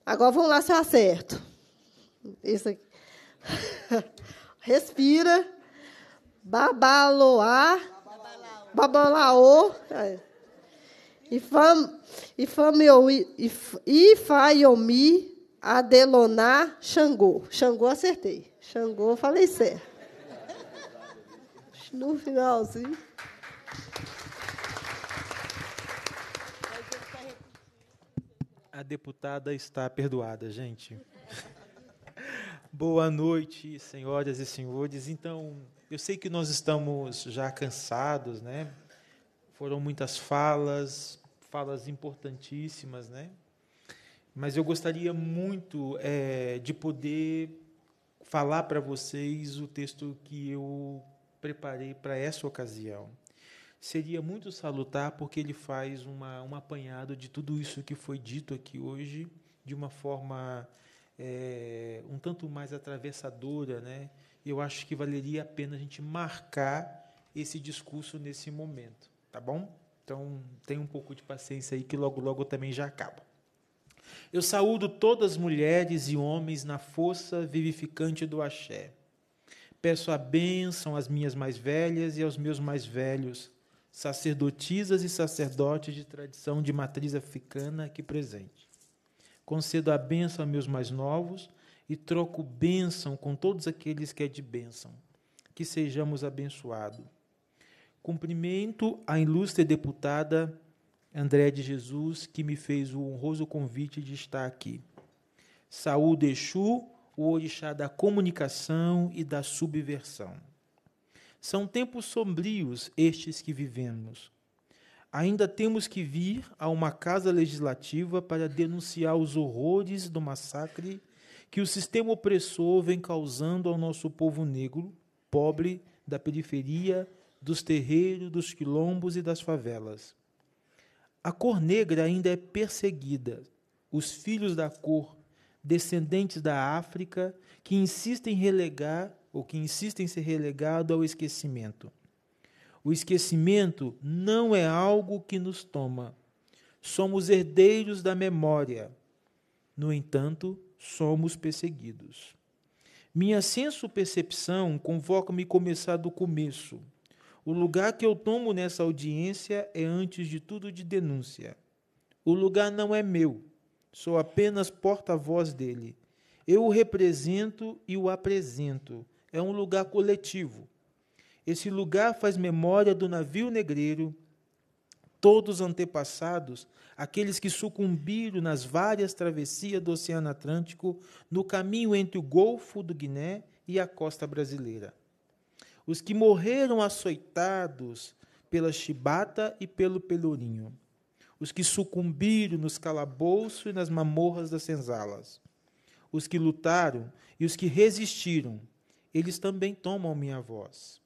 Agora vamos lá se eu acerto. Isso aqui. Respira. Babaloa. Babalaô. E vamos. Ifaiomi Adeloná Xangô. Xangô acertei. Xangô falei certo. No finalzinho. A deputada está perdoada, gente. Boa noite, senhoras e senhores. Então, eu sei que nós estamos já cansados, né? Foram muitas falas, falas importantíssimas, né? Mas eu gostaria muito é, de poder falar para vocês o texto que eu preparei para essa ocasião. Seria muito salutar porque ele faz uma, um apanhado de tudo isso que foi dito aqui hoje de uma forma é, um tanto mais atravessadora, né? Eu acho que valeria a pena a gente marcar esse discurso nesse momento, tá bom? Então, tenha um pouco de paciência aí que logo logo também já acaba. Eu saúdo todas as mulheres e homens na força vivificante do axé. Peço a bênção às minhas mais velhas e aos meus mais velhos, sacerdotisas e sacerdotes de tradição de matriz africana aqui presente. Concedo a bênção aos meus mais novos e troco bênção com todos aqueles que é de bênção. Que sejamos abençoados Cumprimento a ilustre deputada André de Jesus, que me fez o honroso convite de estar aqui. Saúde Exu, o orixá da comunicação e da subversão. São tempos sombrios estes que vivemos. Ainda temos que vir a uma casa legislativa para denunciar os horrores do massacre que o sistema opressor vem causando ao nosso povo negro, pobre, da periferia dos terreiros, dos quilombos e das favelas. A cor negra ainda é perseguida. Os filhos da cor, descendentes da África, que insistem em relegar ou que insistem em ser relegado ao esquecimento. O esquecimento não é algo que nos toma. Somos herdeiros da memória. No entanto, somos perseguidos. Minha senso-percepção convoca-me começar do começo o lugar que eu tomo nessa audiência é, antes de tudo, de denúncia. O lugar não é meu, sou apenas porta-voz dele. Eu o represento e o apresento. É um lugar coletivo. Esse lugar faz memória do navio negreiro, todos antepassados, aqueles que sucumbiram nas várias travessias do Oceano Atlântico, no caminho entre o Golfo do Guiné e a costa brasileira os que morreram açoitados pela chibata e pelo pelourinho, os que sucumbiram nos calabouços e nas mamorras das senzalas, os que lutaram e os que resistiram, eles também tomam minha voz.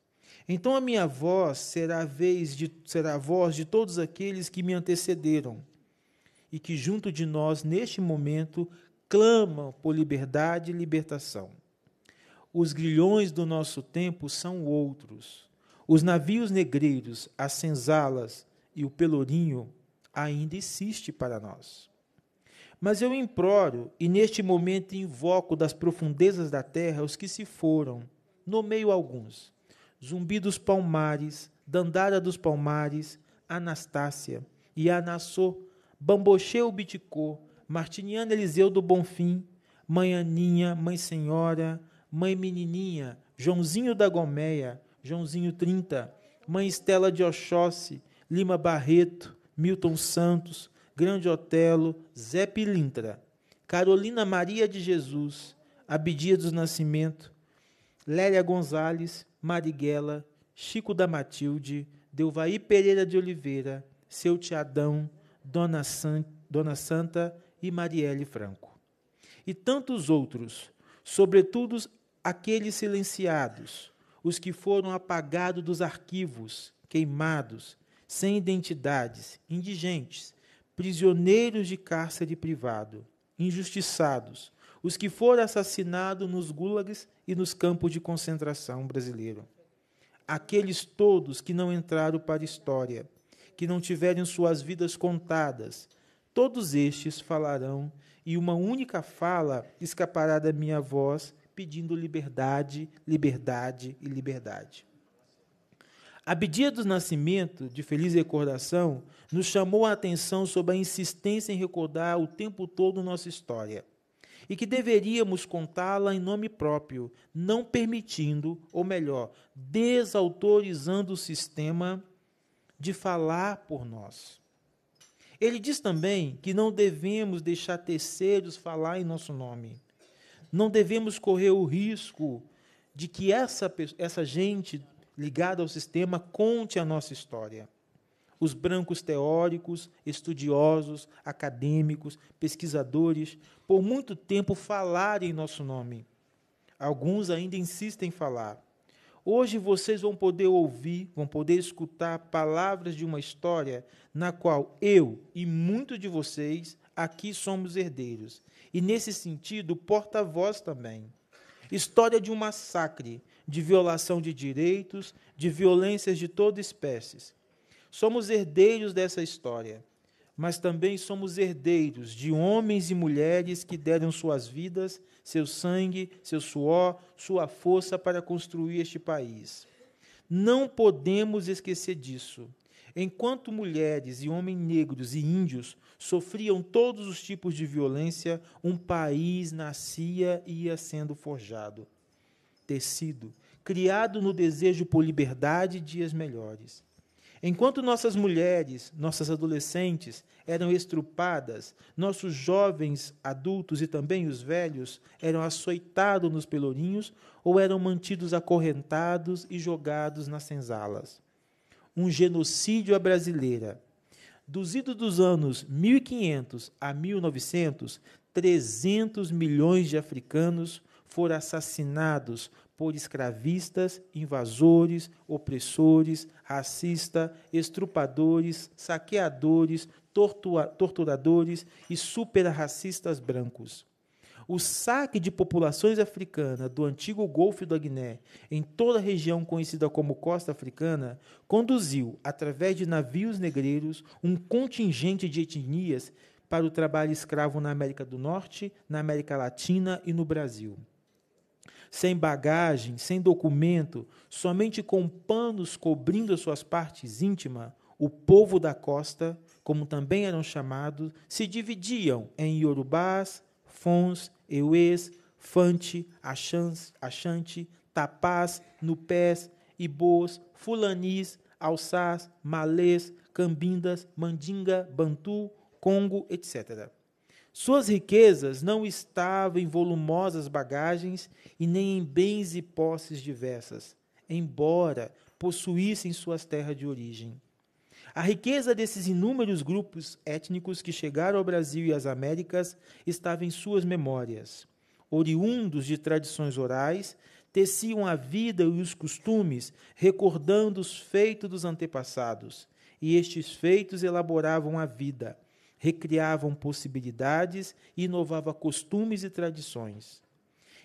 Então a minha voz será a vez de será a voz de todos aqueles que me antecederam e que junto de nós neste momento clamam por liberdade e libertação. Os grilhões do nosso tempo são outros. Os navios negreiros, as senzalas e o pelourinho ainda existe para nós. Mas eu imploro e neste momento invoco das profundezas da terra os que se foram, nomeio alguns: Zumbi dos Palmares, Dandara dos Palmares, Anastácia, e Anassô, Bambocheu Biticô, Martiniano Eliseu do Bonfim, Manhaninha, Mãe Senhora, Mãe Menininha, Joãozinho da Gomeia, Joãozinho 30, Mãe Estela de Oxóssi, Lima Barreto, Milton Santos, Grande Otelo, Zé Pilintra, Carolina Maria de Jesus, Abidia dos Nascimento, Lélia Gonzalez, Marighella, Chico da Matilde, Delvaí Pereira de Oliveira, Seu Tiadão, Dona, San, Dona Santa e Marielle Franco. E tantos outros, sobretudo aqueles silenciados, os que foram apagados dos arquivos, queimados, sem identidades, indigentes, prisioneiros de cárcere privado, injustiçados, os que foram assassinados nos gulags e nos campos de concentração brasileiro. Aqueles todos que não entraram para a história, que não tiverem suas vidas contadas, todos estes falarão, e uma única fala escapará da minha voz pedindo liberdade, liberdade e liberdade. A Abidia do Nascimento, de feliz recordação, nos chamou a atenção sobre a insistência em recordar o tempo todo nossa história e que deveríamos contá-la em nome próprio, não permitindo, ou melhor, desautorizando o sistema de falar por nós. Ele diz também que não devemos deixar terceiros falar em nosso nome. Não devemos correr o risco de que essa, essa gente ligada ao sistema conte a nossa história. Os brancos teóricos, estudiosos, acadêmicos, pesquisadores, por muito tempo falaram em nosso nome. Alguns ainda insistem em falar. Hoje vocês vão poder ouvir, vão poder escutar palavras de uma história na qual eu e muitos de vocês aqui somos herdeiros e, nesse sentido, porta-voz também. História de um massacre, de violação de direitos, de violências de toda espécie. Somos herdeiros dessa história, mas também somos herdeiros de homens e mulheres que deram suas vidas, seu sangue, seu suor, sua força para construir este país. Não podemos esquecer disso. Enquanto mulheres e homens negros e índios sofriam todos os tipos de violência, um país nascia e ia sendo forjado. Tecido, criado no desejo por liberdade e dias melhores. Enquanto nossas mulheres, nossas adolescentes eram estrupadas, nossos jovens adultos e também os velhos eram açoitados nos pelourinhos ou eram mantidos acorrentados e jogados nas senzalas um genocídio à brasileira. Dos idos dos anos 1500 a 1900, 300 milhões de africanos foram assassinados por escravistas, invasores, opressores, racistas, estrupadores, saqueadores, torturadores e superracistas brancos. O saque de populações africanas do antigo Golfo da Guiné em toda a região conhecida como Costa Africana conduziu, através de navios negreiros, um contingente de etnias para o trabalho escravo na América do Norte, na América Latina e no Brasil. Sem bagagem, sem documento, somente com panos cobrindo suas partes íntimas, o povo da costa, como também eram chamados, se dividiam em iorubás, fons, Euês, Fante, Achans, Achante, Tapaz, Nupés, Ibôs, Fulanis, Alsás, Malês, Cambindas, Mandinga, Bantu, Congo, etc. Suas riquezas não estavam em volumosas bagagens e nem em bens e posses diversas, embora possuíssem suas terras de origem. A riqueza desses inúmeros grupos étnicos que chegaram ao Brasil e às Américas estava em suas memórias. Oriundos de tradições orais, teciam a vida e os costumes, recordando os feitos dos antepassados. E estes feitos elaboravam a vida, recriavam possibilidades e inovavam costumes e tradições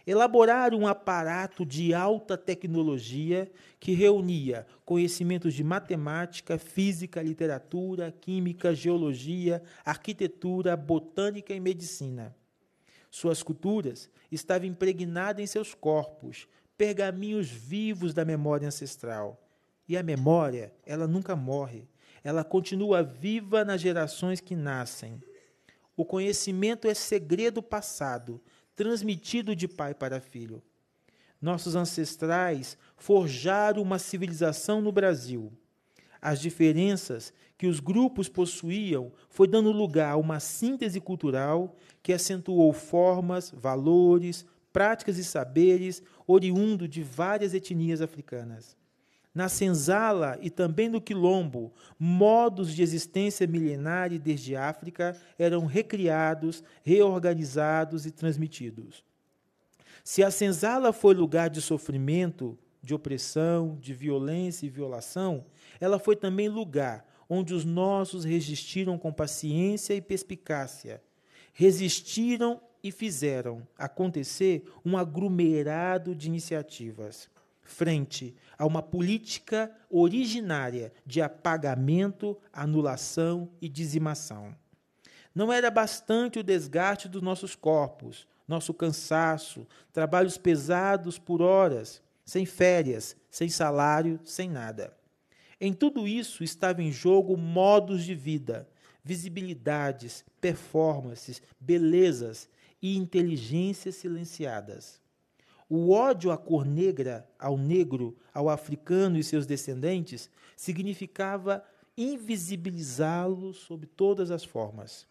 elaborar um aparato de alta tecnologia que reunia conhecimentos de matemática, física, literatura, química, geologia, arquitetura, botânica e medicina. Suas culturas estavam impregnadas em seus corpos, pergaminhos vivos da memória ancestral. E a memória, ela nunca morre, ela continua viva nas gerações que nascem. O conhecimento é segredo passado transmitido de pai para filho. Nossos ancestrais forjaram uma civilização no Brasil. As diferenças que os grupos possuíam foi dando lugar a uma síntese cultural que acentuou formas, valores, práticas e saberes oriundo de várias etnias africanas na senzala e também no quilombo, modos de existência milenária desde África eram recriados, reorganizados e transmitidos. Se a senzala foi lugar de sofrimento, de opressão, de violência e violação, ela foi também lugar onde os nossos resistiram com paciência e perspicácia, resistiram e fizeram acontecer um aglomerado de iniciativas frente a uma política originária de apagamento, anulação e dizimação. Não era bastante o desgaste dos nossos corpos, nosso cansaço, trabalhos pesados por horas, sem férias, sem salário, sem nada. Em tudo isso estava em jogo modos de vida, visibilidades, performances, belezas e inteligências silenciadas. O ódio à cor negra, ao negro, ao africano e seus descendentes significava invisibilizá los sob todas as formas.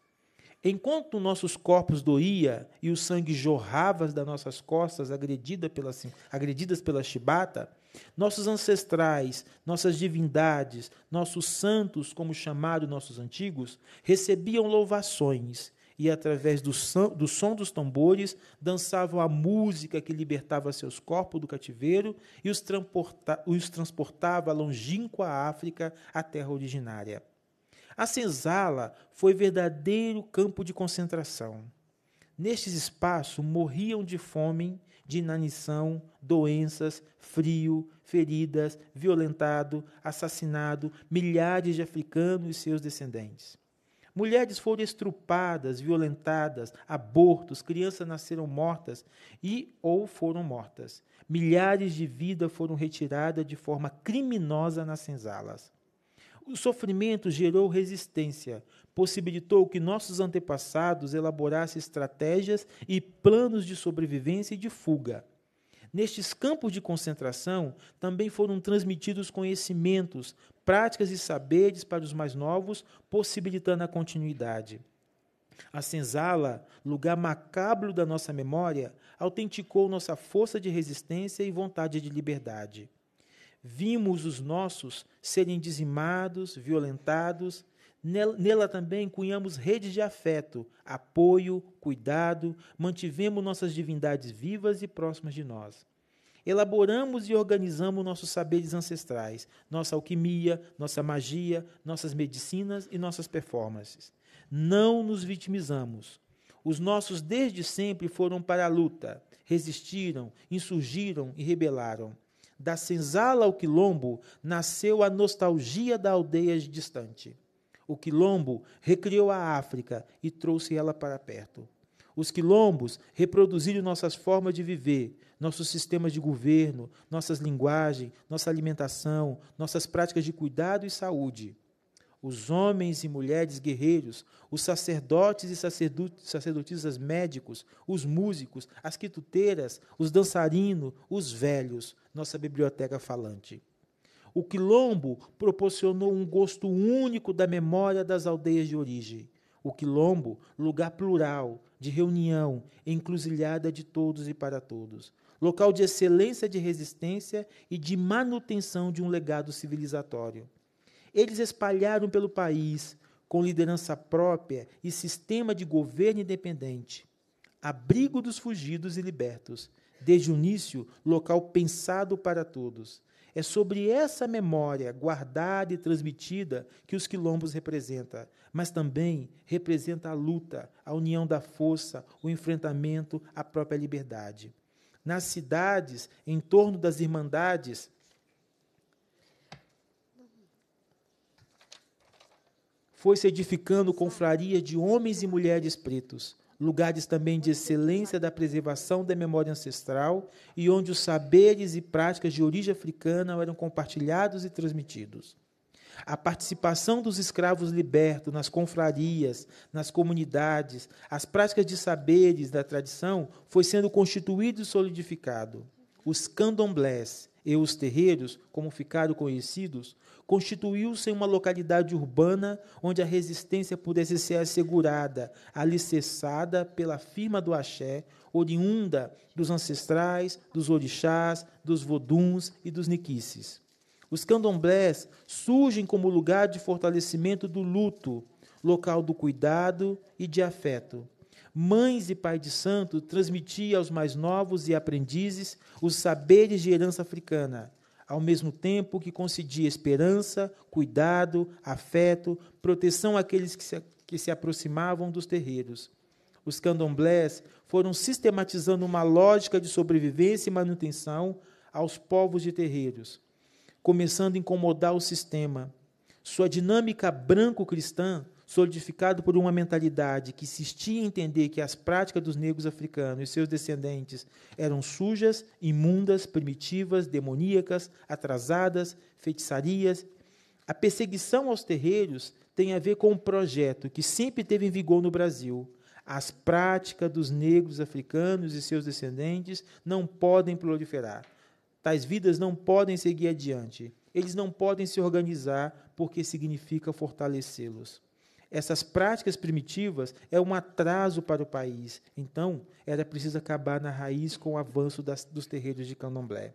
Enquanto nossos corpos doía e o sangue jorrava das nossas costas agredida pela, agredidas pela chibata, nossos ancestrais, nossas divindades, nossos santos, como chamaram nossos antigos, recebiam louvações e, através do som, do som dos tambores, dançavam a música que libertava seus corpos do cativeiro e os, transporta, os transportava à longínqua África, à terra originária. A senzala foi verdadeiro campo de concentração. Nestes espaços morriam de fome, de inanição, doenças, frio, feridas, violentado, assassinado, milhares de africanos e seus descendentes. Mulheres foram estrupadas, violentadas, abortos, crianças nasceram mortas e ou foram mortas. Milhares de vidas foram retiradas de forma criminosa nas senzalas. O sofrimento gerou resistência, possibilitou que nossos antepassados elaborassem estratégias e planos de sobrevivência e de fuga. Nestes campos de concentração também foram transmitidos conhecimentos, práticas e saberes para os mais novos, possibilitando a continuidade. A senzala, lugar macabro da nossa memória, autenticou nossa força de resistência e vontade de liberdade. Vimos os nossos serem dizimados, violentados. Nela também cunhamos redes de afeto, apoio, cuidado, mantivemos nossas divindades vivas e próximas de nós. Elaboramos e organizamos nossos saberes ancestrais, nossa alquimia, nossa magia, nossas medicinas e nossas performances. Não nos vitimizamos. Os nossos desde sempre foram para a luta, resistiram, insurgiram e rebelaram. Da senzala ao quilombo nasceu a nostalgia da aldeia distante. O quilombo recriou a África e trouxe ela para perto. Os quilombos reproduziram nossas formas de viver, nossos sistemas de governo, nossas linguagens, nossa alimentação, nossas práticas de cuidado e saúde. Os homens e mulheres guerreiros, os sacerdotes e sacerdotisas médicos, os músicos, as quituteiras, os dançarinos, os velhos, nossa biblioteca falante. O quilombo proporcionou um gosto único da memória das aldeias de origem. O quilombo, lugar plural, de reunião, encruzilhada de todos e para todos local de excelência de resistência e de manutenção de um legado civilizatório. Eles espalharam pelo país, com liderança própria e sistema de governo independente, abrigo dos fugidos e libertos, desde o início, local pensado para todos. É sobre essa memória guardada e transmitida que os quilombos representa, mas também representa a luta, a união da força, o enfrentamento à própria liberdade nas cidades, em torno das irmandades. Foi se edificando confraria de homens e mulheres pretos, lugares também de excelência da preservação da memória ancestral e onde os saberes e práticas de origem africana eram compartilhados e transmitidos. A participação dos escravos libertos nas confrarias, nas comunidades, as práticas de saberes da tradição foi sendo constituído e solidificado. Os candomblés e os terreiros, como ficaram conhecidos, constituiu-se uma localidade urbana onde a resistência pudesse ser assegurada, alicerçada pela firma do axé, oriunda dos ancestrais, dos orixás, dos voduns e dos niquices. Os candomblés surgem como lugar de fortalecimento do luto, local do cuidado e de afeto. Mães e pai de santo transmitiam aos mais novos e aprendizes os saberes de herança africana, ao mesmo tempo que concedia esperança, cuidado, afeto, proteção àqueles que se, que se aproximavam dos terreiros. Os candomblés foram sistematizando uma lógica de sobrevivência e manutenção aos povos de terreiros começando a incomodar o sistema. Sua dinâmica branco-cristã, solidificado por uma mentalidade que insistia em entender que as práticas dos negros africanos e seus descendentes eram sujas, imundas, primitivas, demoníacas, atrasadas, feitiçarias. A perseguição aos terreiros tem a ver com um projeto que sempre teve em vigor no Brasil. As práticas dos negros africanos e seus descendentes não podem proliferar. Tais vidas não podem seguir adiante. Eles não podem se organizar porque significa fortalecê-los. Essas práticas primitivas é um atraso para o país. Então, era preciso acabar na raiz com o avanço das, dos terreiros de candomblé.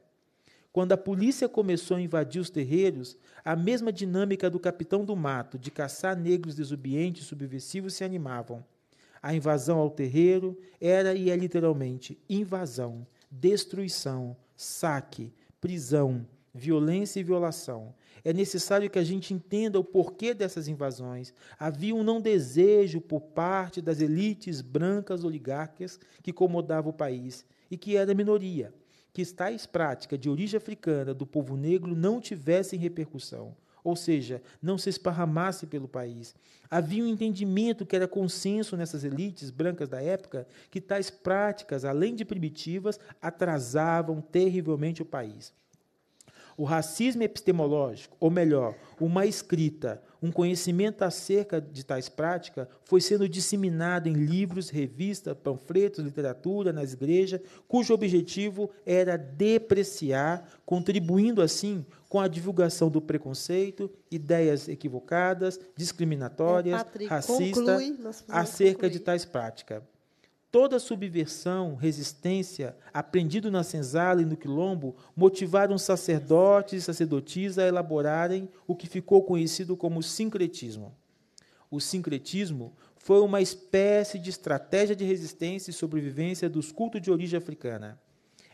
Quando a polícia começou a invadir os terreiros, a mesma dinâmica do capitão do mato de caçar negros desobedientes e subversivos se animavam. A invasão ao terreiro era e é literalmente invasão, destruição, saque, prisão, violência e violação. É necessário que a gente entenda o porquê dessas invasões. Havia um não desejo por parte das elites brancas oligarcas que comodavam o país e que era minoria, que tais práticas de origem africana do povo negro não tivessem repercussão ou seja, não se esparramasse pelo país. Havia um entendimento que era consenso nessas elites brancas da época que tais práticas, além de primitivas, atrasavam terrivelmente o país. O racismo epistemológico, ou melhor, uma escrita um conhecimento acerca de tais práticas foi sendo disseminado em livros, revistas, panfletos, literatura, nas igrejas, cujo objetivo era depreciar, contribuindo assim com a divulgação do preconceito, ideias equivocadas, discriminatórias, é, racistas, acerca concluir. de tais práticas. Toda subversão, resistência, aprendido na senzala e no quilombo, motivaram sacerdotes e sacerdotisas a elaborarem o que ficou conhecido como sincretismo. O sincretismo foi uma espécie de estratégia de resistência e sobrevivência dos cultos de origem africana.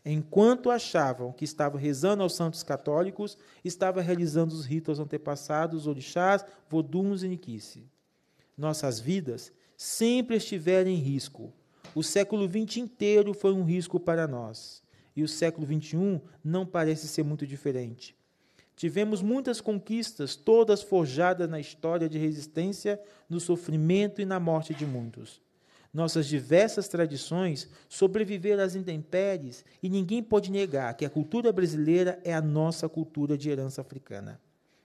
Enquanto achavam que estavam rezando aos santos católicos, estava realizando os ritos antepassados, orixás, voduns e niquice. Nossas vidas sempre estiveram em risco, o século XX inteiro foi um risco para nós. E o século XXI não parece ser muito diferente. Tivemos muitas conquistas, todas forjadas na história de resistência, no sofrimento e na morte de muitos. Nossas diversas tradições sobreviveram às intempéries e ninguém pode negar que a cultura brasileira é a nossa cultura de herança africana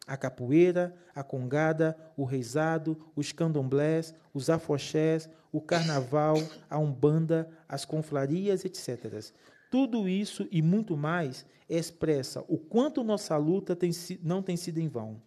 a capoeira, a congada, o reizado, os candomblés, os afoxés, o carnaval, a umbanda, as confrarias, etc. Tudo isso e muito mais expressa o quanto nossa luta tem, não tem sido em vão.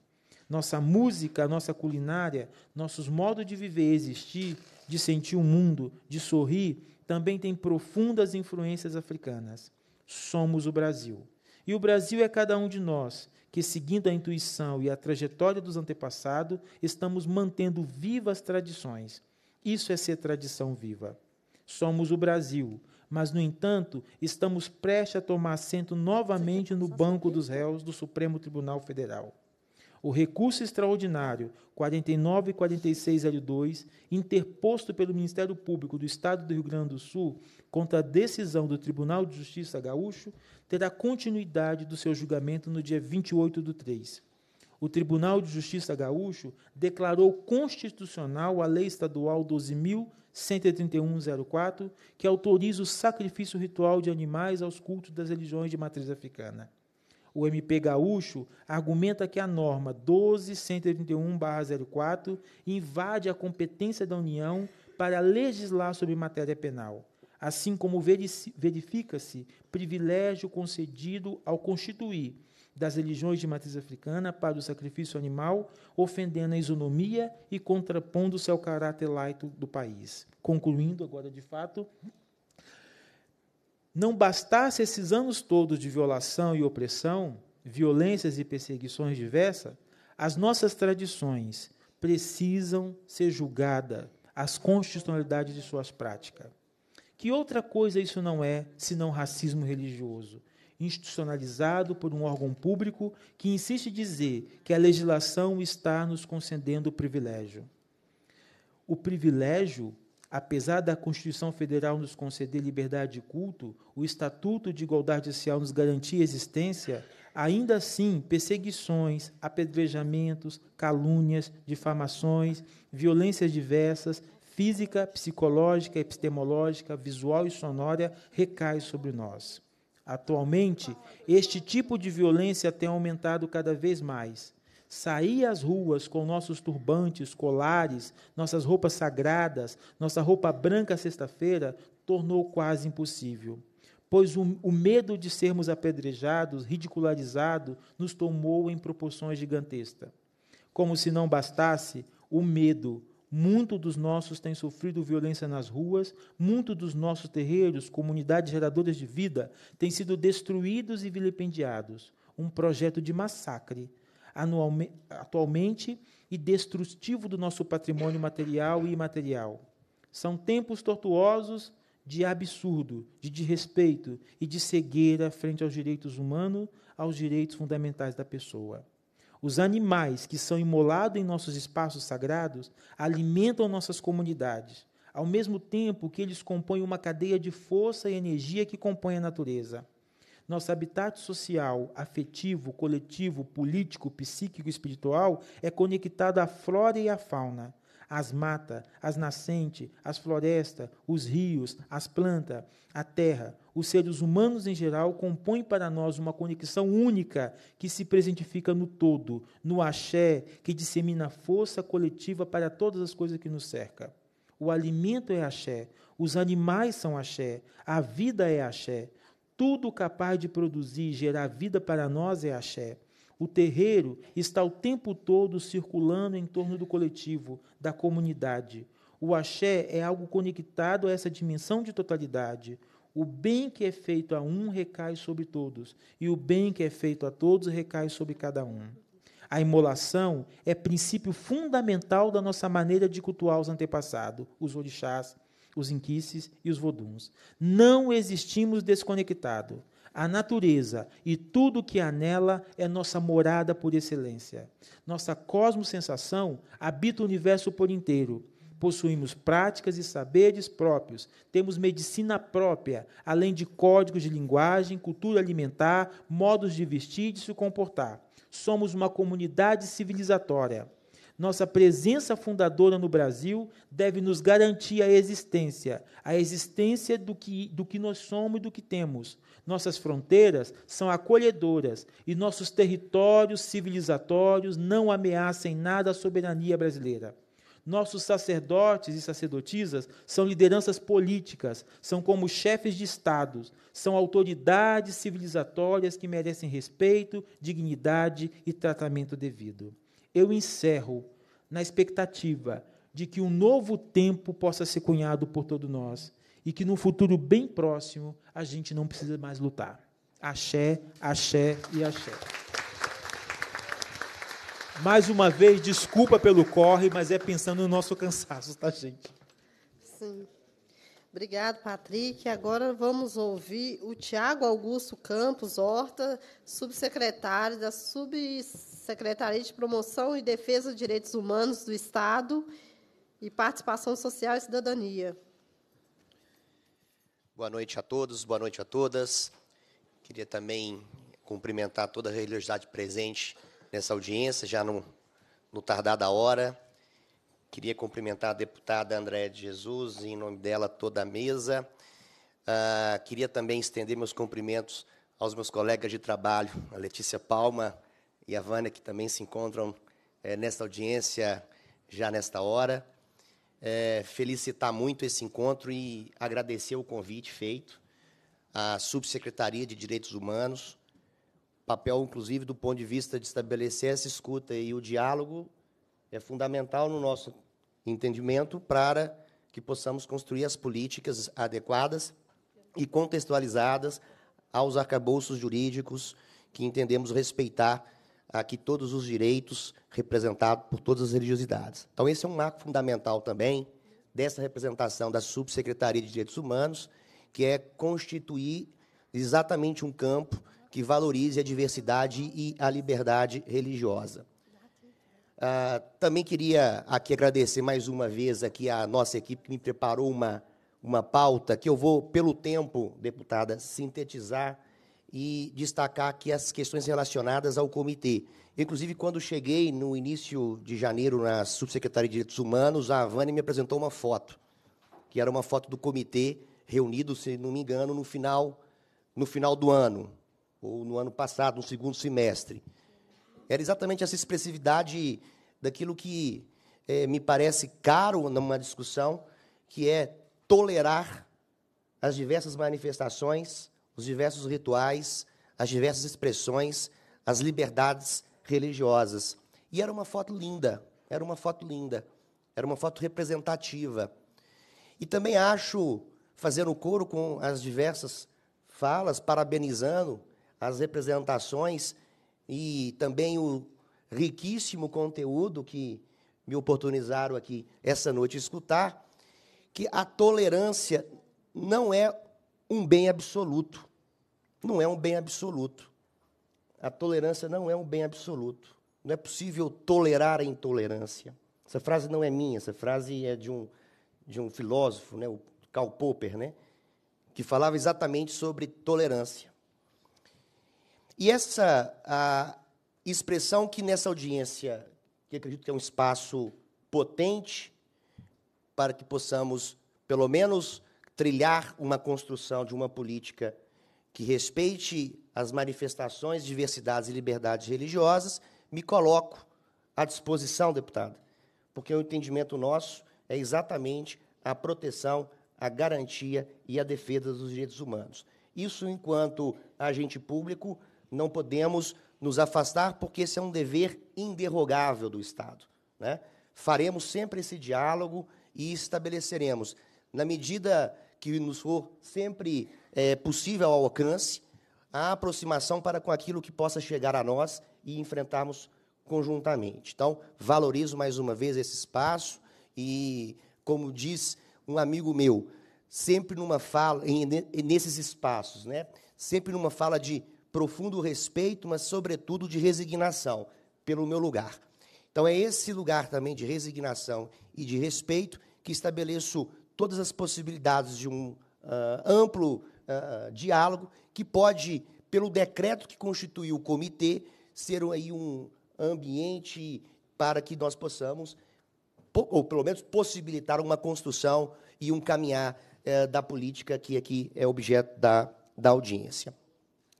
Nossa música, nossa culinária, nossos modos de viver, e existir, de sentir o mundo, de sorrir, também têm profundas influências africanas. Somos o Brasil. E o Brasil é cada um de nós, que, seguindo a intuição e a trajetória dos antepassados, estamos mantendo vivas tradições. Isso é ser tradição viva. Somos o Brasil, mas, no entanto, estamos prestes a tomar assento novamente no banco dos réus do Supremo Tribunal Federal o recurso extraordinário 494602, interposto pelo Ministério Público do Estado do Rio Grande do Sul contra a decisão do Tribunal de Justiça Gaúcho, terá continuidade do seu julgamento no dia 28 do 3. O Tribunal de Justiça Gaúcho declarou constitucional a Lei Estadual 12.131.04, que autoriza o sacrifício ritual de animais aos cultos das religiões de matriz africana o MP Gaúcho, argumenta que a norma 12181-04 invade a competência da União para legislar sobre matéria penal, assim como verifica-se privilégio concedido ao constituir das religiões de matriz africana para o sacrifício animal, ofendendo a isonomia e contrapondo-se ao caráter laico do país. Concluindo agora de fato, não bastasse esses anos todos de violação e opressão, violências e perseguições diversas, as nossas tradições precisam ser julgadas as constitucionalidades de suas práticas. Que outra coisa isso não é senão racismo religioso, institucionalizado por um órgão público que insiste em dizer que a legislação está nos concedendo o privilégio. O privilégio Apesar da Constituição Federal nos conceder liberdade de culto, o Estatuto de Igualdade Social nos garantir existência, ainda assim, perseguições, apedrejamentos, calúnias, difamações, violências diversas, física, psicológica, epistemológica, visual e sonora recai sobre nós. Atualmente, este tipo de violência tem aumentado cada vez mais sair às ruas com nossos turbantes, colares, nossas roupas sagradas, nossa roupa branca sexta-feira, tornou quase impossível. Pois o, o medo de sermos apedrejados, ridicularizados, nos tomou em proporções gigantescas. Como se não bastasse, o medo. Muito dos nossos têm sofrido violência nas ruas, muito dos nossos terreiros, comunidades geradoras de vida, têm sido destruídos e vilipendiados. Um projeto de massacre atualmente e destrutivo do nosso patrimônio material e imaterial. São tempos tortuosos de absurdo, de desrespeito e de cegueira frente aos direitos humanos, aos direitos fundamentais da pessoa. Os animais que são imolados em nossos espaços sagrados alimentam nossas comunidades, ao mesmo tempo que eles compõem uma cadeia de força e energia que compõe a natureza. Nosso habitat social, afetivo, coletivo, político, psíquico e espiritual é conectado à flora e à fauna as matas, as nascentes, as florestas, os rios, as plantas, a terra, os seres humanos em geral compõem para nós uma conexão única que se presentifica no todo, no axé, que dissemina força coletiva para todas as coisas que nos cerca. O alimento é axé, os animais são axé, a vida é axé, tudo capaz de produzir e gerar vida para nós é axé. O terreiro está o tempo todo circulando em torno do coletivo, da comunidade. O axé é algo conectado a essa dimensão de totalidade. O bem que é feito a um recai sobre todos, e o bem que é feito a todos recai sobre cada um. A imolação é princípio fundamental da nossa maneira de cultuar os antepassados, os orixás, os inquices e os voduns. Não existimos desconectado. A natureza e tudo que há nela é nossa morada por excelência. Nossa cosmosensação habita o universo por inteiro. Possuímos práticas e saberes próprios, temos medicina própria, além de códigos de linguagem, cultura alimentar, modos de vestir e de se comportar. Somos uma comunidade civilizatória nossa presença fundadora no Brasil deve nos garantir a existência, a existência do que, do que nós somos e do que temos. Nossas fronteiras são acolhedoras e nossos territórios civilizatórios não ameaçam nada a soberania brasileira. Nossos sacerdotes e sacerdotisas são lideranças políticas, são como chefes de estados, são autoridades civilizatórias que merecem respeito, dignidade e tratamento devido eu encerro na expectativa de que um novo tempo possa ser cunhado por todos nós e que no futuro bem próximo a gente não precisa mais lutar. Axé, axé e axé. Mais uma vez, desculpa pelo corre, mas é pensando no nosso cansaço, tá, gente? Sim. Obrigado, Patrick. Agora vamos ouvir o Tiago Augusto Campos Horta, subsecretário da Subsecretaria de Promoção e Defesa dos Direitos Humanos do Estado e Participação Social e Cidadania. Boa noite a todos, boa noite a todas. Queria também cumprimentar toda a religiosidade presente nessa audiência, já no, no tardar da hora. Queria cumprimentar a deputada Andréa de Jesus, em nome dela, toda a mesa. Ah, queria também estender meus cumprimentos aos meus colegas de trabalho, a Letícia Palma e a Vânia, que também se encontram é, nesta audiência já nesta hora. É, felicitar muito esse encontro e agradecer o convite feito à Subsecretaria de Direitos Humanos, papel, inclusive, do ponto de vista de estabelecer essa escuta e o diálogo é fundamental no nosso entendimento para que possamos construir as políticas adequadas e contextualizadas aos arcabouços jurídicos que entendemos respeitar aqui todos os direitos representados por todas as religiosidades. Então, esse é um marco fundamental também dessa representação da Subsecretaria de Direitos Humanos, que é constituir exatamente um campo que valorize a diversidade e a liberdade religiosa. Ah, também queria aqui agradecer mais uma vez aqui a nossa equipe que me preparou uma, uma pauta que eu vou, pelo tempo, deputada, sintetizar e destacar aqui as questões relacionadas ao comitê. Inclusive, quando cheguei no início de janeiro na Subsecretaria de Direitos Humanos, a Vani me apresentou uma foto, que era uma foto do comitê reunido, se não me engano, no final, no final do ano, ou no ano passado, no segundo semestre. Era exatamente essa expressividade daquilo que é, me parece caro numa discussão, que é tolerar as diversas manifestações, os diversos rituais, as diversas expressões, as liberdades religiosas. E era uma foto linda, era uma foto linda, era uma foto representativa. E também acho, fazer o coro com as diversas falas, parabenizando as representações e também o riquíssimo conteúdo que me oportunizaram aqui essa noite escutar, que a tolerância não é um bem absoluto. Não é um bem absoluto. A tolerância não é um bem absoluto. Não é possível tolerar a intolerância. Essa frase não é minha, essa frase é de um, de um filósofo, né, o Karl Popper, né, que falava exatamente sobre tolerância. E essa a expressão que nessa audiência, que acredito que é um espaço potente para que possamos, pelo menos, trilhar uma construção de uma política que respeite as manifestações, diversidades e liberdades religiosas, me coloco à disposição, deputada, porque o entendimento nosso é exatamente a proteção, a garantia e a defesa dos direitos humanos. Isso enquanto agente público, não podemos nos afastar, porque esse é um dever inderrogável do Estado. Né? Faremos sempre esse diálogo e estabeleceremos, na medida que nos for sempre é, possível ao alcance, a aproximação para com aquilo que possa chegar a nós e enfrentarmos conjuntamente. Então, valorizo mais uma vez esse espaço e, como diz um amigo meu, sempre numa fala, em, nesses espaços, né? sempre numa fala de profundo respeito, mas, sobretudo, de resignação pelo meu lugar. Então, é esse lugar também de resignação e de respeito que estabeleço todas as possibilidades de um uh, amplo uh, diálogo que pode, pelo decreto que constituiu o comitê, ser aí um ambiente para que nós possamos, ou pelo menos possibilitar uma construção e um caminhar uh, da política que aqui é objeto da, da audiência.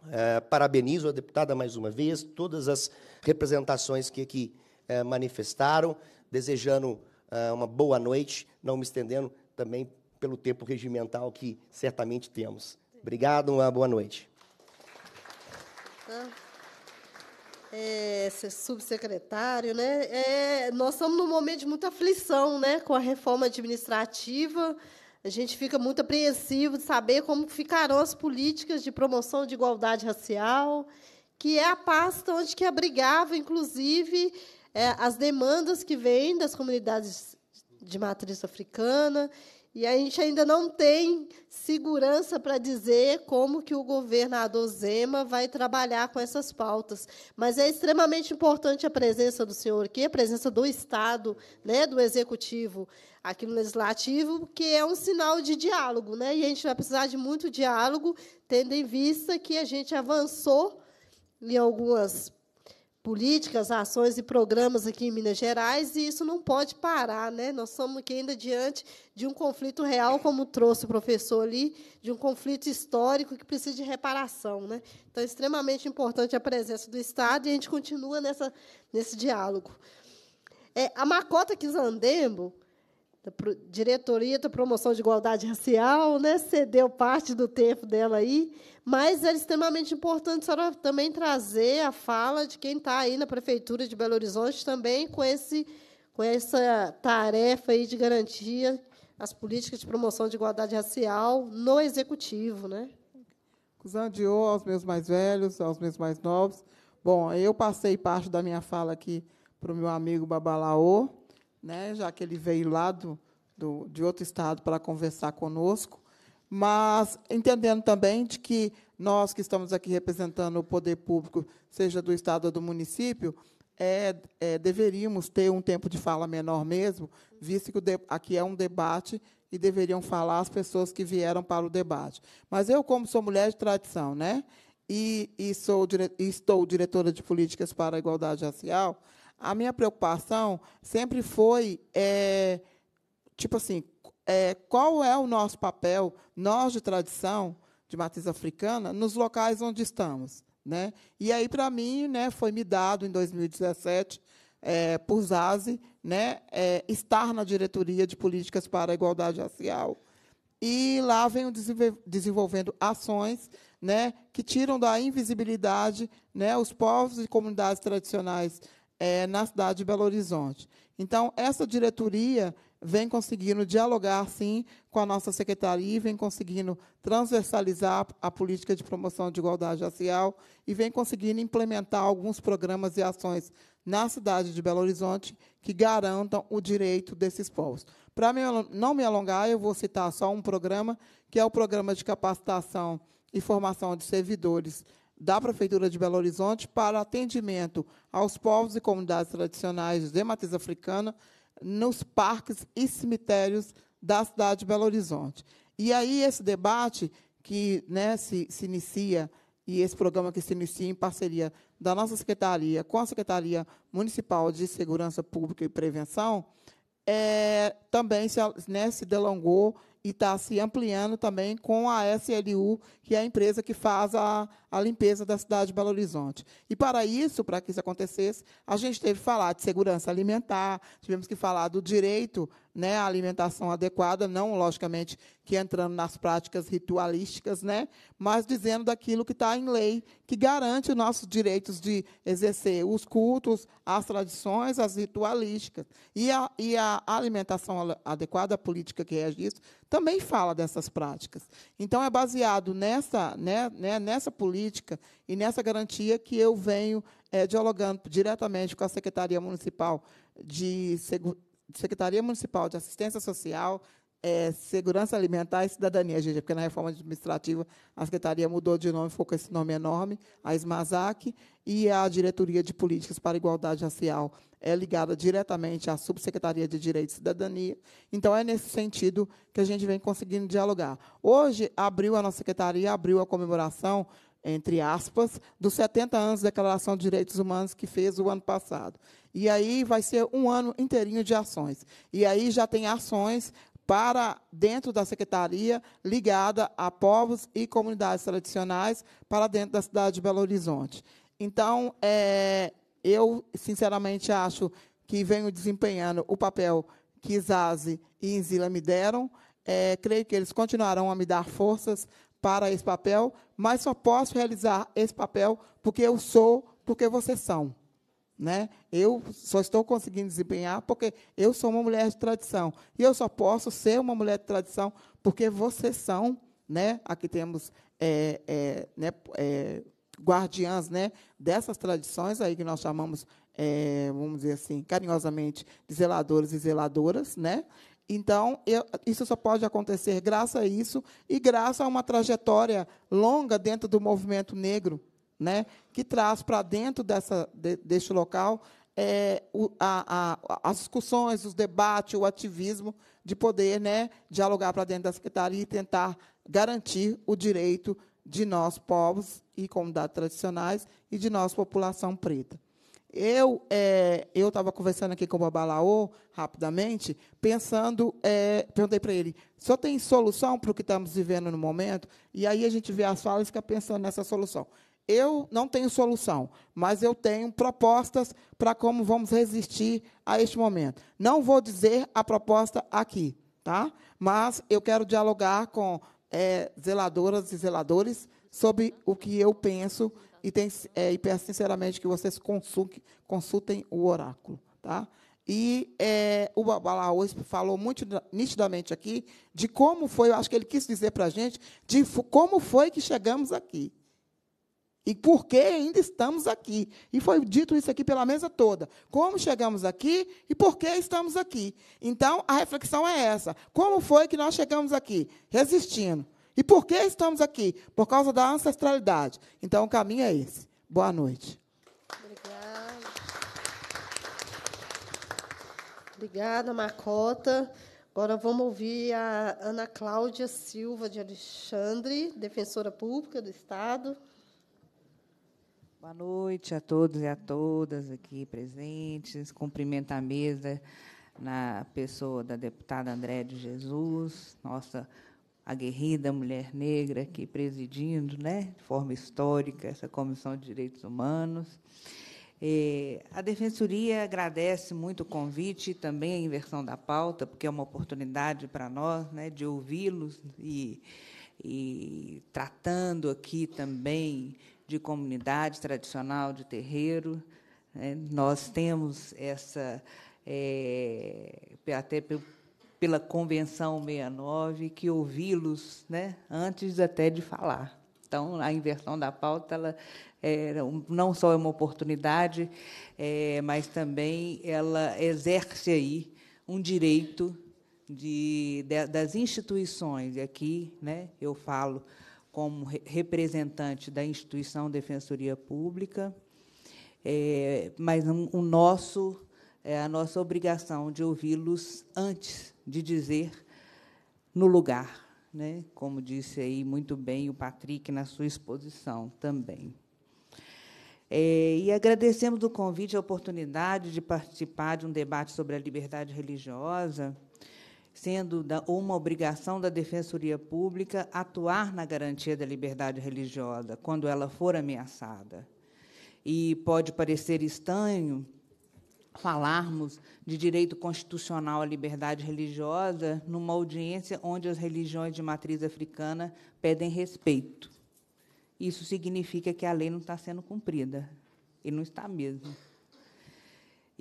Eh, parabenizo a deputada mais uma vez, todas as representações que aqui eh, manifestaram, desejando eh, uma boa noite, não me estendendo também pelo tempo regimental que certamente temos. Obrigado, uma boa noite. Ah, é, subsecretário, né? É, nós estamos num momento de muita aflição, né, com a reforma administrativa. A gente fica muito apreensivo de saber como ficarão as políticas de promoção de igualdade racial, que é a pasta onde que abrigava, inclusive, é, as demandas que vêm das comunidades de matriz africana. E a gente ainda não tem segurança para dizer como que o governador Zema vai trabalhar com essas pautas. Mas é extremamente importante a presença do senhor aqui, a presença do Estado, né, do Executivo, aqui no legislativo, que é um sinal de diálogo, né? E a gente vai precisar de muito diálogo, tendo em vista que a gente avançou em algumas políticas, ações e programas aqui em Minas Gerais, e isso não pode parar, né? Nós estamos aqui ainda diante de um conflito real, como trouxe o professor ali, de um conflito histórico que precisa de reparação, né? Então, é extremamente importante a presença do Estado e a gente continua nessa, nesse diálogo. É, a Macota Quizandembo, da Diretoria da Promoção de Igualdade Racial, né, cedeu parte do tempo dela aí, mas era extremamente importante a senhora também trazer a fala de quem está aí na Prefeitura de Belo Horizonte também com, esse, com essa tarefa aí de garantia as políticas de promoção de igualdade racial no Executivo. Né? Cusandio, aos meus mais velhos, aos meus mais novos. Bom, eu passei parte da minha fala aqui para o meu amigo Babalaô, né, já que ele veio lá do, do de outro estado para conversar conosco, mas entendendo também de que nós que estamos aqui representando o poder público, seja do estado ou do município, é, é, deveríamos ter um tempo de fala menor mesmo, visto que aqui é um debate e deveriam falar as pessoas que vieram para o debate. Mas eu, como sou mulher de tradição, né? E, e sou, e estou diretora de políticas para a igualdade racial, a minha preocupação sempre foi, é, tipo assim, é, qual é o nosso papel, nós de tradição, de matriz africana, nos locais onde estamos. Né? E aí, para mim, né, foi me dado, em 2017, é, por Zazi, né, é, estar na diretoria de políticas para a igualdade racial. E lá venho desenvolvendo ações né, que tiram da invisibilidade né, os povos e comunidades tradicionais é, na cidade de Belo Horizonte. Então, essa diretoria vem conseguindo dialogar, sim, com a nossa secretaria, vem conseguindo transversalizar a política de promoção de igualdade racial e vem conseguindo implementar alguns programas e ações na cidade de Belo Horizonte que garantam o direito desses povos. Para não me alongar, eu vou citar só um programa, que é o Programa de Capacitação e Formação de Servidores da Prefeitura de Belo Horizonte para atendimento aos povos e comunidades tradicionais de matriz africana nos parques e cemitérios da cidade de Belo Horizonte. E aí esse debate que né, se, se inicia e esse programa que se inicia em parceria da nossa secretaria com a Secretaria Municipal de Segurança Pública e Prevenção é, também se, né, se delongou e está se ampliando também com a SLU, que é a empresa que faz a, a limpeza da cidade de Belo Horizonte. E para isso, para que isso acontecesse, a gente teve que falar de segurança alimentar, tivemos que falar do direito né, a alimentação adequada, não logicamente que entrando nas práticas ritualísticas, né, mas dizendo daquilo que está em lei, que garante os nossos direitos de exercer os cultos, as tradições, as ritualísticas. E a, e a alimentação adequada, a política que rege isso, também fala dessas práticas. Então, é baseado nessa, né, né, nessa política e nessa garantia que eu venho é, dialogando diretamente com a Secretaria Municipal de Segurança Secretaria Municipal de Assistência Social, é, Segurança Alimentar e Cidadania, gente, porque na reforma administrativa a Secretaria mudou de nome, ficou com esse nome enorme, a SMASAC, e a Diretoria de Políticas para Igualdade Racial é ligada diretamente à Subsecretaria de Direito e Cidadania. Então, é nesse sentido que a gente vem conseguindo dialogar. Hoje, abriu a nossa Secretaria, abriu a comemoração entre aspas, dos 70 anos da Declaração de Direitos Humanos que fez o ano passado. E aí vai ser um ano inteirinho de ações. E aí já tem ações para dentro da secretaria ligada a povos e comunidades tradicionais para dentro da cidade de Belo Horizonte. Então, é, eu sinceramente acho que venho desempenhando o papel que Zazi e Inzila me deram. É, creio que eles continuarão a me dar forças para esse papel, mas só posso realizar esse papel porque eu sou, porque vocês são. Né? Eu só estou conseguindo desempenhar porque eu sou uma mulher de tradição. E eu só posso ser uma mulher de tradição porque vocês são. Né? Aqui temos é, é, né, é, guardiãs né, dessas tradições aí que nós chamamos, é, vamos dizer assim, carinhosamente, de zeladores e zeladoras. Né? Então, eu, isso só pode acontecer graças a isso e graças a uma trajetória longa dentro do movimento negro né, que traz para dentro dessa, de, deste local é, o, a, a, as discussões, os debates, o ativismo, de poder né, dialogar para dentro da secretaria e tentar garantir o direito de nós, povos e comunidades tradicionais, e de nós, população preta. Eu é, eu estava conversando aqui com o Babalaô, rapidamente, pensando, é, perguntei para ele, só tem solução para o que estamos vivendo no momento? E aí a gente vê as falas e fica pensando nessa solução. Eu não tenho solução, mas eu tenho propostas para como vamos resistir a este momento. Não vou dizer a proposta aqui, tá? Mas eu quero dialogar com é, zeladoras e zeladores sobre o que eu penso e, tem, é, e peço sinceramente que vocês consultem, consultem o oráculo, tá? E é, o Balaús falou muito nitidamente aqui de como foi, eu acho que ele quis dizer para a gente, de como foi que chegamos aqui. E por que ainda estamos aqui? E foi dito isso aqui pela mesa toda. Como chegamos aqui e por que estamos aqui? Então, a reflexão é essa. Como foi que nós chegamos aqui? Resistindo. E por que estamos aqui? Por causa da ancestralidade. Então, o caminho é esse. Boa noite. Obrigada. Obrigada, Macota. Agora vamos ouvir a Ana Cláudia Silva de Alexandre, defensora pública do Estado. Boa noite a todos e a todas aqui presentes. Cumprimento a mesa na pessoa da deputada André de Jesus, nossa aguerrida mulher negra aqui presidindo, né, de forma histórica, essa Comissão de Direitos Humanos. a Defensoria agradece muito o convite e também a inversão da pauta, porque é uma oportunidade para nós né, de ouvi-los e, e tratando aqui também de comunidade tradicional, de terreiro. Né? nós temos essa, é, até pela Convenção 69, que ouvi-los né, antes até de falar. Então, a inversão da pauta ela é, não só é uma oportunidade, é, mas também ela exerce aí um direito de, de, das instituições. E aqui né, eu falo como representante da instituição Defensoria Pública, é, mas o nosso, é a nossa obrigação de ouvi-los antes de dizer no lugar, né? como disse aí muito bem o Patrick na sua exposição também. É, e agradecemos o convite, a oportunidade de participar de um debate sobre a liberdade religiosa sendo uma obrigação da Defensoria Pública atuar na garantia da liberdade religiosa quando ela for ameaçada. E pode parecer estranho falarmos de direito constitucional à liberdade religiosa numa audiência onde as religiões de matriz africana pedem respeito. Isso significa que a lei não está sendo cumprida, e não está mesmo.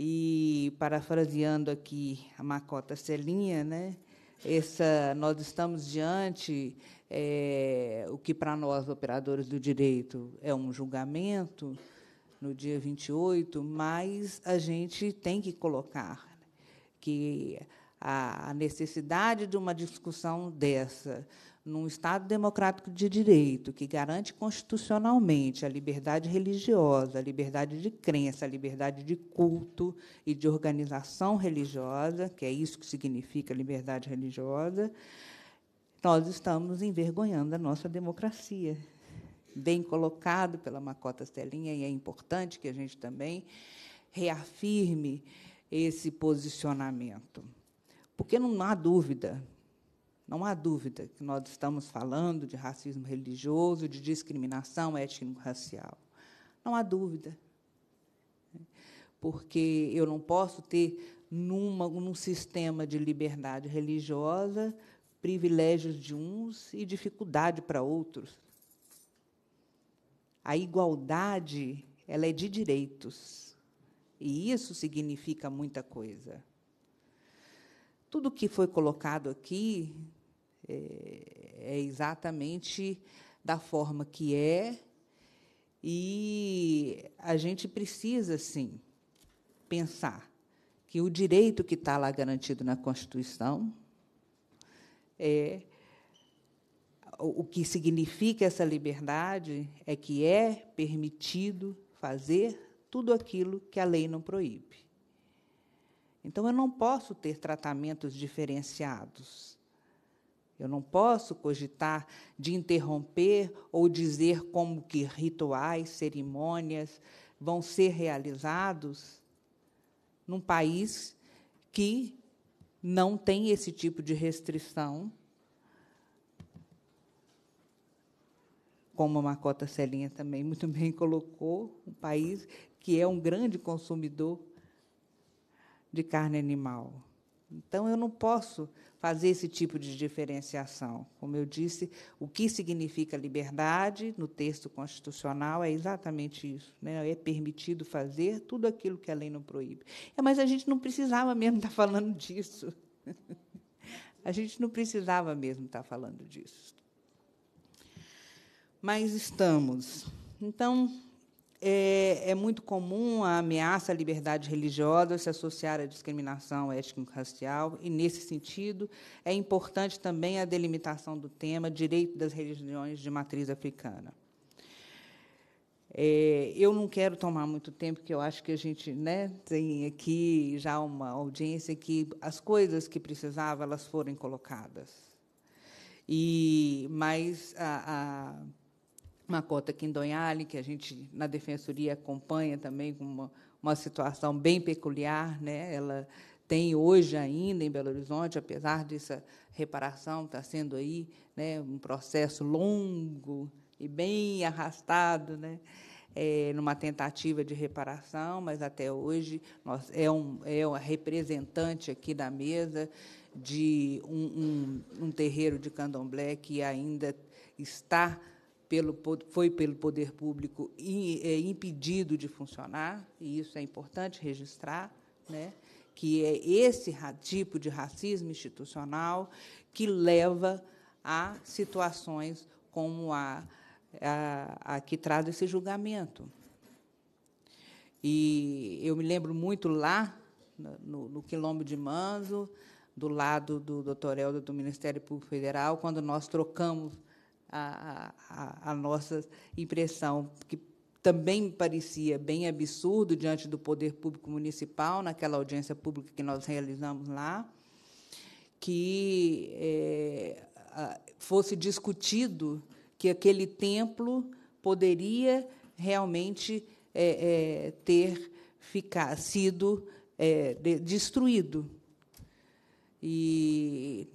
E, parafraseando aqui a Macota Celinha, né? Essa, nós estamos diante é, o que para nós operadores do direito é um julgamento no dia 28, mas a gente tem que colocar que a necessidade de uma discussão dessa num Estado democrático de direito, que garante constitucionalmente a liberdade religiosa, a liberdade de crença, a liberdade de culto e de organização religiosa, que é isso que significa liberdade religiosa, nós estamos envergonhando a nossa democracia. Bem colocado pela Macota Celinha, e é importante que a gente também reafirme esse posicionamento. Porque não há dúvida não há dúvida que nós estamos falando de racismo religioso, de discriminação étnico-racial. Não há dúvida. Porque eu não posso ter, numa, num sistema de liberdade religiosa, privilégios de uns e dificuldade para outros. A igualdade ela é de direitos. E isso significa muita coisa. Tudo que foi colocado aqui é, é, exatamente da forma que é, e a gente precisa, sim, pensar que o direito que está lá garantido na Constituição é o que significa essa liberdade é que é permitido fazer tudo aquilo que a lei não proíbe. Então eu não posso ter tratamentos diferenciados. Eu não posso cogitar de interromper ou dizer como que rituais, cerimônias vão ser realizados num país que não tem esse tipo de restrição. Como a Macota Celinha também muito bem colocou, um país que é um grande consumidor de carne animal. Então, eu não posso fazer esse tipo de diferenciação. Como eu disse, o que significa liberdade no texto constitucional é exatamente isso. Né? É permitido fazer tudo aquilo que a lei não proíbe. É, mas a gente não precisava mesmo estar falando disso. A gente não precisava mesmo estar falando disso. Mas estamos. Então, é, é, muito comum a ameaça à liberdade religiosa se associar à discriminação étnico-racial, e, nesse sentido, é importante também a delimitação do tema direito das religiões de matriz africana. É, eu não quero tomar muito tempo, porque eu acho que a gente né, tem aqui já uma audiência que as coisas que precisava elas foram colocadas. E, mas a, a uma cota aqui em Donhale, que a gente, na defensoria, acompanha também com uma, uma situação bem peculiar. Né? Ela tem hoje ainda em Belo Horizonte, apesar dessa reparação estar tá sendo aí né, um processo longo e bem arrastado, né, é, numa tentativa de reparação, mas até hoje nós, é, um, é uma representante aqui da mesa de um, um, um terreiro de candomblé que ainda está pelo, foi pelo poder público é, impedido de funcionar, e isso é importante registrar, né? que é esse tipo de racismo institucional que leva a situações como a, a, a que traz esse julgamento. E eu me lembro muito lá, no, no Quilombo de Manso, do lado do doutor Helder do Ministério Público Federal, quando nós trocamos a, a, a nossa impressão, que também parecia bem absurdo diante do poder público municipal, naquela audiência pública que nós realizamos lá, que é, fosse discutido que aquele templo poderia realmente é, é, ter ficar, sido de, destruído. E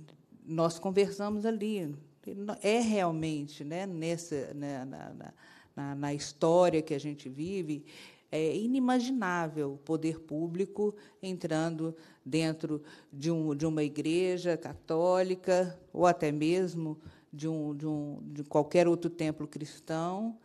nós conversamos ali, é realmente, né, nessa, né, na, na, na, na história que a gente vive, é inimaginável o poder público entrando dentro de, um, de uma igreja católica ou até mesmo de, um, de, um, de qualquer outro templo cristão,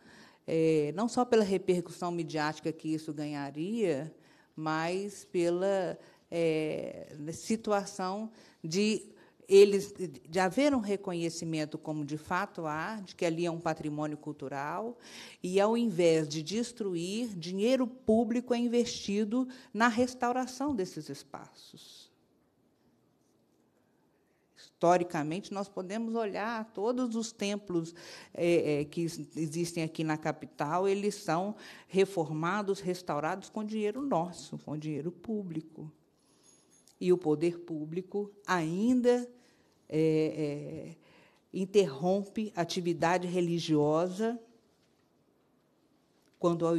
é, não só pela repercussão midiática que isso ganharia, mas pela é, situação de eles de haver um reconhecimento como de fato há, de que ali é um patrimônio cultural, e ao invés de destruir, dinheiro público é investido na restauração desses espaços. Historicamente, nós podemos olhar todos os templos é, é que existem aqui na capital, eles são reformados, restaurados com dinheiro nosso, com dinheiro público e o poder público ainda é, é, interrompe atividade religiosa quando, ao,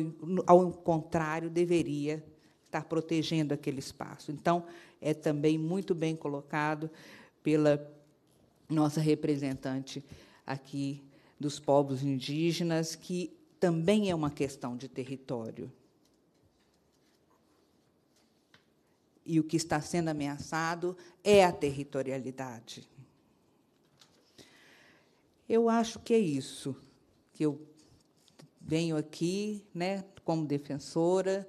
ao contrário, deveria estar protegendo aquele espaço. Então, é também muito bem colocado pela nossa representante aqui dos povos indígenas, que também é uma questão de território. E o que está sendo ameaçado é a territorialidade. Eu acho que é isso que eu venho aqui, né, como defensora,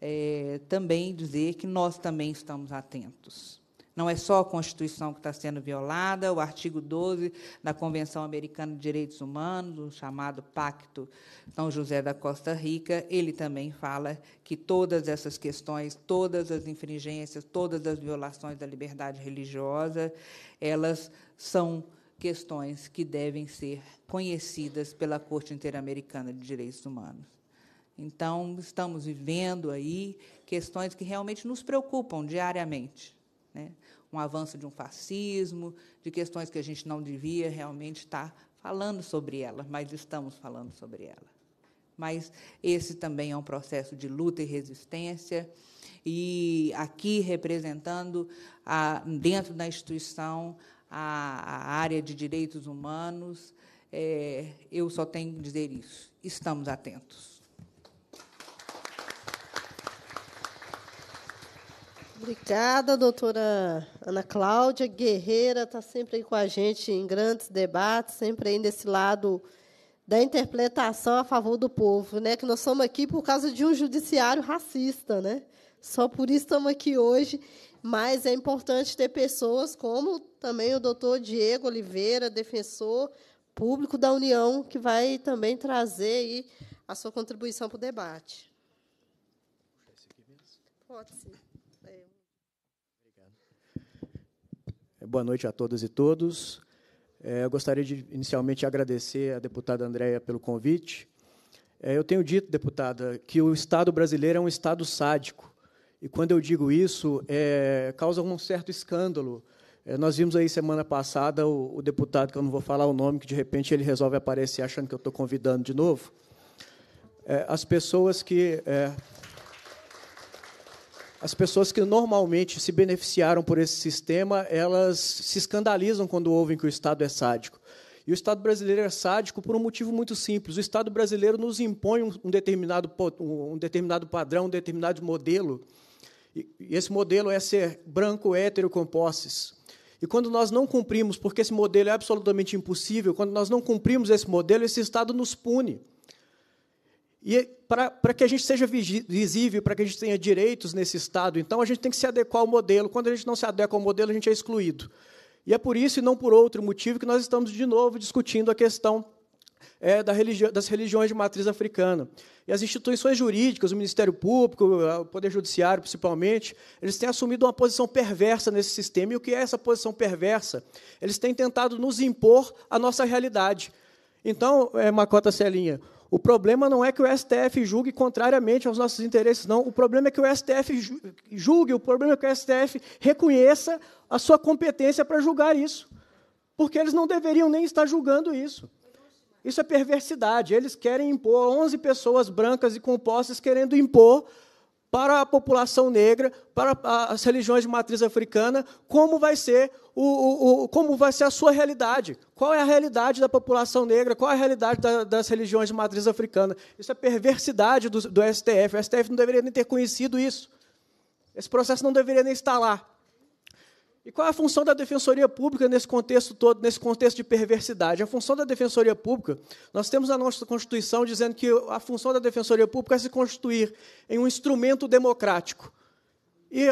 é, também dizer que nós também estamos atentos. Não é só a Constituição que está sendo violada, o artigo 12 da Convenção Americana de Direitos Humanos, o chamado Pacto São José da Costa Rica, ele também fala que todas essas questões, todas as infringências, todas as violações da liberdade religiosa, elas são questões que devem ser conhecidas pela Corte Interamericana de Direitos Humanos. Então, estamos vivendo aí questões que realmente nos preocupam diariamente. Né? Um avanço de um fascismo, de questões que a gente não devia realmente estar falando sobre ela, mas estamos falando sobre ela. Mas esse também é um processo de luta e resistência, e aqui representando, a, dentro da instituição, à, área de direitos humanos. É, eu só tenho que dizer isso. Estamos atentos. Obrigada, doutora Ana Cláudia. Guerreira está sempre aí com a gente em grandes debates, sempre aí desse lado da interpretação a favor do povo, né? Que nós somos aqui por causa de um judiciário racista, né? Só por isso estamos aqui hoje. Mas é importante ter pessoas como também o doutor Diego Oliveira, defensor público da União, que vai também trazer aí a sua contribuição para o debate. Pode ser. É, boa noite a todas e todos. É, eu gostaria de inicialmente agradecer à deputada Andréia pelo convite. É, eu tenho dito, deputada, que o Estado brasileiro é um Estado sádico. E quando eu digo isso, é, causa um certo escândalo. É, nós vimos aí semana passada o, o, deputado, que eu não vou falar o nome, que de repente ele resolve aparecer achando que eu estou convidando de novo. É, as pessoas que. É, as pessoas que normalmente se beneficiaram por esse sistema, elas se escandalizam quando ouvem que o Estado é sádico. E o Estado brasileiro é sádico por um motivo muito simples. O Estado brasileiro nos impõe um determinado, um determinado padrão, um determinado modelo e esse modelo é ser branco, hétero, com posses. E quando nós não cumprimos, porque esse modelo é absolutamente impossível, quando nós não cumprimos esse modelo, esse Estado nos pune. E para que a gente seja visível, para que a gente tenha direitos nesse Estado, então a gente tem que se adequar ao modelo. Quando a gente não se adequa ao modelo, a gente é excluído. E é por isso e não por outro motivo que nós estamos de novo discutindo a questão é, da religi das religiões de matriz africana. E as instituições jurídicas, o Ministério Público, o Poder Judiciário principalmente, eles têm assumido uma posição perversa nesse sistema. E o que é essa posição perversa? Eles têm tentado nos impor a nossa realidade. Então, é, Macota Celinha, o problema não é que o STF julgue contrariamente aos nossos interesses, não. O problema é que o STF julgue, o problema é que o STF reconheça a sua competência para julgar isso. Porque eles não deveriam nem estar julgando isso. Isso é perversidade. Eles querem impor 11 pessoas brancas e compostas querendo impor para a população negra, para as religiões de matriz africana, como vai ser o, o, o como vai ser a sua realidade? Qual é a realidade da população negra? Qual é a realidade da, das religiões de matriz africana? Isso é perversidade do, do STF. O STF não deveria nem ter conhecido isso. Esse processo não deveria nem estar lá. E qual é a função da Defensoria Pública nesse contexto todo, nesse contexto de perversidade? A função da Defensoria Pública, nós temos na nossa Constituição dizendo que a função da Defensoria Pública é se constituir em um instrumento democrático. E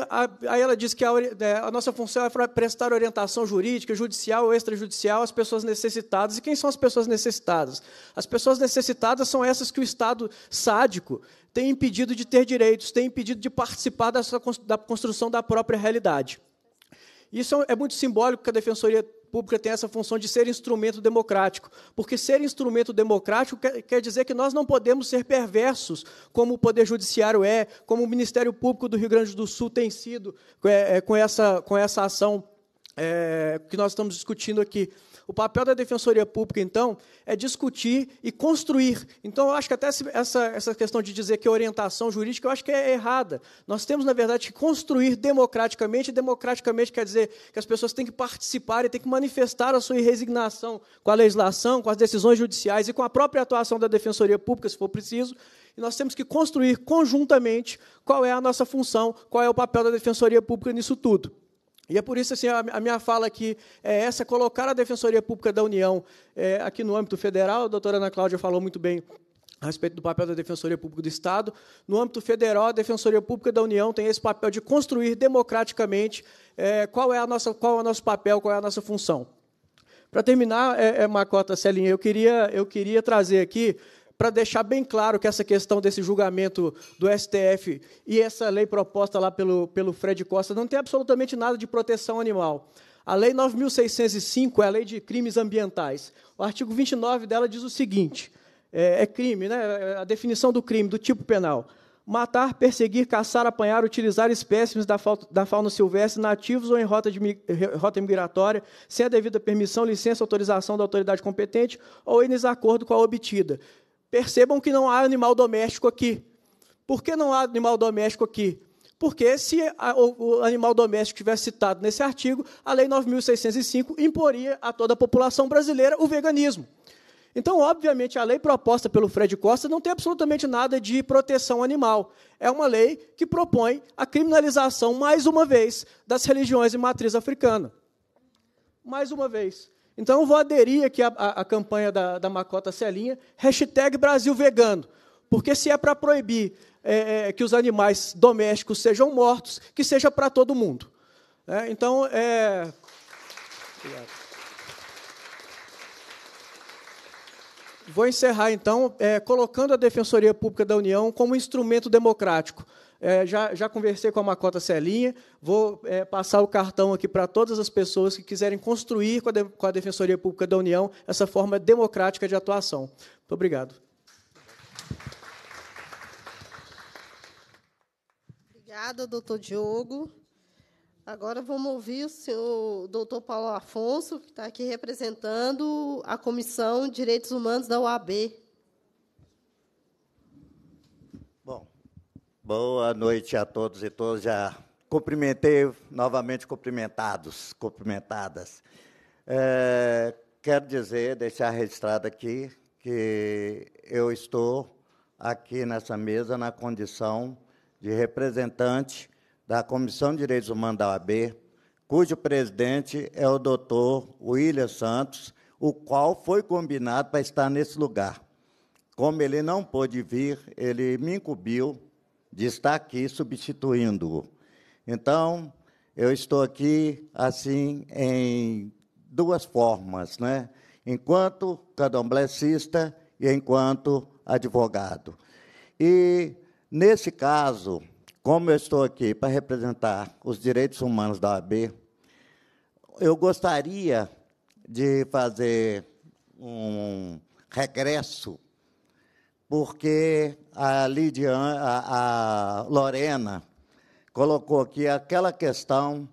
aí ela diz que a, é, a nossa função é prestar orientação jurídica, judicial ou extrajudicial às pessoas necessitadas. E quem são as pessoas necessitadas? As pessoas necessitadas são essas que o Estado sádico tem impedido de ter direitos, tem impedido de participar da construção da própria realidade. Isso é, é muito simbólico que a Defensoria Pública tem essa função de ser instrumento democrático, porque ser instrumento democrático quer, dizer que nós não podemos ser perversos, como o Poder Judiciário é, como o Ministério Público do Rio Grande do Sul tem sido é, é, com, essa, com essa ação que nós estamos discutindo aqui. O papel da Defensoria Pública, então, é discutir e construir. Então, eu acho que até essa, essa questão de dizer que é orientação jurídica, eu acho que é errada. Nós temos, na verdade, que construir democraticamente, democraticamente quer dizer que as pessoas têm que participar e têm que manifestar a sua resignação com a legislação, com as decisões judiciais e com a própria atuação da Defensoria Pública, se for preciso, e nós temos que construir conjuntamente qual é a nossa função, qual é o papel da Defensoria Pública nisso tudo. E é por isso assim, a minha fala aqui é essa, colocar a Defensoria Pública da União é, aqui no âmbito federal, a doutora Ana Cláudia falou muito bem a respeito do papel da Defensoria Pública do Estado. No âmbito federal, a Defensoria Pública da União tem esse papel de construir democraticamente é, qual, é a nossa, qual é o nosso papel, qual é a nossa função. Para terminar, é, é Macota Celinha, eu queria, eu queria trazer aqui para deixar bem claro que essa questão desse julgamento do STF e essa lei proposta lá pelo, pelo Fred Costa não tem absolutamente nada de proteção animal. A Lei 9.605 é a Lei de Crimes Ambientais. O artigo 29 dela diz o seguinte: é, é crime, né? É, é a definição do crime, do tipo penal matar, perseguir, caçar, apanhar, utilizar espécimes da, da fauna silvestre nativos ou em rota, de, rota migratória, sem a devida permissão, licença, autorização da autoridade competente ou em desacordo com a obtida. Percebam que não há animal doméstico aqui. Por que não há animal doméstico aqui? Porque se o animal doméstico tivesse citado nesse artigo, a Lei 9.605 imporia a toda a população brasileira o veganismo. Então, obviamente, a lei proposta pelo Fred Costa não tem absolutamente nada de proteção animal. É uma lei que propõe a criminalização, mais uma vez, das religiões de matriz africana. Mais uma vez. Então, eu vou aderir aqui à, à, à campanha da, da Macota Celinha, hashtag Brasil Vegano, porque se é para proibir é, é, que os animais domésticos sejam mortos, que seja para todo mundo. É, então, é... Vou encerrar, então, é, colocando a Defensoria Pública da União como instrumento democrático. É, já, já conversei com a Macota Celinha, vou é, passar o cartão aqui para todas as pessoas que quiserem construir com a, de, com a Defensoria Pública da União essa forma democrática de atuação. Muito obrigado. Obrigada, doutor Diogo. Agora vamos ouvir o senhor doutor Paulo Afonso, que está aqui representando a Comissão de Direitos Humanos da UAB. Boa noite a todos e todas. Já cumprimentei novamente cumprimentados, cumprimentadas. É, quero dizer, deixar registrado aqui que eu estou aqui nessa mesa na condição de representante da Comissão de Direitos Humanos da OAB, cujo presidente é o doutor William Santos, o qual foi combinado para estar nesse lugar. Como ele não pôde vir, ele me incumbiu de estar aqui substituindo-o. Então, eu estou aqui assim em duas formas, né? Enquanto candomblessista e enquanto advogado. E nesse caso, como eu estou aqui para representar os direitos humanos da OAB, eu gostaria de fazer um regresso porque a, Lidiane, a, a Lorena colocou aqui aquela questão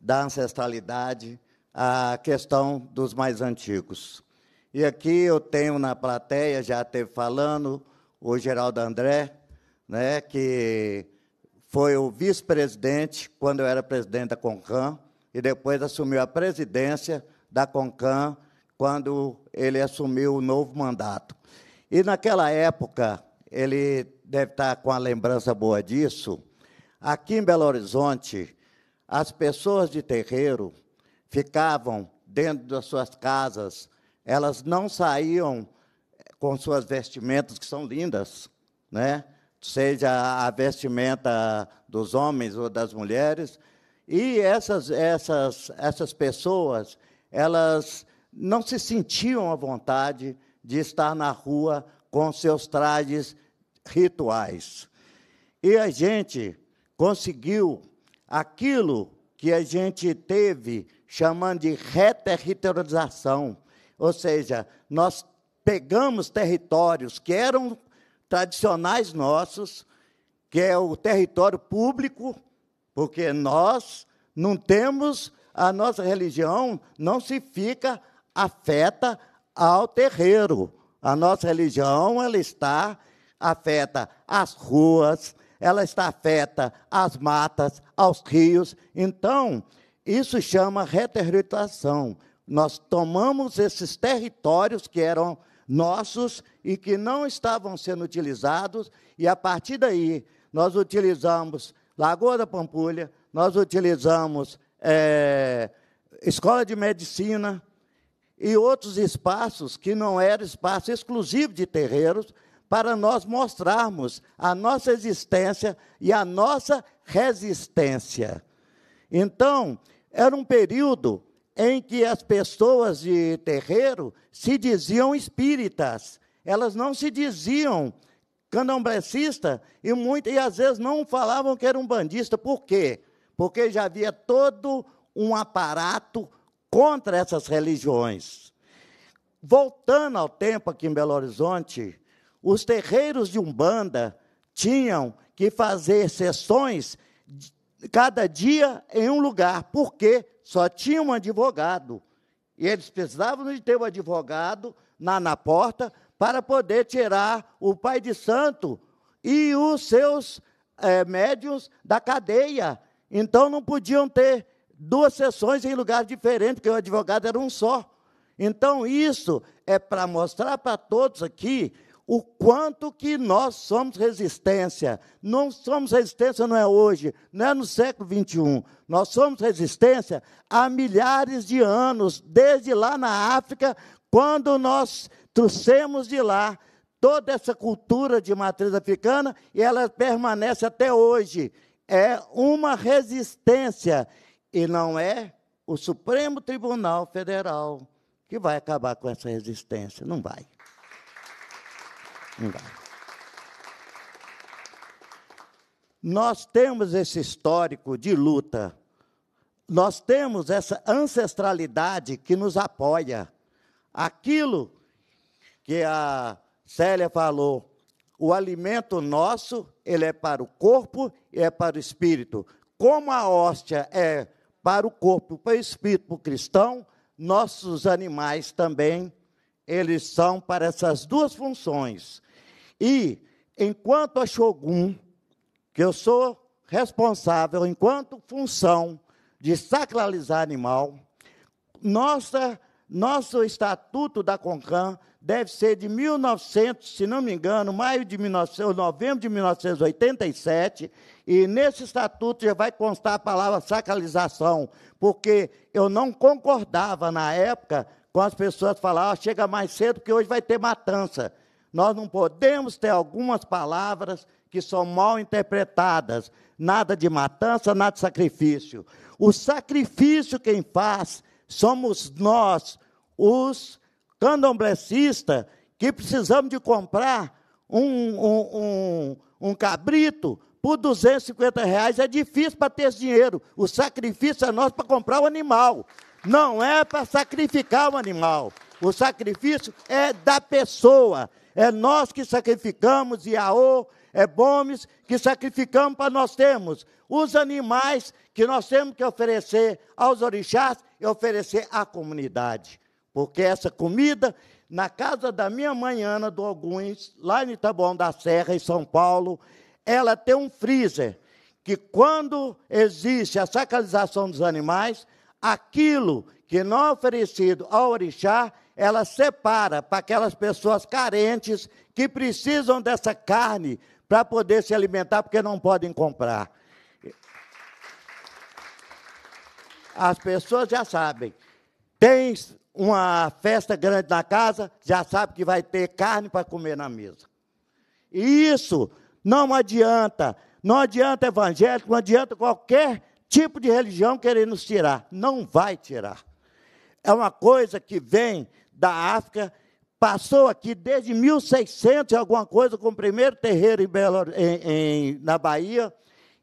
da ancestralidade, a questão dos mais antigos. E aqui eu tenho na plateia, já esteve falando, o Geraldo André, né, que foi o vice-presidente quando eu era presidente da Concam e depois assumiu a presidência da Concam quando ele assumiu o novo mandato. E naquela época, ele deve estar com a lembrança boa disso, aqui em Belo Horizonte, as pessoas de terreiro ficavam dentro das suas casas, elas não saíam eh, com suas vestimentas, que são lindas, né? seja a vestimenta dos homens ou das mulheres, e essas, essas, essas pessoas, elas não se sentiam à vontade de estar na rua com seus trajes rituais. E a gente conseguiu aquilo que a gente teve chamando de reterritorialização, ou seja, nós pegamos territórios que eram tradicionais nossos, que é o território público, porque nós não temos a nossa religião não se fica afeta ao terreiro. A nossa religião ela está afeta as ruas, ela está afeta as matas, aos rios. Então, isso chama reterritorialização. Nós tomamos esses territórios que eram nossos e que não estavam sendo utilizados, e a partir daí nós utilizamos Lagoa da Pampulha, nós utilizamos é, Escola de Medicina, e outros espaços que não eram espaço exclusivo de terreiros, para nós mostrarmos a nossa existência e a nossa resistência. Então, era um período em que as pessoas de terreiro se diziam espíritas, elas não se diziam candomblecistas e, muito, e às vezes não falavam que era um bandista. Por quê? Porque já havia todo um aparato contra essas religiões. Voltando ao tempo aqui em Belo Horizonte, os terreiros de Umbanda tinham que fazer sessões cada dia em um lugar, porque só tinha um advogado. E eles precisavam de ter um advogado na, na porta para poder tirar o pai de santo e os seus é, eh, médiuns da cadeia. Então não podiam ter duas sessões em lugares diferentes, porque o advogado era um só. Então, isso é para mostrar para todos aqui o quanto que nós somos resistência. Não somos resistência, não é hoje, não é no século XXI. Nós somos resistência há milhares de anos, desde lá na África, quando nós trouxemos de lá toda essa cultura de matriz africana e ela permanece até hoje. É uma resistência e não é o Supremo Tribunal Federal que vai acabar com essa resistência. Não vai. Não vai. Nós temos esse histórico de luta, nós temos essa ancestralidade que nos apoia. Aquilo que a Célia falou, o alimento nosso, ele é para o corpo e é para o espírito. Como a hóstia é para o corpo, para o espírito, para o cristão, nossos animais também, eles são para essas duas funções. E, enquanto a Shogun, que eu sou responsável, enquanto função de sacralizar animal, nossa, nosso estatuto da CONCAN deve ser de 1900, se não me engano, maio de 1900, novembro de 1987, e nesse estatuto já vai constar a palavra sacralização, porque eu não concordava na época com as pessoas falar, oh, ah, chega mais cedo que hoje vai ter matança. Nós não podemos ter algumas palavras que são mal interpretadas. Nada de matança, nada de sacrifício. O sacrifício quem faz somos nós, os candomblecistas, que precisamos de comprar um, um, um, um cabrito por 250 reais é difícil para ter esse dinheiro. O sacrifício é nosso para comprar o animal. Não é para sacrificar o animal. O sacrifício é da pessoa. É nós que sacrificamos, e é Bomes, que sacrificamos para nós termos. Os animais que nós temos que oferecer aos orixás e oferecer à comunidade. Porque essa comida, na casa da minha mãe Ana do Alguns, lá em Itabão da Serra, em São Paulo, ela tem um freezer que quando existe a sacralização dos animais, aquilo que não é oferecido ao orixá, ela separa para aquelas pessoas carentes que precisam dessa carne para poder se alimentar, porque não podem comprar. As pessoas já sabem. Tem uma festa grande na casa, já sabe que vai ter carne para comer na mesa. E isso não adianta. Não adianta evangélico, não adianta qualquer tipo de religião querer nos tirar. Não vai tirar. É uma coisa que vem da África, passou aqui desde 1600 e alguma coisa, com o primeiro terreiro em Belo, em, em, na Bahia,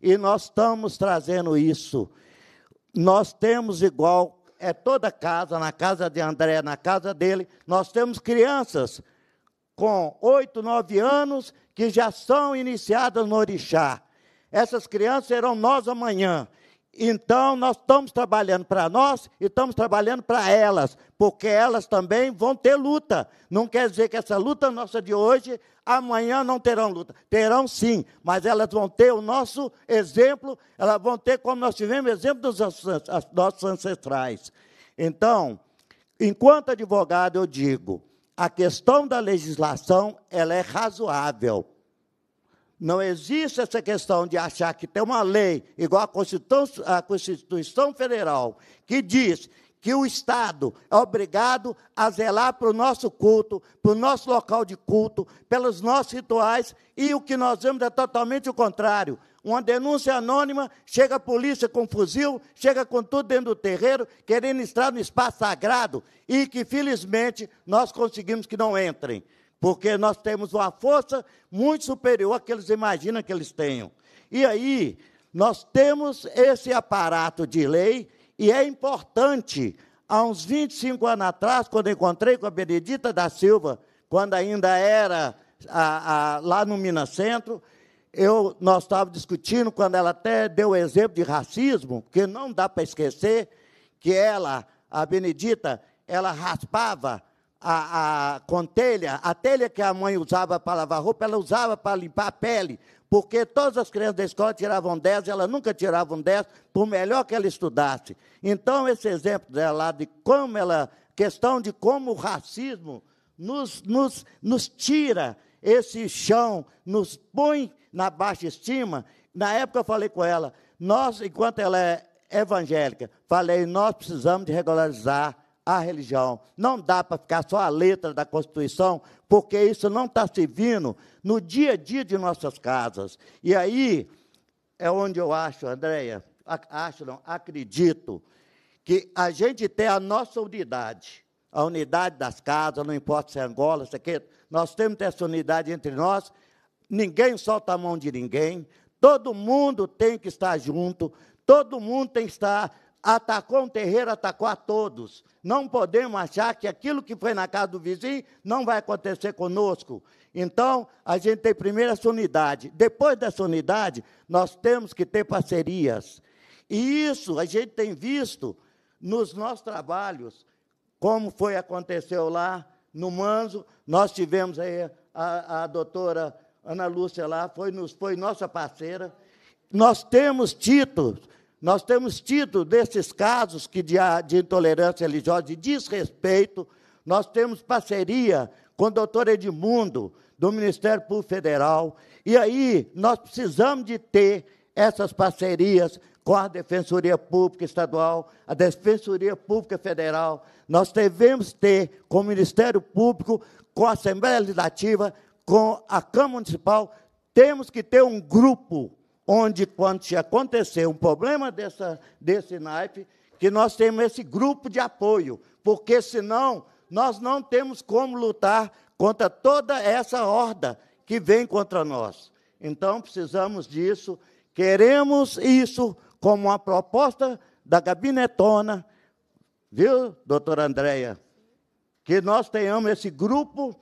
e nós estamos trazendo isso. Nós temos igual, é toda casa, na casa de André, na casa dele, nós temos crianças com oito, nove anos que já são iniciadas no orixá. Essas crianças serão nós amanhã. Então, nós estamos trabalhando para nós e estamos trabalhando para elas, porque elas também vão ter luta. Não quer dizer que essa luta nossa de hoje, amanhã não terão luta. Terão sim, mas elas vão ter o nosso exemplo, elas vão ter como nós tivemos exemplo dos nossos ancestrais. Então, enquanto advogado, eu digo: a questão da legislação ela é razoável. Não existe essa questão de achar que tem uma lei, igual a Constituição, a Constituição Federal, que diz que o Estado é obrigado a zelar para o nosso culto, para o nosso local de culto, pelos nossos rituais, e o que nós vemos é totalmente o contrário uma denúncia anônima, chega a polícia com fuzil, chega com tudo dentro do terreiro, querendo entrar no espaço sagrado e que, felizmente, nós conseguimos que não entrem, porque nós temos uma força muito superior à que eles imaginam que eles tenham. E aí, nós temos esse aparato de lei e é importante. Há uns 25 anos atrás, quando encontrei com a Benedita da Silva, quando ainda era a, a, lá no Minas Centro, eu, nós estávamos discutindo quando ela até deu o exemplo de racismo, que não dá para esquecer que ela, a Benedita, ela raspava a, a com telha, a telha que a mãe usava para lavar roupa, ela usava para limpar a pele, porque todas as crianças da escola tiravam 10, ela nunca tirava um 10, por melhor que ela estudasse. Então, esse exemplo dela de como ela, questão de como o racismo nos, nos, nos tira esse chão, nos põe na baixa estima, na época eu falei com ela, nós, enquanto ela é evangélica, falei, nós precisamos de regularizar a religião. Não dá para ficar só a letra da Constituição, porque isso não está servindo no dia a dia de nossas casas. E aí é onde eu acho, Andréia, acho não, acredito, que a gente tem a nossa unidade, a unidade das casas, não importa se é Angola, se é que, nós temos essa unidade entre nós ninguém solta a mão de ninguém, todo mundo tem que estar junto, todo mundo tem que estar. Atacou um terreiro, atacou a todos. Não podemos achar que aquilo que foi na casa do vizinho não vai acontecer conosco. Então, a gente tem primeiro essa unidade. Depois dessa unidade, nós temos que ter parcerias. E isso a gente tem visto nos nossos trabalhos, como foi aconteceu lá no Manso, nós tivemos aí a, a doutora Ana Lúcia lá foi, nos, foi nossa parceira. Nós temos tido, nós temos tido desses casos que de, de intolerância religiosa de desrespeito, nós temos parceria com o doutor Edmundo, do Ministério Público Federal. E aí nós precisamos de ter essas parcerias com a Defensoria Pública Estadual, a Defensoria Pública Federal. Nós devemos ter com o Ministério Público, com a Assembleia Legislativa, com a Câmara Municipal, temos que ter um grupo onde, quando se acontecer um problema dessa, desse naipe, que nós temos esse grupo de apoio, porque senão nós não temos como lutar contra toda essa horda que vem contra nós. Então precisamos disso, queremos isso como uma proposta da gabinetona, viu, doutora Andréia? Que nós tenhamos esse grupo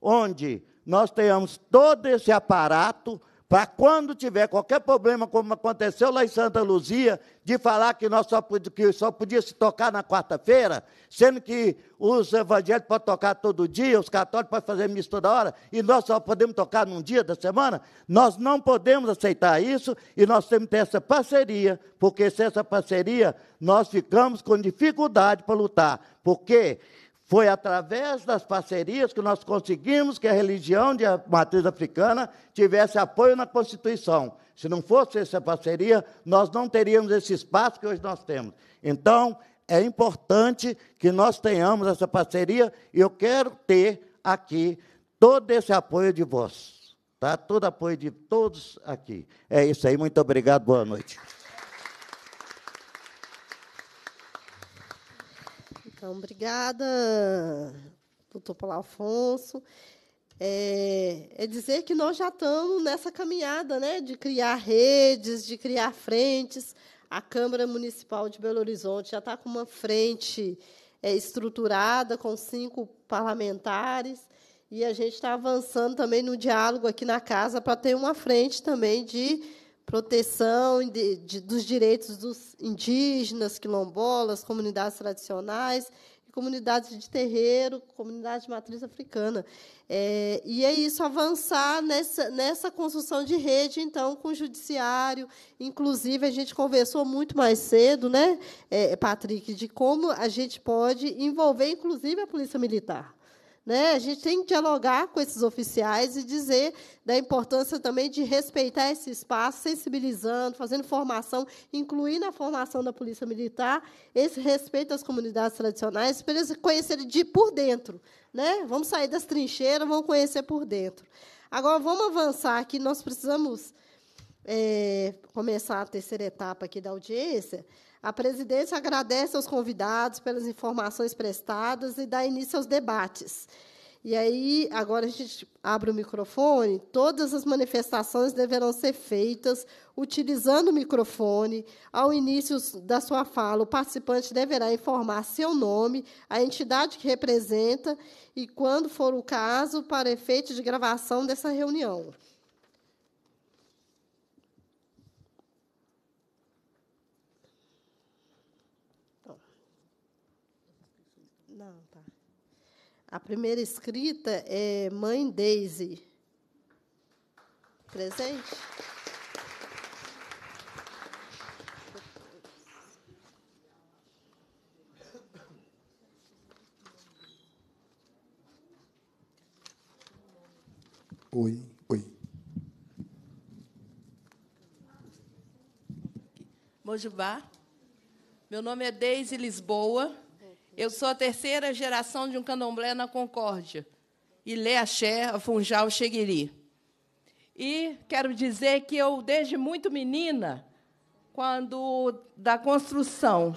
onde nós tenhamos todo esse aparato para quando tiver qualquer problema, como aconteceu lá em Santa Luzia, de falar que nós só podia, que só podia se tocar na quarta-feira, sendo que os evangélicos podem tocar todo dia, os católicos podem fazer missa toda hora, e nós só podemos tocar num dia da semana, nós não podemos aceitar isso e nós temos que ter essa parceria, porque sem essa parceria nós ficamos com dificuldade para lutar, porque foi através das parcerias que nós conseguimos que a religião de matriz africana tivesse apoio na Constituição. Se não fosse essa parceria, nós não teríamos esse espaço que hoje nós temos. Então, é importante que nós tenhamos essa parceria e eu quero ter aqui todo esse apoio de vós, tá? Todo apoio de todos aqui. É isso aí, muito obrigado, boa noite. Então, obrigada, doutor Paulo Afonso. É, é, dizer que nós já estamos nessa caminhada né, de criar redes, de criar frentes. A Câmara Municipal de Belo Horizonte já está com uma frente é, estruturada, com cinco parlamentares. E a gente está avançando também no diálogo aqui na casa para ter uma frente também de proteção de, de, dos direitos dos indígenas, quilombolas, comunidades tradicionais e comunidades de terreiro, comunidade de matriz africana. É, e é isso, avançar nessa, nessa construção de rede, então, com o judiciário. Inclusive, a gente conversou muito mais cedo, né, é, Patrick, de como a gente pode envolver, inclusive, a polícia militar. Né? A gente tem que dialogar com esses oficiais e dizer da importância também de respeitar esse espaço, sensibilizando, fazendo formação, incluindo a formação da Polícia Militar, esse respeito às comunidades tradicionais, para eles conhecerem de por dentro. Né? Vamos sair das trincheiras, vamos conhecer por dentro. Agora, vamos avançar aqui, nós precisamos é, começar a terceira etapa aqui da audiência. A presidência agradece aos convidados pelas informações prestadas e dá início aos debates. E aí, agora a gente abre o microfone. Todas as manifestações deverão ser feitas utilizando o microfone. Ao início da sua fala, o participante deverá informar seu nome, a entidade que representa e, quando for o caso, para efeito de gravação dessa reunião. A primeira escrita é Mãe Daisy. Presente? Oi, oi. Mojubá. Meu nome é Deise Lisboa. Eu sou a terceira geração de um candomblé na Concórdia. Ilê Axé, Afunjal, Xeguiri. E quero dizer que eu, desde muito menina, quando da construção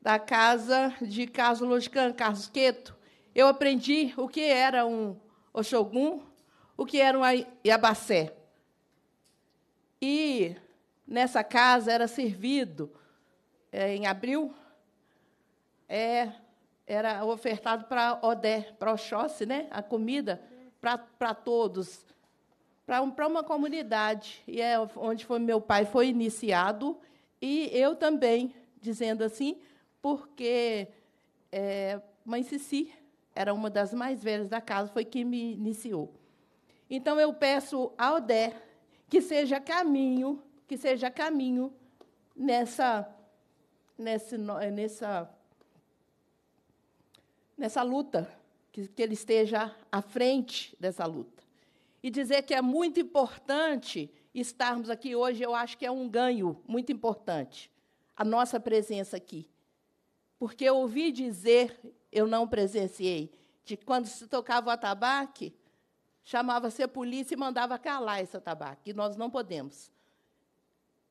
da casa de Carlos Loscan, Carlos Queto, eu aprendi o que era um Oxogum, o que era um Iabacé. E nessa casa era servido, eh, em abril, é, era ofertado para Odé, para Oxóssi, né? a comida para todos, para um, uma comunidade. E é onde foi, meu pai foi iniciado, e eu também, dizendo assim, porque é, mãe Cici era uma das mais velhas da casa, foi quem me iniciou. Então eu peço a Odé que seja caminho, que seja caminho nessa nessa nessa nessa luta, que, que ele esteja à frente dessa luta. E dizer que é muito importante estarmos aqui hoje, eu acho que é um ganho muito importante, a nossa presença aqui. Porque eu ouvi dizer, eu não presenciei, de quando se tocava o atabaque, chamava-se a polícia e mandava calar esse atabaque, e nós não podemos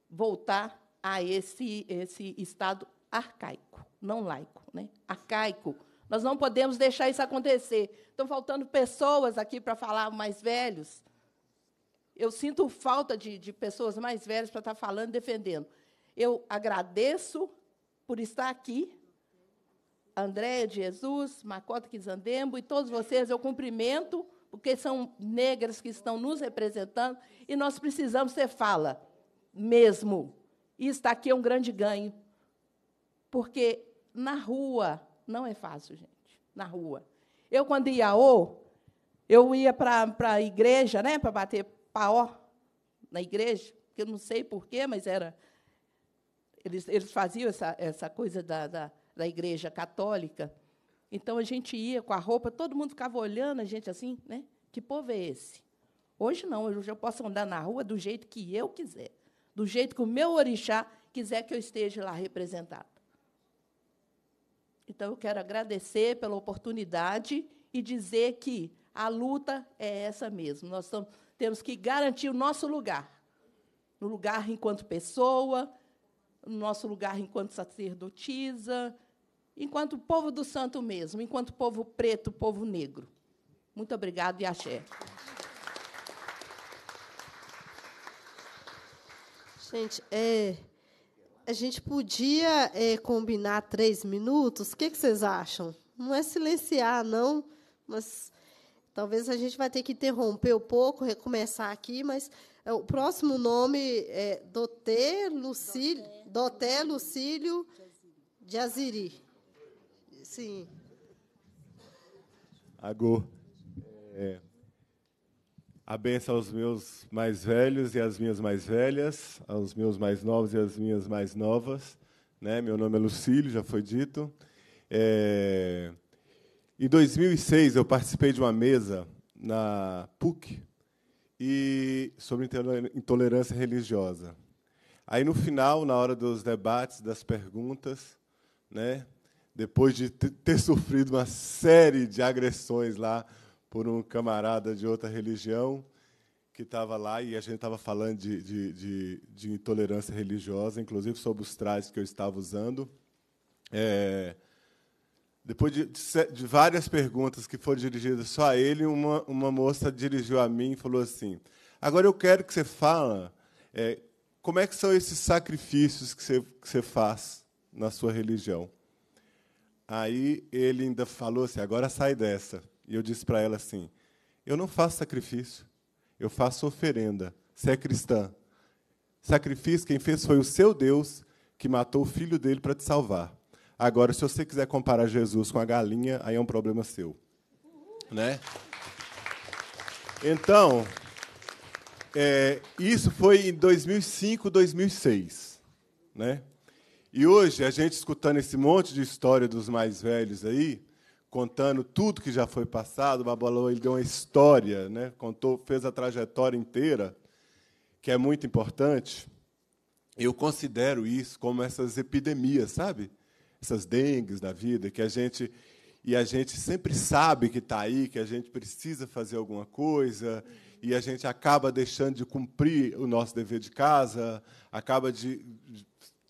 voltar a esse, esse estado arcaico, não laico, né? arcaico, nós não podemos deixar isso acontecer. Estão faltando pessoas aqui para falar mais velhos. Eu sinto falta de, de pessoas mais velhas para estar tá falando, defendendo. Eu agradeço por estar aqui. Andréia de Jesus, Macota Kizandembo e todos vocês, eu cumprimento, porque são negras que estão nos representando e nós precisamos ter fala, mesmo. E estar tá aqui é um grande ganho, porque na rua não é fácil, gente, na rua. Eu, quando ia ao, eu ia para a igreja, né, para bater paó na igreja, que eu não sei porquê, mas era. Eles, eles faziam essa, essa coisa da, da, da igreja católica. Então a gente ia com a roupa, todo mundo ficava olhando a gente assim, né? Que povo é esse? Hoje não, hoje eu posso andar na rua do jeito que eu quiser, do jeito que o meu orixá quiser que eu esteja lá representado. Então, eu quero agradecer pela oportunidade e dizer que a luta é essa mesmo. Nós temos que garantir o nosso lugar. No lugar enquanto pessoa, no nosso lugar enquanto sacerdotisa, enquanto povo do santo mesmo, enquanto povo preto, povo negro. Muito obrigado e axé. Gente, é, a gente podia é, combinar três minutos? O que, que vocês acham? Não é silenciar, não, mas Talvez a gente vai ter que interromper um pouco, recomeçar aqui, mas eh, o próximo nome é Doté Lucílio, Doté Lucílio Sim. Agô. É, a benção aos meus mais velhos e às minhas mais velhas, aos meus mais novos e às minhas mais novas. Né? Meu nome é Lucílio, já foi dito. É... Em 2006, eu participei de uma mesa na PUC e sobre intolerância religiosa. Aí, no final, na hora dos debates, das perguntas, né, depois de ter sofrido uma série de agressões lá por um camarada de outra religião que estava lá e a gente estava falando de, de, de, de, intolerância religiosa, inclusive sobre os trajes que eu estava usando. É, depois de, de, várias perguntas que foram dirigidas só a ele, uma, uma moça dirigiu a mim e falou assim: Agora eu quero que você fala é, como é que são esses sacrifícios que você, que você faz na sua religião. Aí ele ainda falou assim: Agora sai dessa. E eu disse para ela assim: Eu não faço sacrifício, eu faço oferenda. Você é cristã. Sacrifício quem fez foi o seu Deus que matou o filho dele para te salvar. Agora, se você quiser comparar Jesus com a galinha, aí é um problema seu. Né? Então, é, isso foi em 2005, 2006. Né? E hoje, a gente escutando esse monte de história dos mais velhos aí, contando tudo que já foi passado. O Babalô ele deu uma história, né? Contou, fez a trajetória inteira, que é muito importante. Eu considero isso como essas epidemias, sabe? Essas dengues da vida que a gente e a gente sempre sabe que está aí, que a gente precisa fazer alguma coisa e a gente acaba deixando de cumprir o nosso dever de casa, acaba de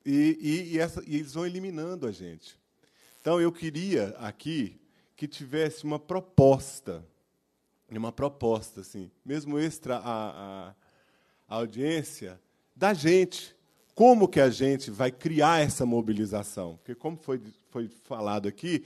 e, e, e, essa, e eles vão eliminando a gente. Então eu queria aqui que tivesse uma proposta, né, uma proposta, assim, mesmo extra a, a, a audiência, da gente. Como que a gente vai criar essa mobilização? Porque, como foi, foi falado aqui,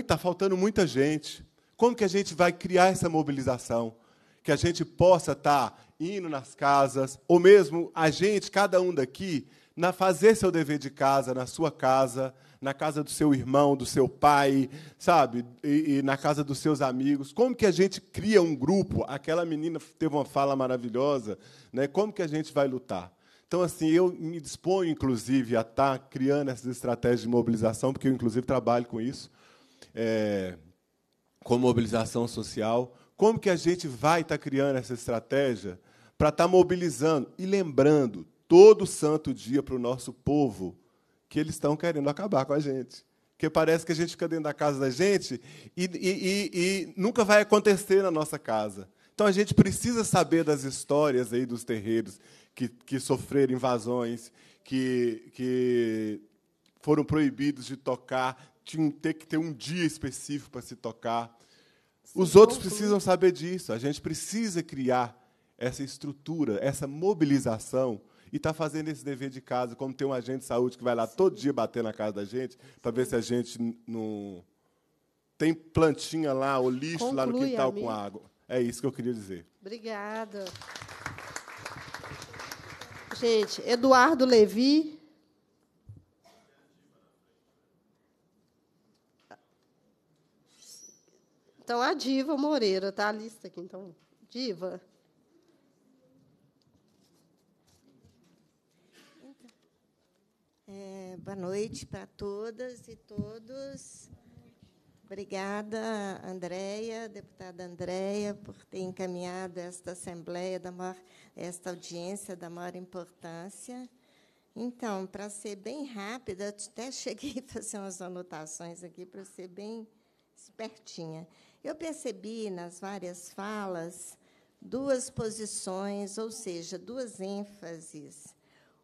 está faltando muita gente. Como que a gente vai criar essa mobilização? Que a gente possa estar tá indo nas casas, ou mesmo a gente, cada um daqui, na fazer seu dever de casa, na sua casa, na casa do seu irmão, do seu pai, sabe? E, e, na casa dos seus amigos. Como que a gente cria um grupo? Aquela menina teve uma fala maravilhosa, né? Como que a gente vai lutar? Então, assim, eu me disponho, inclusive, a estar tá criando essas estratégias de mobilização, porque eu, inclusive, trabalho com isso, é, com mobilização social. Como que a gente vai estar tá criando essa estratégia para estar tá mobilizando e lembrando todo santo dia para o nosso povo que eles estão querendo acabar com a gente. Porque parece que a gente fica dentro da casa da gente e, e, e, e nunca vai acontecer na nossa casa. Então a gente precisa saber das histórias aí dos terreiros que, que sofreram invasões, que, que foram proibidos de tocar, tinham ter que ter um dia específico para se tocar. Sim, Os outros precisam saber disso. A gente precisa criar essa estrutura, essa mobilização e está fazendo esse dever de casa, como tem um agente de saúde que vai lá todo dia bater na casa da gente, para ver se a gente não. Tem plantinha lá, ou lixo Conclui, lá no quintal amigo. com água. É isso que eu queria dizer. Obrigada. Gente, Eduardo Levi. Então, a Diva Moreira, tá a lista aqui. Então, Diva. Boa noite para todas e todos. Obrigada, Andréia, deputada Andréia, por ter encaminhado esta assembleia, da maior, esta audiência da maior importância. Então, para ser bem rápida, até cheguei a fazer umas anotações aqui para ser bem espertinha. Eu percebi nas várias falas duas posições, ou seja, duas ênfases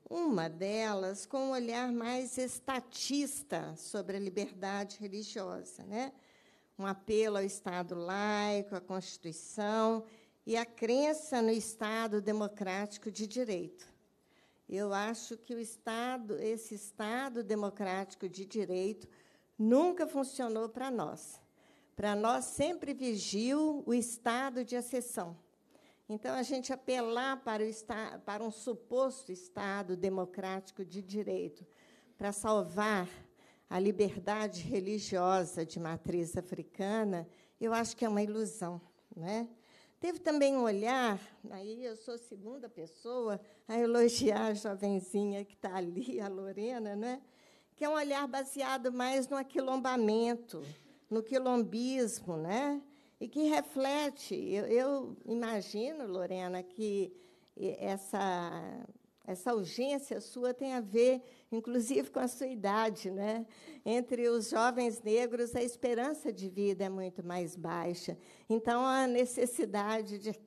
uma delas com um olhar mais estatista sobre a liberdade religiosa, né? um apelo ao Estado laico, à Constituição e à crença no Estado democrático de direito. Eu acho que o Estado, esse Estado democrático de direito, nunca funcionou para nós. Para nós sempre vigiu o estado de exceção. Então, a gente apelar para, para um suposto Estado democrático de direito para salvar a liberdade religiosa de matriz africana, eu acho que é uma ilusão. Né? Teve também um olhar, aí eu sou segunda pessoa a elogiar a jovenzinha que está ali, a Lorena, né? que é um olhar baseado mais no aquilombamento, no quilombismo, né? e que reflete. Eu, eu imagino, Lorena, que essa essa urgência sua tem a ver, inclusive, com a sua idade. Né? Entre os jovens negros, a esperança de vida é muito mais baixa. Então, a necessidade de,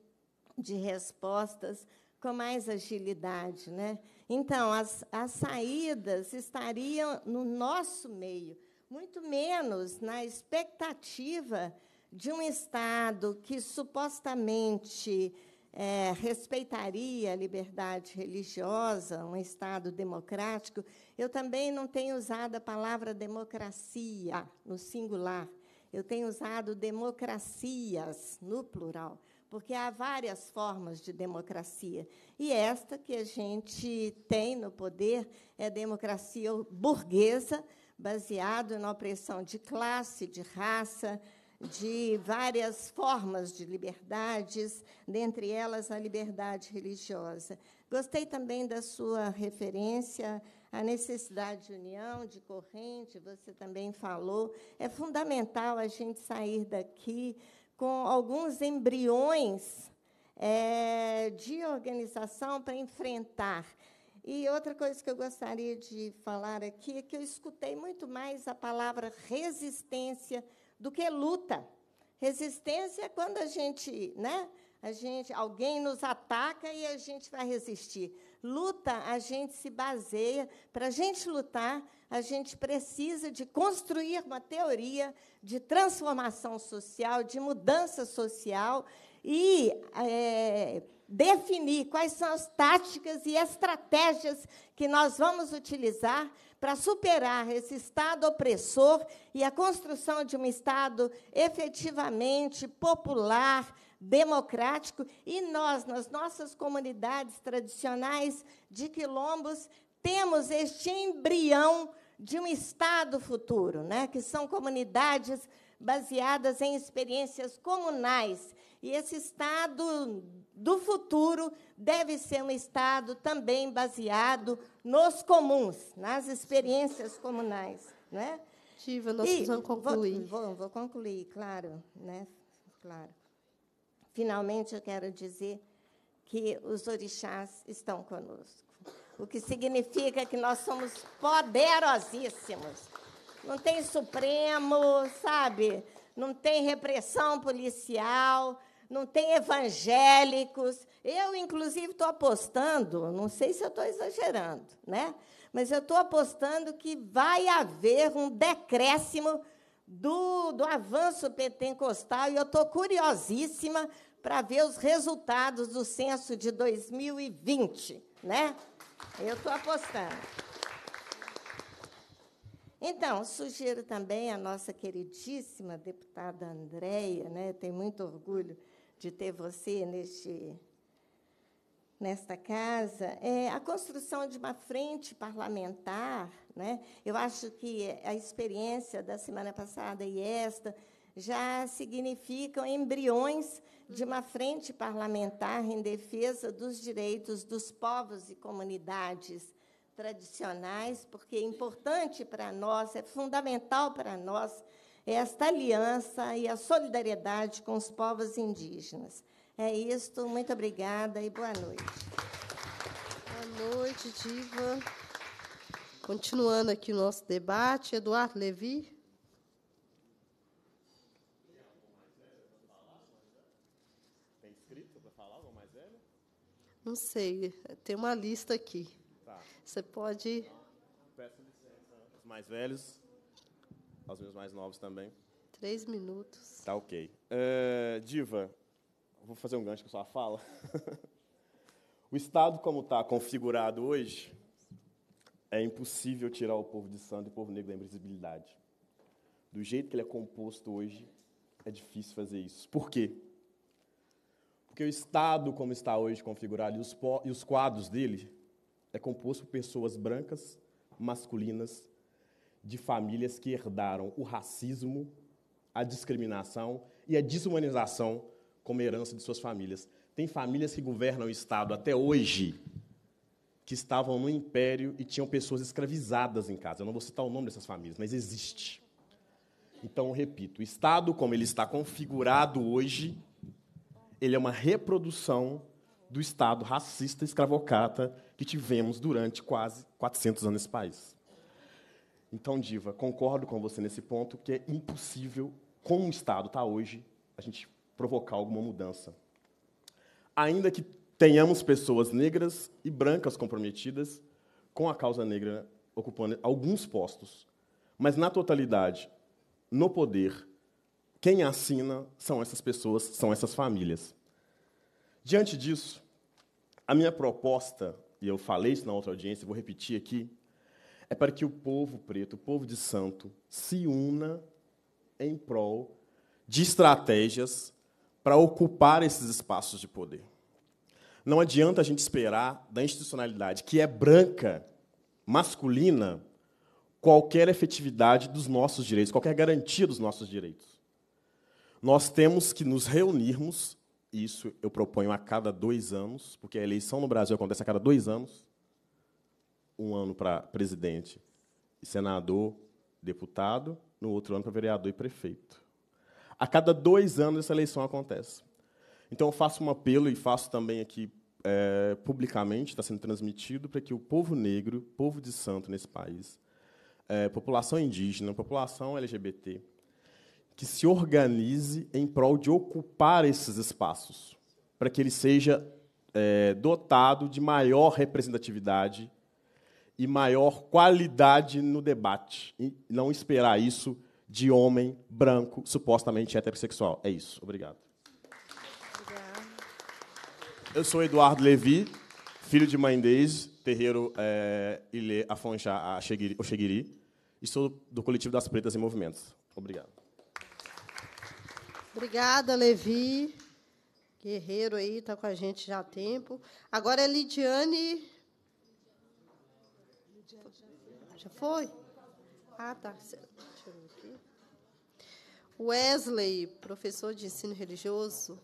de respostas com mais agilidade. Né? Então, as, as saídas estariam no nosso meio, muito menos na expectativa de um Estado que supostamente é, respeitaria a liberdade religiosa, um Estado democrático, eu também não tenho usado a palavra democracia no singular. Eu tenho usado democracias no plural, porque há várias formas de democracia. E esta que a gente tem no poder é democracia burguesa, baseada na opressão de classe, de raça, de várias formas de liberdades, dentre elas a liberdade religiosa. Gostei também da sua referência à necessidade de união, de corrente, você também falou. É fundamental a gente sair daqui com alguns embriões é, de organização para enfrentar. E outra coisa que eu gostaria de falar aqui é que eu escutei muito mais a palavra resistência do que luta. Resistência é quando a gente, né? A gente, alguém nos ataca e a gente vai resistir. Luta, a gente se baseia. Para a gente lutar, a gente precisa de construir uma teoria de transformação social, de mudança social e é, definir quais são as táticas e estratégias que nós vamos utilizar para superar esse Estado opressor e a construção de um Estado efetivamente popular, democrático. E nós, nas nossas comunidades tradicionais de quilombos, temos este embrião de um Estado futuro, né? que são comunidades baseadas em experiências comunais. E esse Estado do futuro deve ser um Estado também baseado nos comuns, nas experiências comunais. Né? Diva, nós e precisamos concluir. Vou, vou, vou, concluir, claro, né? claro. Finalmente, eu quero dizer que os orixás estão conosco, o que significa que nós somos poderosíssimos. Não tem Supremo, sabe? Não tem repressão policial não tem evangélicos. Eu, inclusive, estou apostando, não sei se estou exagerando, né? mas eu estou apostando que vai haver um decréscimo do, do avanço pentecostal e eu estou curiosíssima para ver os resultados do censo de 2020, né? Eu estou apostando. Então, sugiro também a nossa queridíssima deputada Andréia, né? Tenho muito orgulho de ter você neste nesta casa é a construção de uma frente parlamentar. Né? Eu acho que a experiência da semana passada e esta já significam embriões de uma frente parlamentar em defesa dos direitos dos povos e comunidades tradicionais, porque é importante para nós, é fundamental para nós esta aliança e a solidariedade com os povos indígenas. É isto, muito obrigada e boa noite. Boa noite, Diva. Continuando aqui o nosso debate, Eduardo Levi. Tem escrito para falar alguma mais velha? Não sei, tem uma lista aqui. Tá. Você pode. peço licença. Os mais velhos aos meus mais novos também. Três minutos. Tá ok. Uh, diva, vou fazer um gancho com sua fala. o Estado, como está configurado hoje, é impossível tirar o povo de santo e o povo negro da invisibilidade. Do jeito que ele é composto hoje, é difícil fazer isso. Por quê? Porque o Estado, como está hoje configurado, e os, e os quadros dele, é composto por pessoas brancas, masculinas de famílias que herdaram o racismo, a discriminação e a desumanização como herança de suas famílias. Tem famílias que governam o Estado até hoje que estavam no império e tinham pessoas escravizadas em casa. Eu não vou citar o nome dessas famílias, mas existe. Então, repito, o Estado, como ele está configurado hoje, ele é uma reprodução do Estado racista escravocrata que tivemos durante quase 400 anos nesse país. Então, Diva, concordo com você nesse ponto, que é impossível, como o Estado está hoje, a gente provocar alguma mudança. Ainda que tenhamos pessoas negras e brancas comprometidas com a causa negra ocupando alguns postos, mas na totalidade, no poder, quem assina são essas pessoas, são essas famílias. Diante disso, a minha proposta, e eu falei isso na outra audiência, vou repetir aqui, é para que o povo preto, o povo de santo, se una em prol de estratégias para ocupar esses espaços de poder. Não adianta a gente esperar da institucionalidade, que é branca, masculina, qualquer efetividade dos nossos direitos, qualquer garantia dos nossos direitos. Nós temos que nos reunirmos, isso eu proponho a cada dois anos, porque a eleição no Brasil acontece a cada dois anos, um ano para presidente e senador, deputado, no outro ano para vereador e prefeito. A cada dois anos essa eleição acontece. Então eu faço um apelo e faço também aqui é, publicamente, está sendo transmitido, para que o povo negro, povo de santo nesse país, é, população indígena, população LGBT, que se organize em prol de ocupar esses espaços, para que ele seja é, dotado de maior representatividade e maior qualidade no debate. E não esperar isso de homem branco, supostamente heterossexual. É isso. Obrigado. Obrigada. Eu sou Eduardo Levi, filho de mãe Deise, terreiro é, Ilê Afonja Oxeguiri, e sou do coletivo das Pretas em Movimentos. Obrigado. Obrigada, Levi. Guerreiro aí, está com a gente já há tempo. Agora é Lidiane já foi? Ah, tá. Deixa eu ver aqui. Wesley, professor de ensino religioso.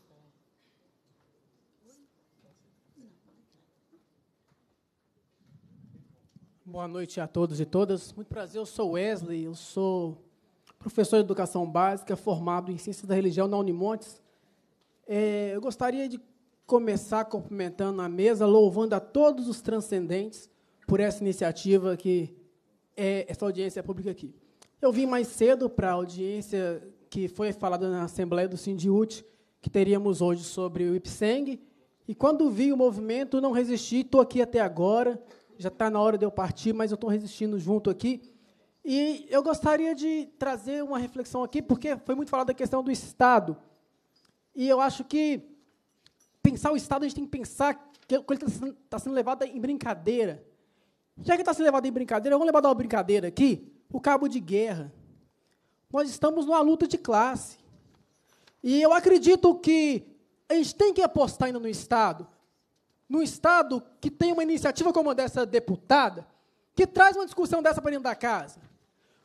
Boa noite a todos e todas. Muito prazer, eu sou Wesley, eu sou professor de educação básica, formado em ciências da religião na Unimontes. É, eu gostaria de começar cumprimentando a mesa, louvando a todos os transcendentes por essa iniciativa que é, essa audiência é pública aqui. Eu vim mais cedo para a audiência que foi falada na Assembleia do Sindiut, que teríamos hoje sobre o IPSENG, e quando vi o movimento, não resisti, estou aqui até agora, já está na hora de eu partir, mas eu estou resistindo junto aqui. E eu gostaria de trazer uma reflexão aqui, porque foi muito falado da questão do Estado. E eu acho que pensar o Estado, a gente tem que pensar que ele está sendo tá levado em brincadeira. Já que está sendo levado em brincadeira, vamos levar uma brincadeira aqui. O cabo de guerra. Nós estamos numa luta de classe. E eu acredito que a gente tem que apostar ainda no Estado. No Estado que tem uma iniciativa como a dessa deputada, que traz uma discussão dessa para dentro da casa.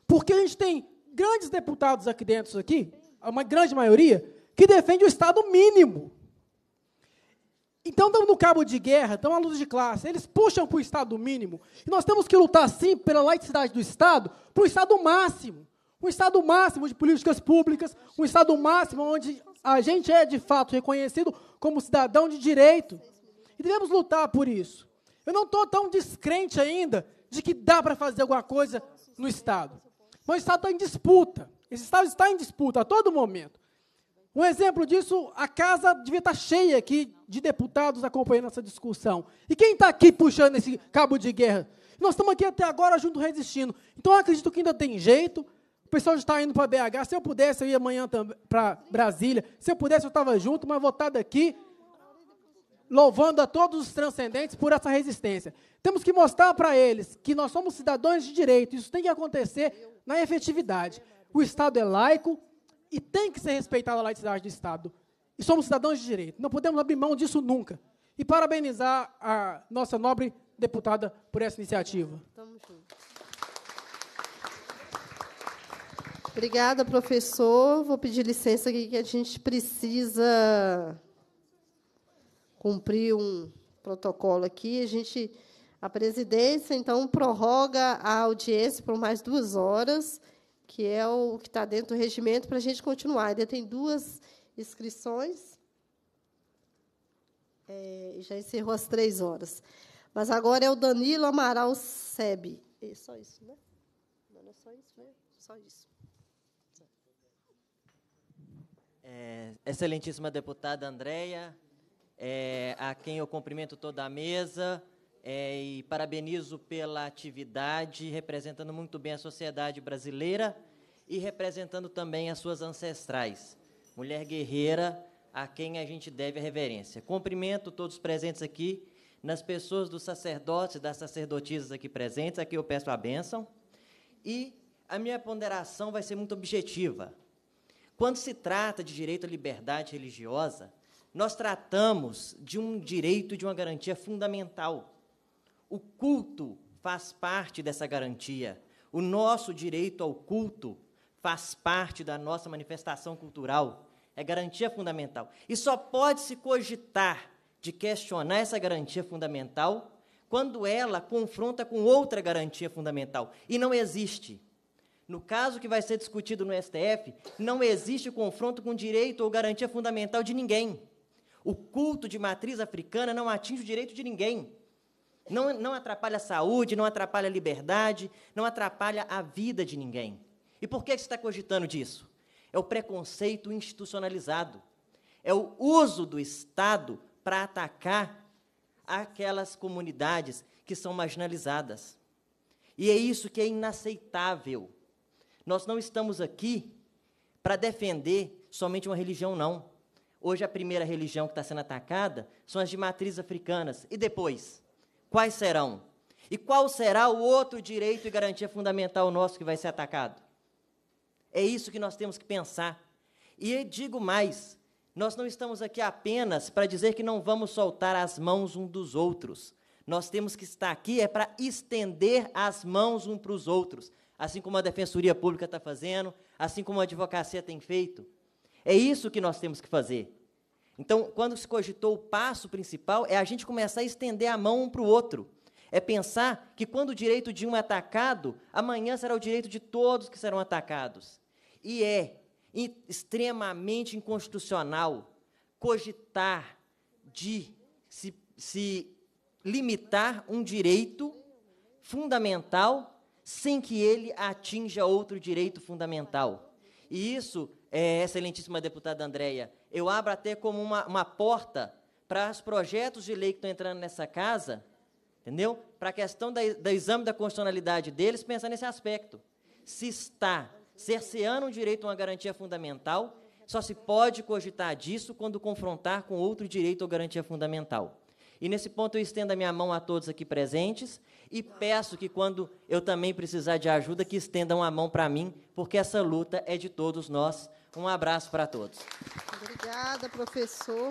Porque a gente tem grandes deputados aqui dentro, aqui, uma grande maioria, que defende o Estado mínimo. Então, estamos no cabo de guerra, estamos à luta de classe. Eles puxam para o Estado mínimo. E nós temos que lutar, sim, pela laicidade do Estado, para o Estado máximo. Um Estado máximo de políticas públicas, um Estado máximo onde a gente é, de fato, reconhecido como cidadão de direito. E devemos lutar por isso. Eu não estou tão descrente ainda de que dá para fazer alguma coisa no Estado. Mas o Estado está em disputa. Esse Estado está em disputa a todo momento. Um exemplo disso, a casa devia estar tá cheia aqui de deputados acompanhando essa discussão. E quem está aqui puxando esse cabo de guerra? Nós estamos aqui até agora junto resistindo. Então eu acredito que ainda tem jeito. O pessoal já está indo para BH. Se eu pudesse, eu ia amanhã para Brasília. Se eu pudesse, eu estava junto, mas votado tá aqui, louvando a todos os transcendentes por essa resistência. Temos que mostrar para eles que nós somos cidadãos de direito. Isso tem que acontecer na efetividade. O Estado é laico, e tem que ser respeitada a laicidade do Estado. E somos cidadãos de direito. Não podemos abrir mão disso nunca. E parabenizar a nossa nobre deputada por essa iniciativa. Obrigada, professor. Vou pedir licença aqui que a gente precisa cumprir um protocolo aqui. A gente, a presidência, então, prorroga a audiência por mais duas horas que é o que está dentro do regimento, para a gente continuar. Ainda tem duas inscrições. É, já encerrou às três horas. Mas agora é o Danilo Amaral Sebe. É só isso, né? Não é só isso, né? Só isso. É, excelentíssima deputada Andréia, é, a quem eu cumprimento toda a mesa, é, e parabenizo pela atividade, representando muito bem a sociedade brasileira e representando também as suas ancestrais. Mulher guerreira, a quem a gente deve a reverência. Cumprimento todos os presentes aqui, nas pessoas dos sacerdotes e das sacerdotisas aqui presentes, aqui eu peço a bênção. E a minha ponderação vai ser muito objetiva. Quando se trata de direito à liberdade religiosa, nós tratamos de um direito, de uma garantia fundamental. O culto faz parte dessa garantia. O nosso direito ao culto faz parte da nossa manifestação cultural. É garantia fundamental. E só pode se cogitar de questionar essa garantia fundamental quando ela confronta com outra garantia fundamental. E não existe. No caso que vai ser discutido no STF, não existe confronto com direito ou garantia fundamental de ninguém. O culto de matriz africana não atinge o direito de ninguém. Não, não atrapalha a saúde, não atrapalha a liberdade, não atrapalha a vida de ninguém. E por que você está cogitando disso? É o preconceito institucionalizado. É o uso do Estado para atacar aquelas comunidades que são marginalizadas. E é isso que é inaceitável. Nós não estamos aqui para defender somente uma religião, não. Hoje, a primeira religião que está sendo atacada são as de matriz africanas. E depois? quais serão? E qual será o outro direito e garantia fundamental nosso que vai ser atacado? É isso que nós temos que pensar. E digo mais: nós não estamos aqui apenas para dizer que não vamos soltar as mãos um dos outros. Nós temos que estar aqui é para estender as mãos um para os outros, assim como a Defensoria Pública está fazendo, assim como a advocacia tem feito. É isso que nós temos que fazer. Então, quando se cogitou o passo principal, é a gente começar a estender a mão um para o outro. É pensar que quando o direito de um é atacado, amanhã será o direito de todos que serão atacados. E é extremamente inconstitucional cogitar de se, se limitar um direito fundamental sem que ele atinja outro direito fundamental. E isso é, excelentíssima deputada Andréia, eu abro até como uma, uma porta para os projetos de lei que estão entrando nessa casa, entendeu? Para a questão da, da exame da constitucionalidade deles, pensar nesse aspecto. Se está cerceando um direito, uma garantia fundamental, só se pode cogitar disso quando confrontar com outro direito ou garantia fundamental. E nesse ponto eu estendo a minha mão a todos aqui presentes e peço que quando eu também precisar de ajuda, que estendam a mão para mim, porque essa luta é de todos nós. Um abraço para todos. Obrigada, professor.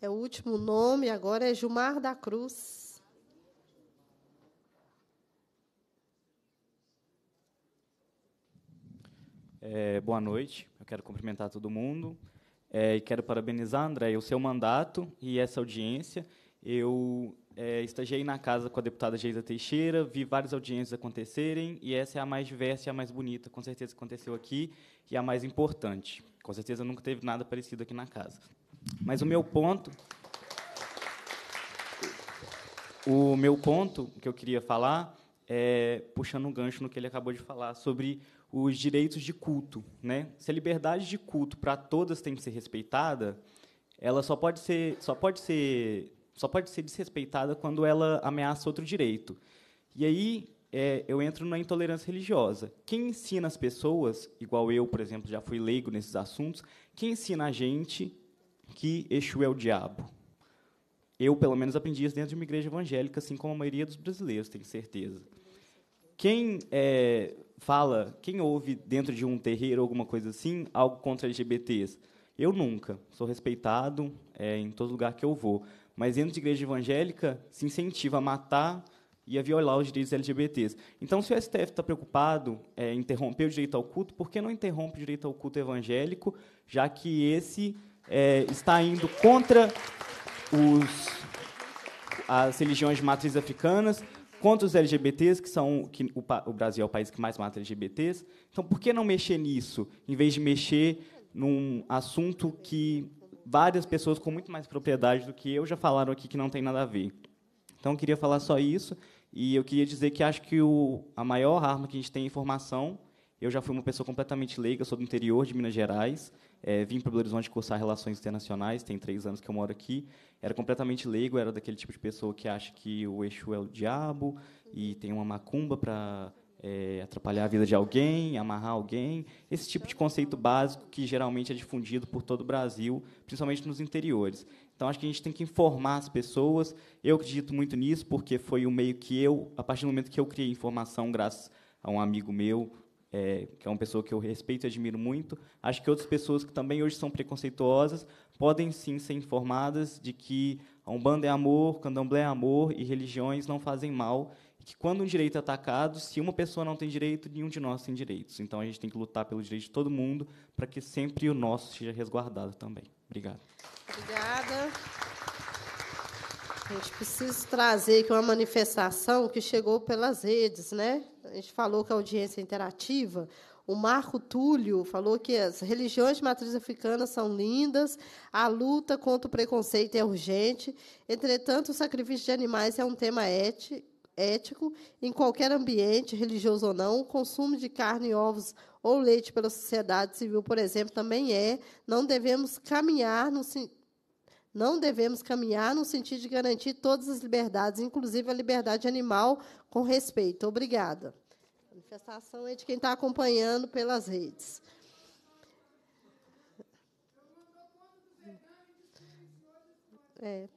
É o último nome, agora é Gilmar da Cruz. É, boa noite, eu quero cumprimentar todo mundo é, e quero parabenizar, André, o seu mandato e essa audiência. Eu é, estagiei na casa com a deputada Geisa Teixeira, vi várias audiências acontecerem e essa é a mais diversa e a mais bonita, com certeza aconteceu aqui e a mais importante. Com certeza nunca teve nada parecido aqui na casa. Mas o meu ponto o meu ponto que eu queria falar é puxando um gancho no que ele acabou de falar sobre os direitos de culto, né? Se a liberdade de culto para todas tem que ser respeitada, ela só pode ser só pode ser só pode ser desrespeitada quando ela ameaça outro direito. E aí é, eu entro na intolerância religiosa. Quem ensina as pessoas, igual eu, por exemplo, já fui leigo nesses assuntos, quem ensina a gente que Exu é o diabo? Eu, pelo menos, aprendi isso dentro de uma igreja evangélica, assim como a maioria dos brasileiros, tenho certeza. Quem é, fala, quem ouve dentro de um terreiro alguma coisa assim, algo contra LGBTs? Eu nunca. Sou respeitado é, em todo lugar que eu vou. Mas dentro de igreja evangélica, se incentiva a matar e a violar os direitos LGBTs. Então, se o STF está preocupado é, em interromper o direito ao culto, por que não interrompe o direito ao culto evangélico, já que esse é, está indo contra os, as religiões de matriz africanas, contra os LGBTs, que são que o, o, Brasil é o país que mais mata LGBTs. Então, por que não mexer nisso, em vez de mexer num assunto que várias pessoas com muito mais propriedade do que eu já falaram aqui que não tem nada a ver. Então, eu queria falar só isso. E eu queria dizer que acho que o, a maior arma que a gente tem é informação. Eu já fui uma pessoa completamente leiga, sou do interior de Minas Gerais. É, vim para Belo Horizonte cursar Relações Internacionais, tem três anos que eu moro aqui. Era completamente leigo, era daquele tipo de pessoa que acha que o Exu é o diabo e tem uma macumba para é, atrapalhar a vida de alguém, amarrar alguém, esse tipo de conceito básico que geralmente é difundido por todo o Brasil, principalmente nos interiores. Então acho que a gente tem que informar as pessoas. Eu acredito muito nisso porque foi o meio que eu, a partir do momento que eu criei informação, graças a um amigo meu, é, que é uma pessoa que eu respeito e admiro muito, acho que outras pessoas que também hoje são preconceituosas podem sim ser informadas de que a Umbanda é amor, Candomblé é amor e religiões não fazem mal que quando um direito é atacado, se uma pessoa não tem direito, nenhum de nós tem direitos. Então a gente tem que lutar pelo direito de todo mundo para que sempre o nosso seja resguardado também. Obrigado. Obrigada. A gente precisa trazer aqui uma manifestação que chegou pelas redes, né? A gente falou que a audiência é interativa. O Marco Túlio falou que as religiões de matriz africana são lindas, a luta contra o preconceito é urgente, entretanto, o sacrifício de animais é um tema ético ético em qualquer ambiente, religioso ou não. O consumo de carne, ovos ou leite pela sociedade civil, por exemplo, também é. Não devemos caminhar no não devemos caminhar no sentido de garantir todas as liberdades, inclusive a liberdade animal, com respeito. Obrigada. A manifestação é de quem está acompanhando pelas redes. É.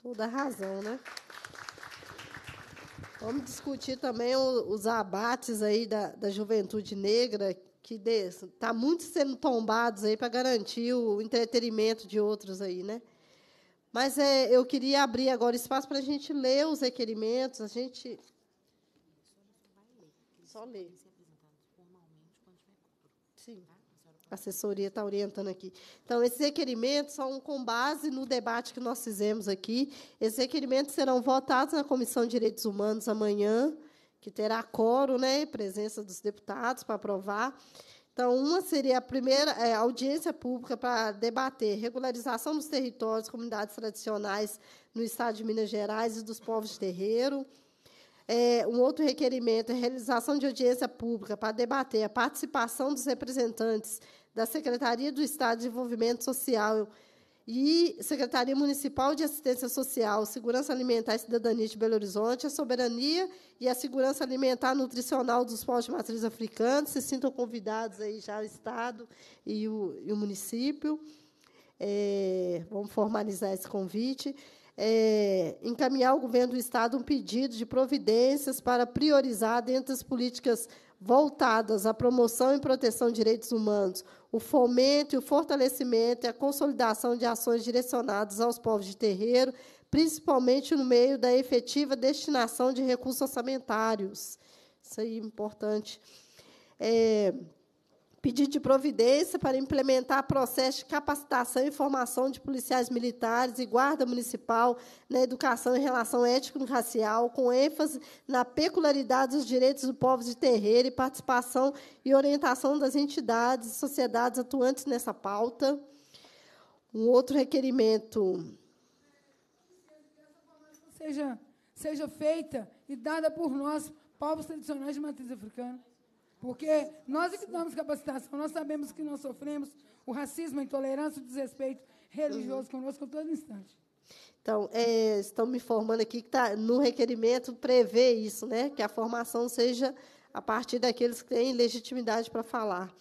Toda razão, né? Vamos discutir também os abates aí da, da juventude negra, que está muito sendo tombados aí para garantir o entretenimento de outros aí, né? Mas é, eu queria abrir agora espaço para a gente ler os requerimentos, a gente só ler. Podem ser apresentados formalmente quando tiver Sim. Tá? A assessoria está orientando aqui. Então, esses requerimentos são com base no debate que nós fizemos aqui. Esses requerimentos serão votados na Comissão de Direitos Humanos amanhã, que terá coro, né, presença dos deputados para aprovar. Então, uma seria a primeira é, audiência pública para debater regularização dos territórios, comunidades tradicionais no Estado de Minas Gerais e dos povos de terreiro. É, um outro requerimento é realização de audiência pública para debater a participação dos representantes da Secretaria do Estado de Desenvolvimento Social e Secretaria Municipal de Assistência Social, Segurança Alimentar e Cidadania de Belo Horizonte, a soberania e a segurança alimentar nutricional dos povos de matriz africana. Se sintam convidados aí já o Estado e o, e o município. É, vamos formalizar esse convite é, encaminhar ao governo do Estado um pedido de providências para priorizar, dentre as políticas voltadas à promoção e proteção de direitos humanos, o fomento e o fortalecimento e a consolidação de ações direcionadas aos povos de terreiro, principalmente no meio da efetiva destinação de recursos orçamentários. Isso aí é importante. É, pedido de providência para implementar processo de capacitação e formação de policiais militares e guarda municipal na educação em relação étnico-racial, com ênfase na peculiaridade dos direitos do povo de terreiro e participação e orientação das entidades e sociedades atuantes nessa pauta. Um outro requerimento. Seja, seja feita e dada por nós, povos tradicionais de matriz africana. Porque nós é que damos capacitação, nós sabemos que nós sofremos o racismo, a intolerância, o desrespeito religioso conosco a todo instante. Então, é, estão me informando aqui que tá, no requerimento prevê isso, né? que a formação seja a partir daqueles que têm legitimidade para falar.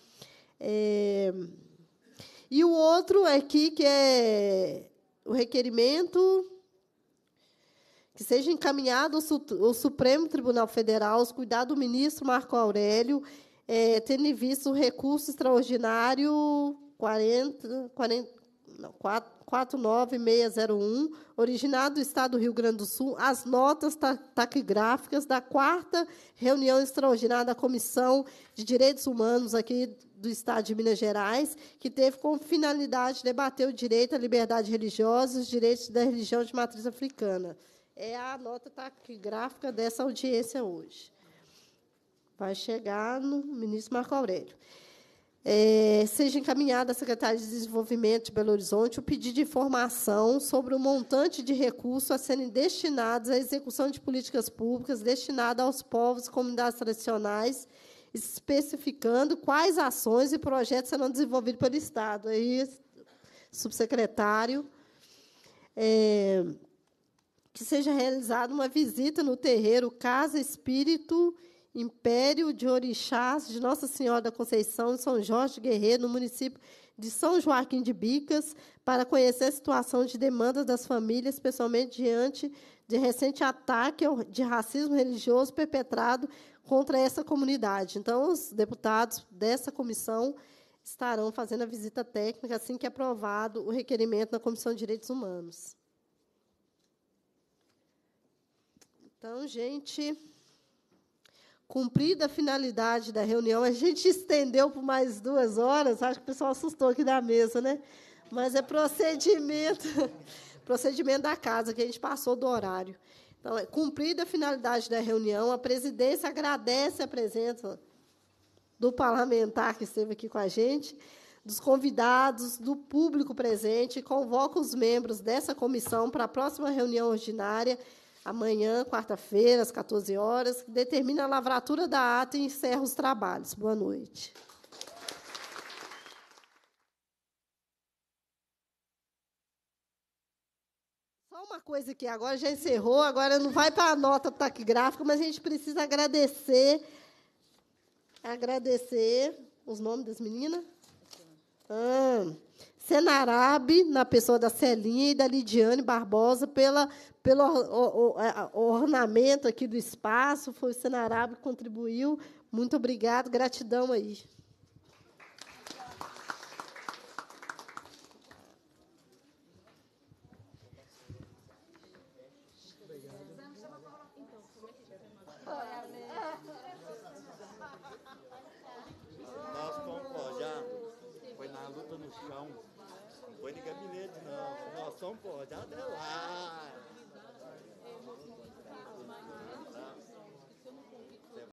É, e o outro é aqui, que é o requerimento que seja encaminhado ao Supremo Tribunal Federal os cuidados do ministro Marco Aurélio, é, tendo em vista o recurso extraordinário 49601, originado do Estado do Rio Grande do Sul, as notas taquigráficas da quarta reunião extraordinária da Comissão de Direitos Humanos aqui do Estado de Minas Gerais, que teve como finalidade debater o direito à liberdade religiosa e os direitos da religião de matriz africana. É a nota taquigráfica tá dessa audiência hoje. Vai chegar no ministro Marco Aurélio. É, seja encaminhada à Secretaria de Desenvolvimento de Belo Horizonte o pedido de informação sobre o montante de recursos a serem destinados à execução de políticas públicas destinadas aos povos e comunidades tradicionais, especificando quais ações e projetos serão desenvolvidos pelo Estado. Aí, é subsecretário. É, que seja realizada uma visita no terreiro Casa Espírito Império de Orixás de Nossa Senhora da Conceição em São Jorge Guerreiro, no município de São Joaquim de Bicas, para conhecer a situação de demanda das famílias, especialmente diante de recente ataque de racismo religioso perpetrado contra essa comunidade. Então, os deputados dessa comissão estarão fazendo a visita técnica assim que é aprovado o requerimento na Comissão de Direitos Humanos. Então, gente, cumprida a finalidade da reunião, a gente estendeu por mais duas horas. Acho que o pessoal assustou aqui da mesa, né? Mas é procedimento, procedimento da casa que a gente passou do horário. Então, é cumprida a finalidade da reunião, a presidência agradece a presença do parlamentar que esteve aqui com a gente, dos convidados, do público presente, convoca os membros dessa comissão para a próxima reunião ordinária amanhã, quarta-feira, às 14 horas, que determina a lavratura da ata e encerra os trabalhos. Boa noite. Só uma coisa aqui, agora já encerrou, agora não vai para a nota taquigráfica, mas a gente precisa agradecer, agradecer os nomes das meninas. Ah. Senarabe, na pessoa da Celinha e da Lidiane Barbosa, pela, pelo o, o, é, ornamento aqui do espaço. Foi o Senarabe que contribuiu. Muito obrigado, gratidão aí. 总家咱得。